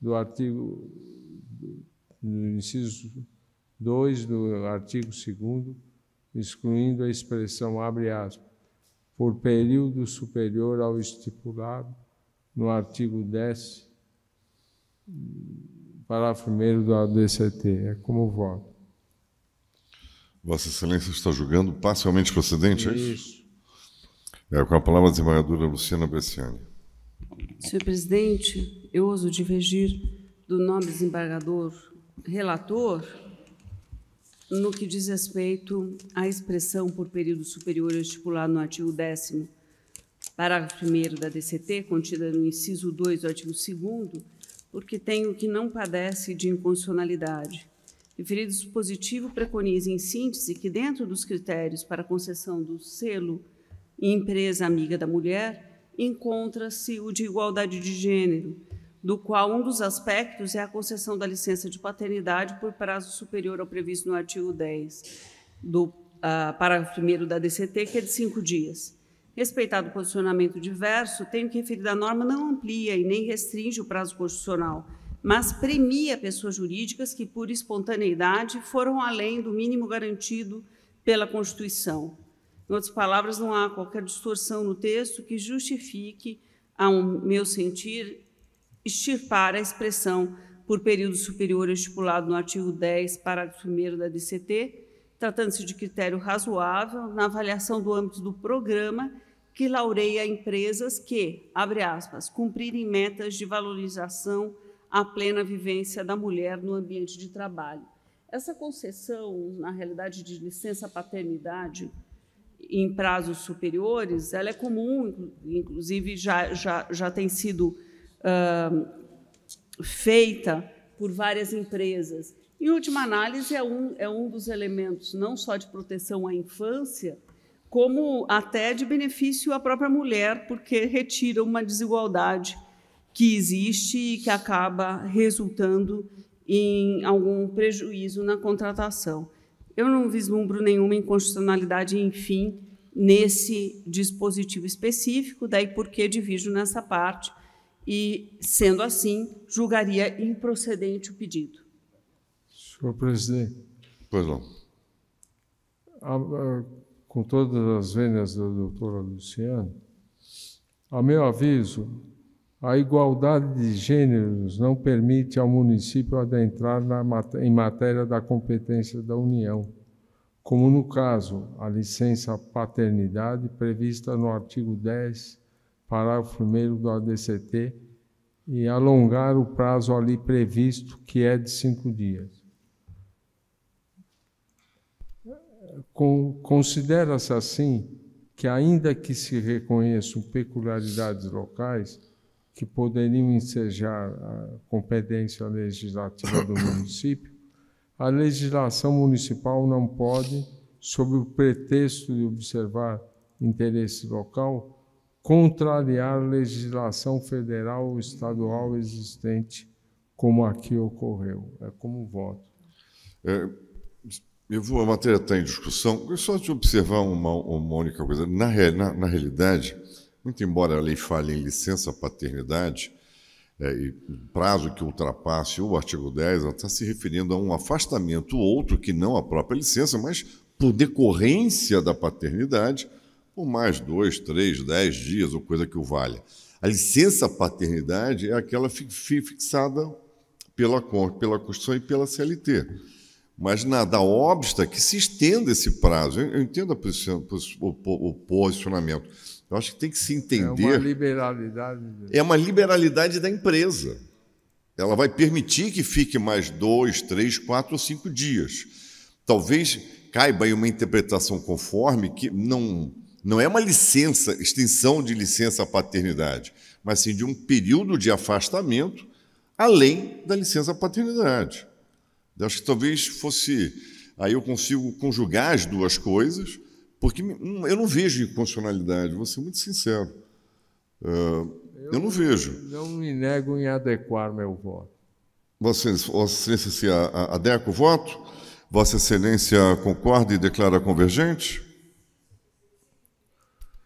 do artigo, do inciso 2 do artigo 2, excluindo a expressão, abre aspas, por período superior ao estipulado no artigo 10, parágrafo 1 do ADCT. É como voto. Vossa Excelência está julgando parcialmente procedente, é isso? isso? É, com a palavra a desembargadora Luciana Bessiani. Senhor presidente, eu ouso divergir do nome desembargador relator no que diz respeito à expressão por período superior estipulado no artigo 10 parágrafo 1 da DCT, contida no inciso 2 do artigo 2 porque tem o que não padece de inconstitucionalidade. Referido dispositivo preconiza, em síntese, que dentro dos critérios para concessão do selo empresa amiga da mulher, encontra-se o de igualdade de gênero, do qual um dos aspectos é a concessão da licença de paternidade por prazo superior ao previsto no artigo 10 do ah, parágrafo 1 da DCT, que é de cinco dias. Respeitado o posicionamento diverso, tenho que referir da norma não amplia e nem restringe o prazo constitucional, mas premia pessoas jurídicas que, por espontaneidade, foram além do mínimo garantido pela Constituição. Em outras palavras, não há qualquer distorção no texto que justifique, a um meu sentir, extirpar a expressão por período superior estipulado no artigo 10, parágrafo 1 da DCT, tratando-se de critério razoável na avaliação do âmbito do programa que laureia empresas que, abre aspas, cumprirem metas de valorização à plena vivência da mulher no ambiente de trabalho. Essa concessão, na realidade, de licença paternidade, em prazos superiores, ela é comum, inclusive já, já, já tem sido uh, feita por várias empresas. Em última análise, é um, é um dos elementos não só de proteção à infância, como até de benefício à própria mulher, porque retira uma desigualdade que existe e que acaba resultando em algum prejuízo na contratação eu não vislumbro nenhuma inconstitucionalidade, enfim, nesse dispositivo específico, daí porque divido nessa parte e, sendo assim, julgaria improcedente o pedido. Senhor presidente. Pois não. A, a, com todas as vênias da doutora Luciana, a meu aviso, a igualdade de gêneros não permite ao município adentrar na, em matéria da competência da União, como no caso a licença paternidade prevista no artigo 10, parágrafo 1 do ADCT, e alongar o prazo ali previsto, que é de cinco dias. Considera-se assim que, ainda que se reconheçam peculiaridades locais, que poderiam ensejar a competência legislativa do município, a legislação municipal não pode, sob o pretexto de observar interesse local, contrariar legislação federal ou estadual existente, como aqui ocorreu. É como voto. É, eu vou, a matéria está em discussão. Eu só de observar uma, uma única coisa. Na, na, na realidade, muito embora a lei fale em licença paternidade, é, prazo que ultrapasse o artigo 10, ela está se referindo a um afastamento outro que não a própria licença, mas por decorrência da paternidade, por mais dois, três, dez dias ou coisa que o valha. A licença paternidade é aquela fixada pela, pela Constituição e pela CLT. Mas nada obsta que se estenda esse prazo. Eu, eu entendo a, o, o posicionamento eu acho que tem que se entender. É uma liberalidade. É uma liberalidade da empresa. Ela vai permitir que fique mais dois, três, quatro ou cinco dias. Talvez caiba aí uma interpretação conforme que não, não é uma licença, extensão de licença paternidade, mas sim de um período de afastamento além da licença paternidade. Eu acho que talvez fosse. Aí eu consigo conjugar as duas coisas porque hum, eu não vejo inconstitucionalidade, vou ser muito sincero. eu, ah, eu, não vejo. Não me nego em adequar meu voto. Vossa, Vossa Excelência se adequa o voto? Vossa Excelência concorda e declara convergente?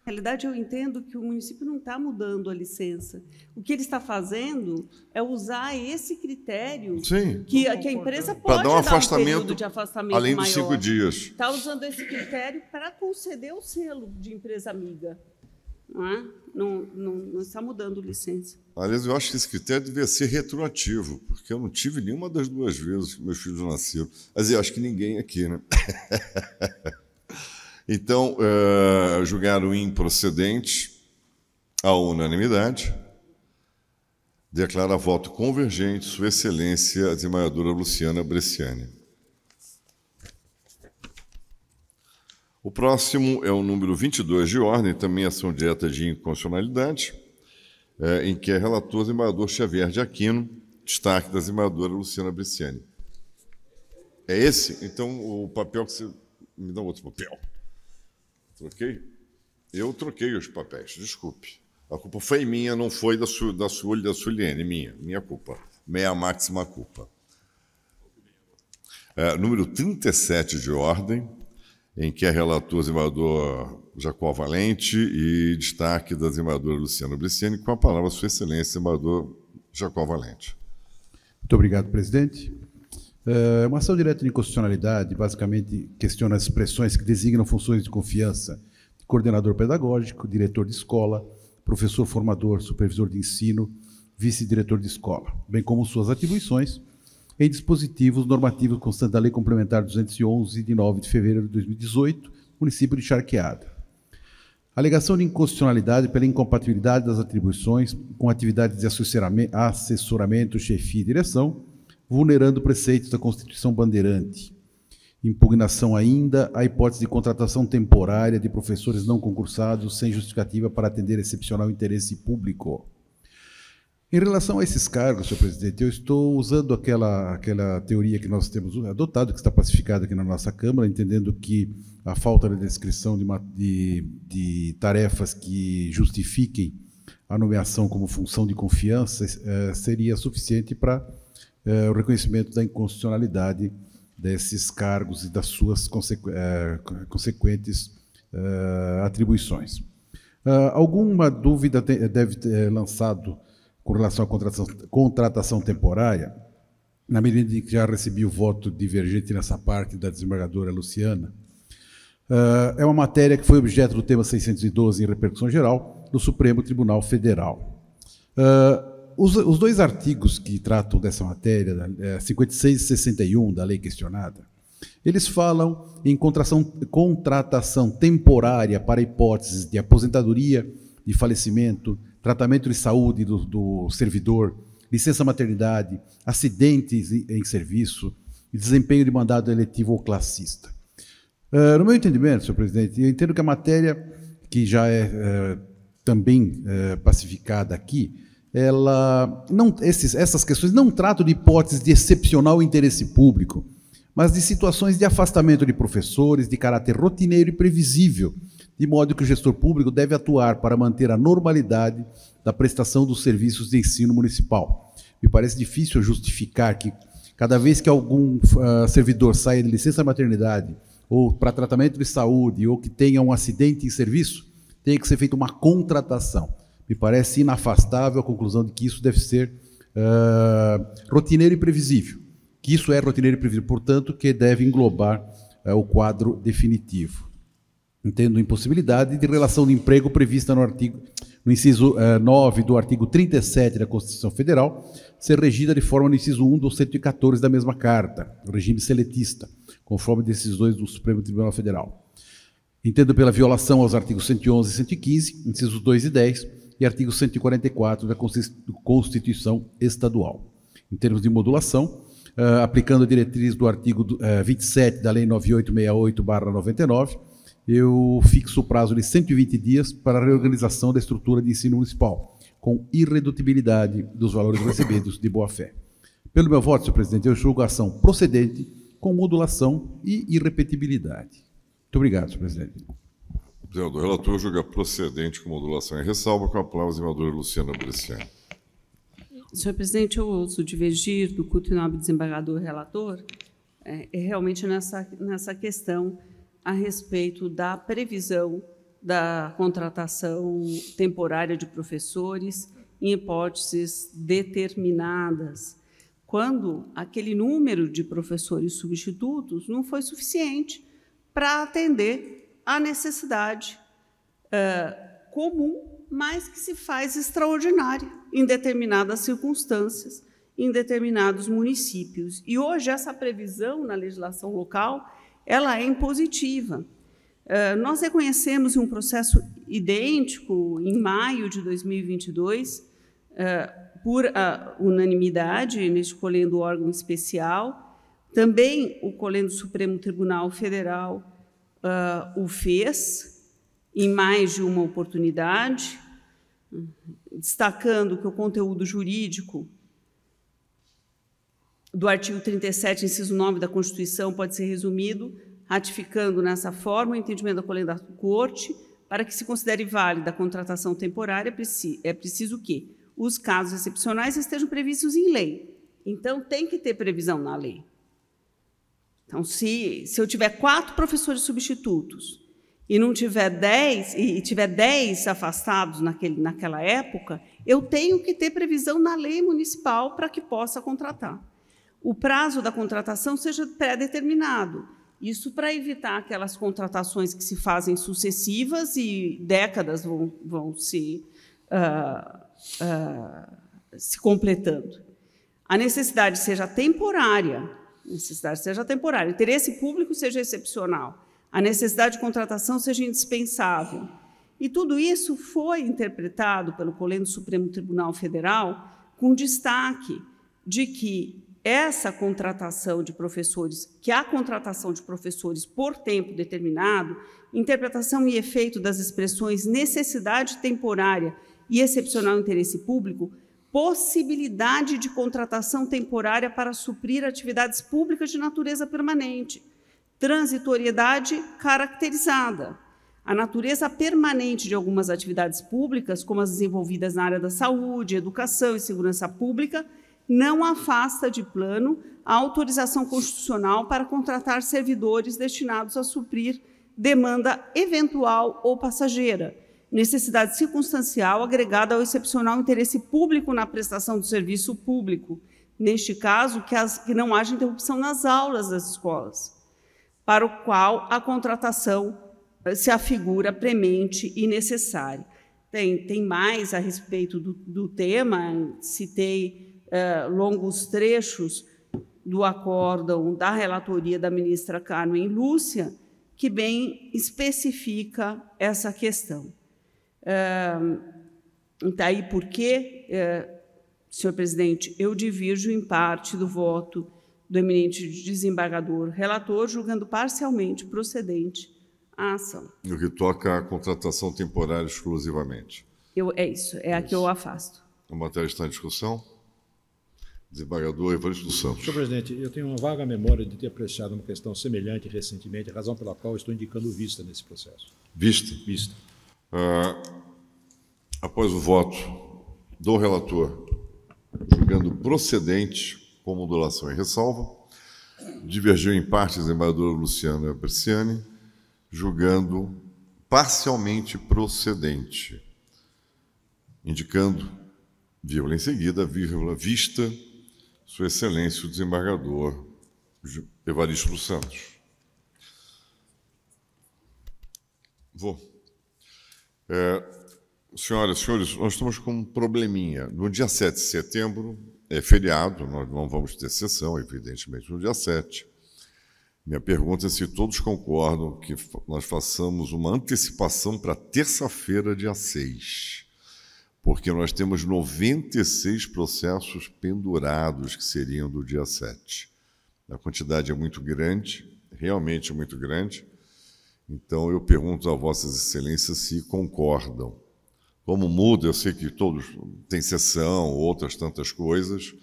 Na realidade, eu entendo que o município não está mudando a licença. O que ele está fazendo é usar esse critério Sim. que, que a empresa pode dar, um, afastamento, dar um de afastamento além dos cinco dias. Está usando esse critério para conceder o selo de empresa amiga. Não, é? não, não, não, está mudando licença. Aliás, eu acho que esse critério devia ser retroativo, porque eu não tive nenhuma das duas vezes que meus filhos nasceram. Mas eu acho que ninguém aqui, né? Então, uh, julgaram improcedente a unanimidade. Declara voto convergente Sua Excelência a desembargadora Luciana Bresciani. O próximo é o número 22 de ordem, também ação direta de inconstitucionalidade, eh, em que é relator desembargador Xavier de Aquino, destaque da desembargadora Luciana Bresciani. É esse? Então, o papel que você. Me dá outro papel. Troquei? Eu troquei os papéis, desculpe. A culpa foi minha, não foi da, su, da, su, da Suliene, minha, minha culpa. Meia máxima culpa. É, número 37 de ordem, em que é relator desembargador Jacó Valente e destaque da desembargadora Luciana Briciani, com a palavra Sua Excelência, desembargador Jacó Valente. Muito obrigado, presidente. É uma ação direta de inconstitucionalidade basicamente questiona as expressões que designam funções de confiança de coordenador pedagógico, diretor de escola, professor formador, supervisor de ensino, vice-diretor de escola, bem como suas atribuições em dispositivos normativos constantes da Lei Complementar 211 de 9 de fevereiro de 2018, município de Charqueada. Alegação de inconstitucionalidade pela incompatibilidade das atribuições com atividades de assessoramento, chefia e direção, vulnerando preceitos da Constituição Bandeirante. Impugnação ainda à hipótese de contratação temporária de professores não concursados sem justificativa para atender excepcional interesse público. Em relação a esses cargos, senhor presidente, eu estou usando aquela, aquela teoria que nós temos adotado, que está pacificada aqui na nossa Câmara, entendendo que a falta de descrição de, de, de tarefas que justifiquem a nomeação como função de confiança eh, seria suficiente para é, o reconhecimento da inconstitucionalidade desses cargos e das suas consequ é, consequentes é, atribuições. Ah, alguma dúvida te, deve ter lançado com relação à contratação, contratação temporária? na medida em que já recebi o voto divergente nessa parte da desembargadora Luciana, ah, é uma matéria que foi objeto do tema 612 em repercussão geral do Supremo Tribunal Federal. Ah, os, os, dois artigos que tratam dessa matéria, 56 é, e 61 da lei questionada, eles falam em contratação temporária para hipóteses de aposentadoria, de falecimento, tratamento de saúde do, do servidor, licença maternidade, acidentes em serviço, desempenho de mandado eletivo ou classista. Uh, no meu entendimento, senhor presidente, eu entendo que a matéria, que já é uh, também uh, pacificada aqui, ela não, esses, essas questões não tratam de hipóteses de excepcional interesse público, mas de situações de afastamento de professores de caráter rotineiro e previsível, de modo que o gestor público deve atuar para manter a normalidade da prestação dos serviços de ensino municipal. Me parece difícil justificar que cada vez que algum uh, servidor saia de licença maternidade ou para tratamento de saúde ou que tenha um acidente em serviço, tenha que ser feita uma contratação. Me parece inafastável a conclusão de que isso deve ser uh, rotineiro e previsível. Que isso é rotineiro e previsível, portanto, que deve englobar uh, o quadro definitivo. Entendo impossibilidade de relação de emprego prevista no artigo no inciso eh, 9 do artigo 37 da Constituição Federal, ser regida de forma no inciso 1 do 114 da mesma Carta, regime seletista, conforme decisões do Supremo Tribunal Federal. Entendo pela violação aos artigos 111 e 115, incisos 2 e 10, e artigo 144 da Constituição Estadual. Em termos de modulação, uh, aplicando a diretriz do artigo uh, eh, 27 da Lei 9868-99, eu fixo o prazo de 120 dias para a reorganização da estrutura de ensino municipal, com irredutibilidade dos valores recebidos de boa-fé. Pelo meu voto, senhor presidente, eu julgo a ação procedente, com modulação e irrepetibilidade. Muito obrigado, senhor presidente. O relator julga procedente com modulação e ressalva com a palavra desembargadora Luciana Bresciani. Senhor presidente, eu ouso divergir do culto e nobre desembargador relator, é, é realmente nessa, nessa questão a respeito da previsão da contratação temporária de professores em hipóteses determinadas, quando aquele número de professores substitutos não foi suficiente para atender a necessidade eh, comum, mas que se faz extraordinária em determinadas circunstâncias, em determinados municípios. E hoje essa previsão na legislação local ela é impositiva. Eh, nós reconhecemos um processo idêntico em maio de 2022, eh, por ah, unanimidade, neste colendo órgão especial, também o colendo Supremo Tribunal Federal, uh, o fez em mais de uma oportunidade, destacando que o conteúdo jurídico do artigo 37, inciso 9 da Constituição pode ser resumido ratificando nessa forma o entendimento da colenda da corte para que se considere válida a contratação temporária é preciso que os casos excepcionais estejam previstos em lei. Então tem que ter previsão na lei. Então, se, se eu tiver quatro professores substitutos e não tiver dez, e tiver dez afastados naquele, naquela época, eu tenho que ter previsão na lei municipal para que possa contratar. O prazo da contratação seja pré-determinado. Isso para evitar aquelas contratações que se fazem sucessivas e décadas vão, vão se, uh, uh, se completando. A necessidade seja temporária, necessidade seja temporária, interesse público seja excepcional, a necessidade de contratação seja indispensável. E tudo isso foi interpretado pelo Colégio Supremo Tribunal Federal com destaque de que essa contratação de professores, que a contratação de professores por tempo determinado, interpretação e efeito das expressões necessidade temporária e excepcional interesse público, possibilidade de contratação temporária para suprir atividades públicas de natureza permanente, transitoriedade caracterizada. A natureza permanente de algumas atividades públicas, como as desenvolvidas na área da saúde, educação e segurança pública, não afasta de plano a autorização constitucional para contratar servidores destinados a suprir demanda eventual ou passageira, necessidade circunstancial agregada ao excepcional interesse público na prestação do serviço público, neste caso, que, as, que não haja interrupção nas aulas das escolas, para o qual a contratação eh, se afigura premente e necessária. Tem, tem mais a respeito do, do tema, citei eh, longos trechos do acórdão da relatoria da ministra Carmen Lúcia, que bem especifica essa questão. Está aí porque, senhor presidente, eu divirjo em parte do voto do eminente desembargador relator, julgando parcialmente procedente a ação. No que toca à contratação temporária exclusivamente. Eu, é isso, é, é a que eu afasto. A matéria está em discussão. Desembargador Evaristo dos Santos. Senhor presidente, eu tenho uma vaga memória de ter apreciado uma questão semelhante recentemente, razão pela qual estou indicando vista nesse processo. Vista? Vista. Ah, após o voto do relator, julgando procedente com modulação e ressalva, divergiu em parte a desembargadora Luciana Persiani, julgando parcialmente procedente, indicando, vírgula em seguida, vírgula vista, Sua Excelência o desembargador Evaristo dos Santos. Vou. É, senhoras e senhores, nós estamos com um probleminha. No dia 7 de setembro, é feriado, nós não vamos ter sessão, evidentemente, no dia 7. Minha pergunta é se todos concordam que nós façamos uma antecipação para terça-feira, dia 6, porque nós temos 96 processos pendurados que seriam do dia 7. A quantidade é muito grande, realmente muito grande. Então eu pergunto a Vossas Excelências se concordam. Como muda, eu sei que todos têm sessão, outras tantas coisas,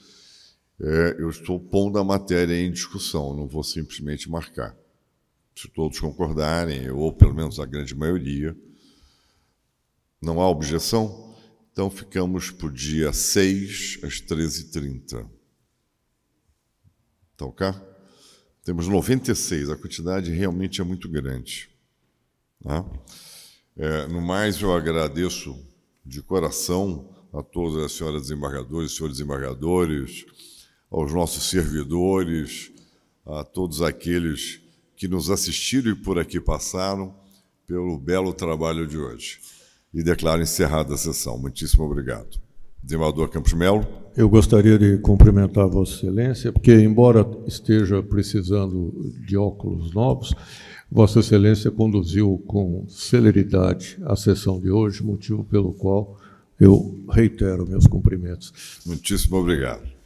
é, eu estou pondo a matéria em discussão, não vou simplesmente marcar. Se todos concordarem, ou pelo menos a grande maioria, não há objeção? Então ficamos para o dia 6 às 13h30. Tá ok? Temos 96, a quantidade realmente é muito grande. Né? É, no mais, eu agradeço de coração a todas as senhoras desembargadoras, senhores desembargadores, aos nossos servidores, a todos aqueles que nos assistiram e por aqui passaram, pelo belo trabalho de hoje. E declaro encerrada a sessão. Muitíssimo obrigado. Desembargador Campos Melo. Eu gostaria de cumprimentar Vossa Excelência, porque, embora esteja precisando de óculos novos, Vossa Excelência conduziu com celeridade a sessão de hoje, motivo pelo qual eu reitero meus cumprimentos. Muitíssimo obrigado.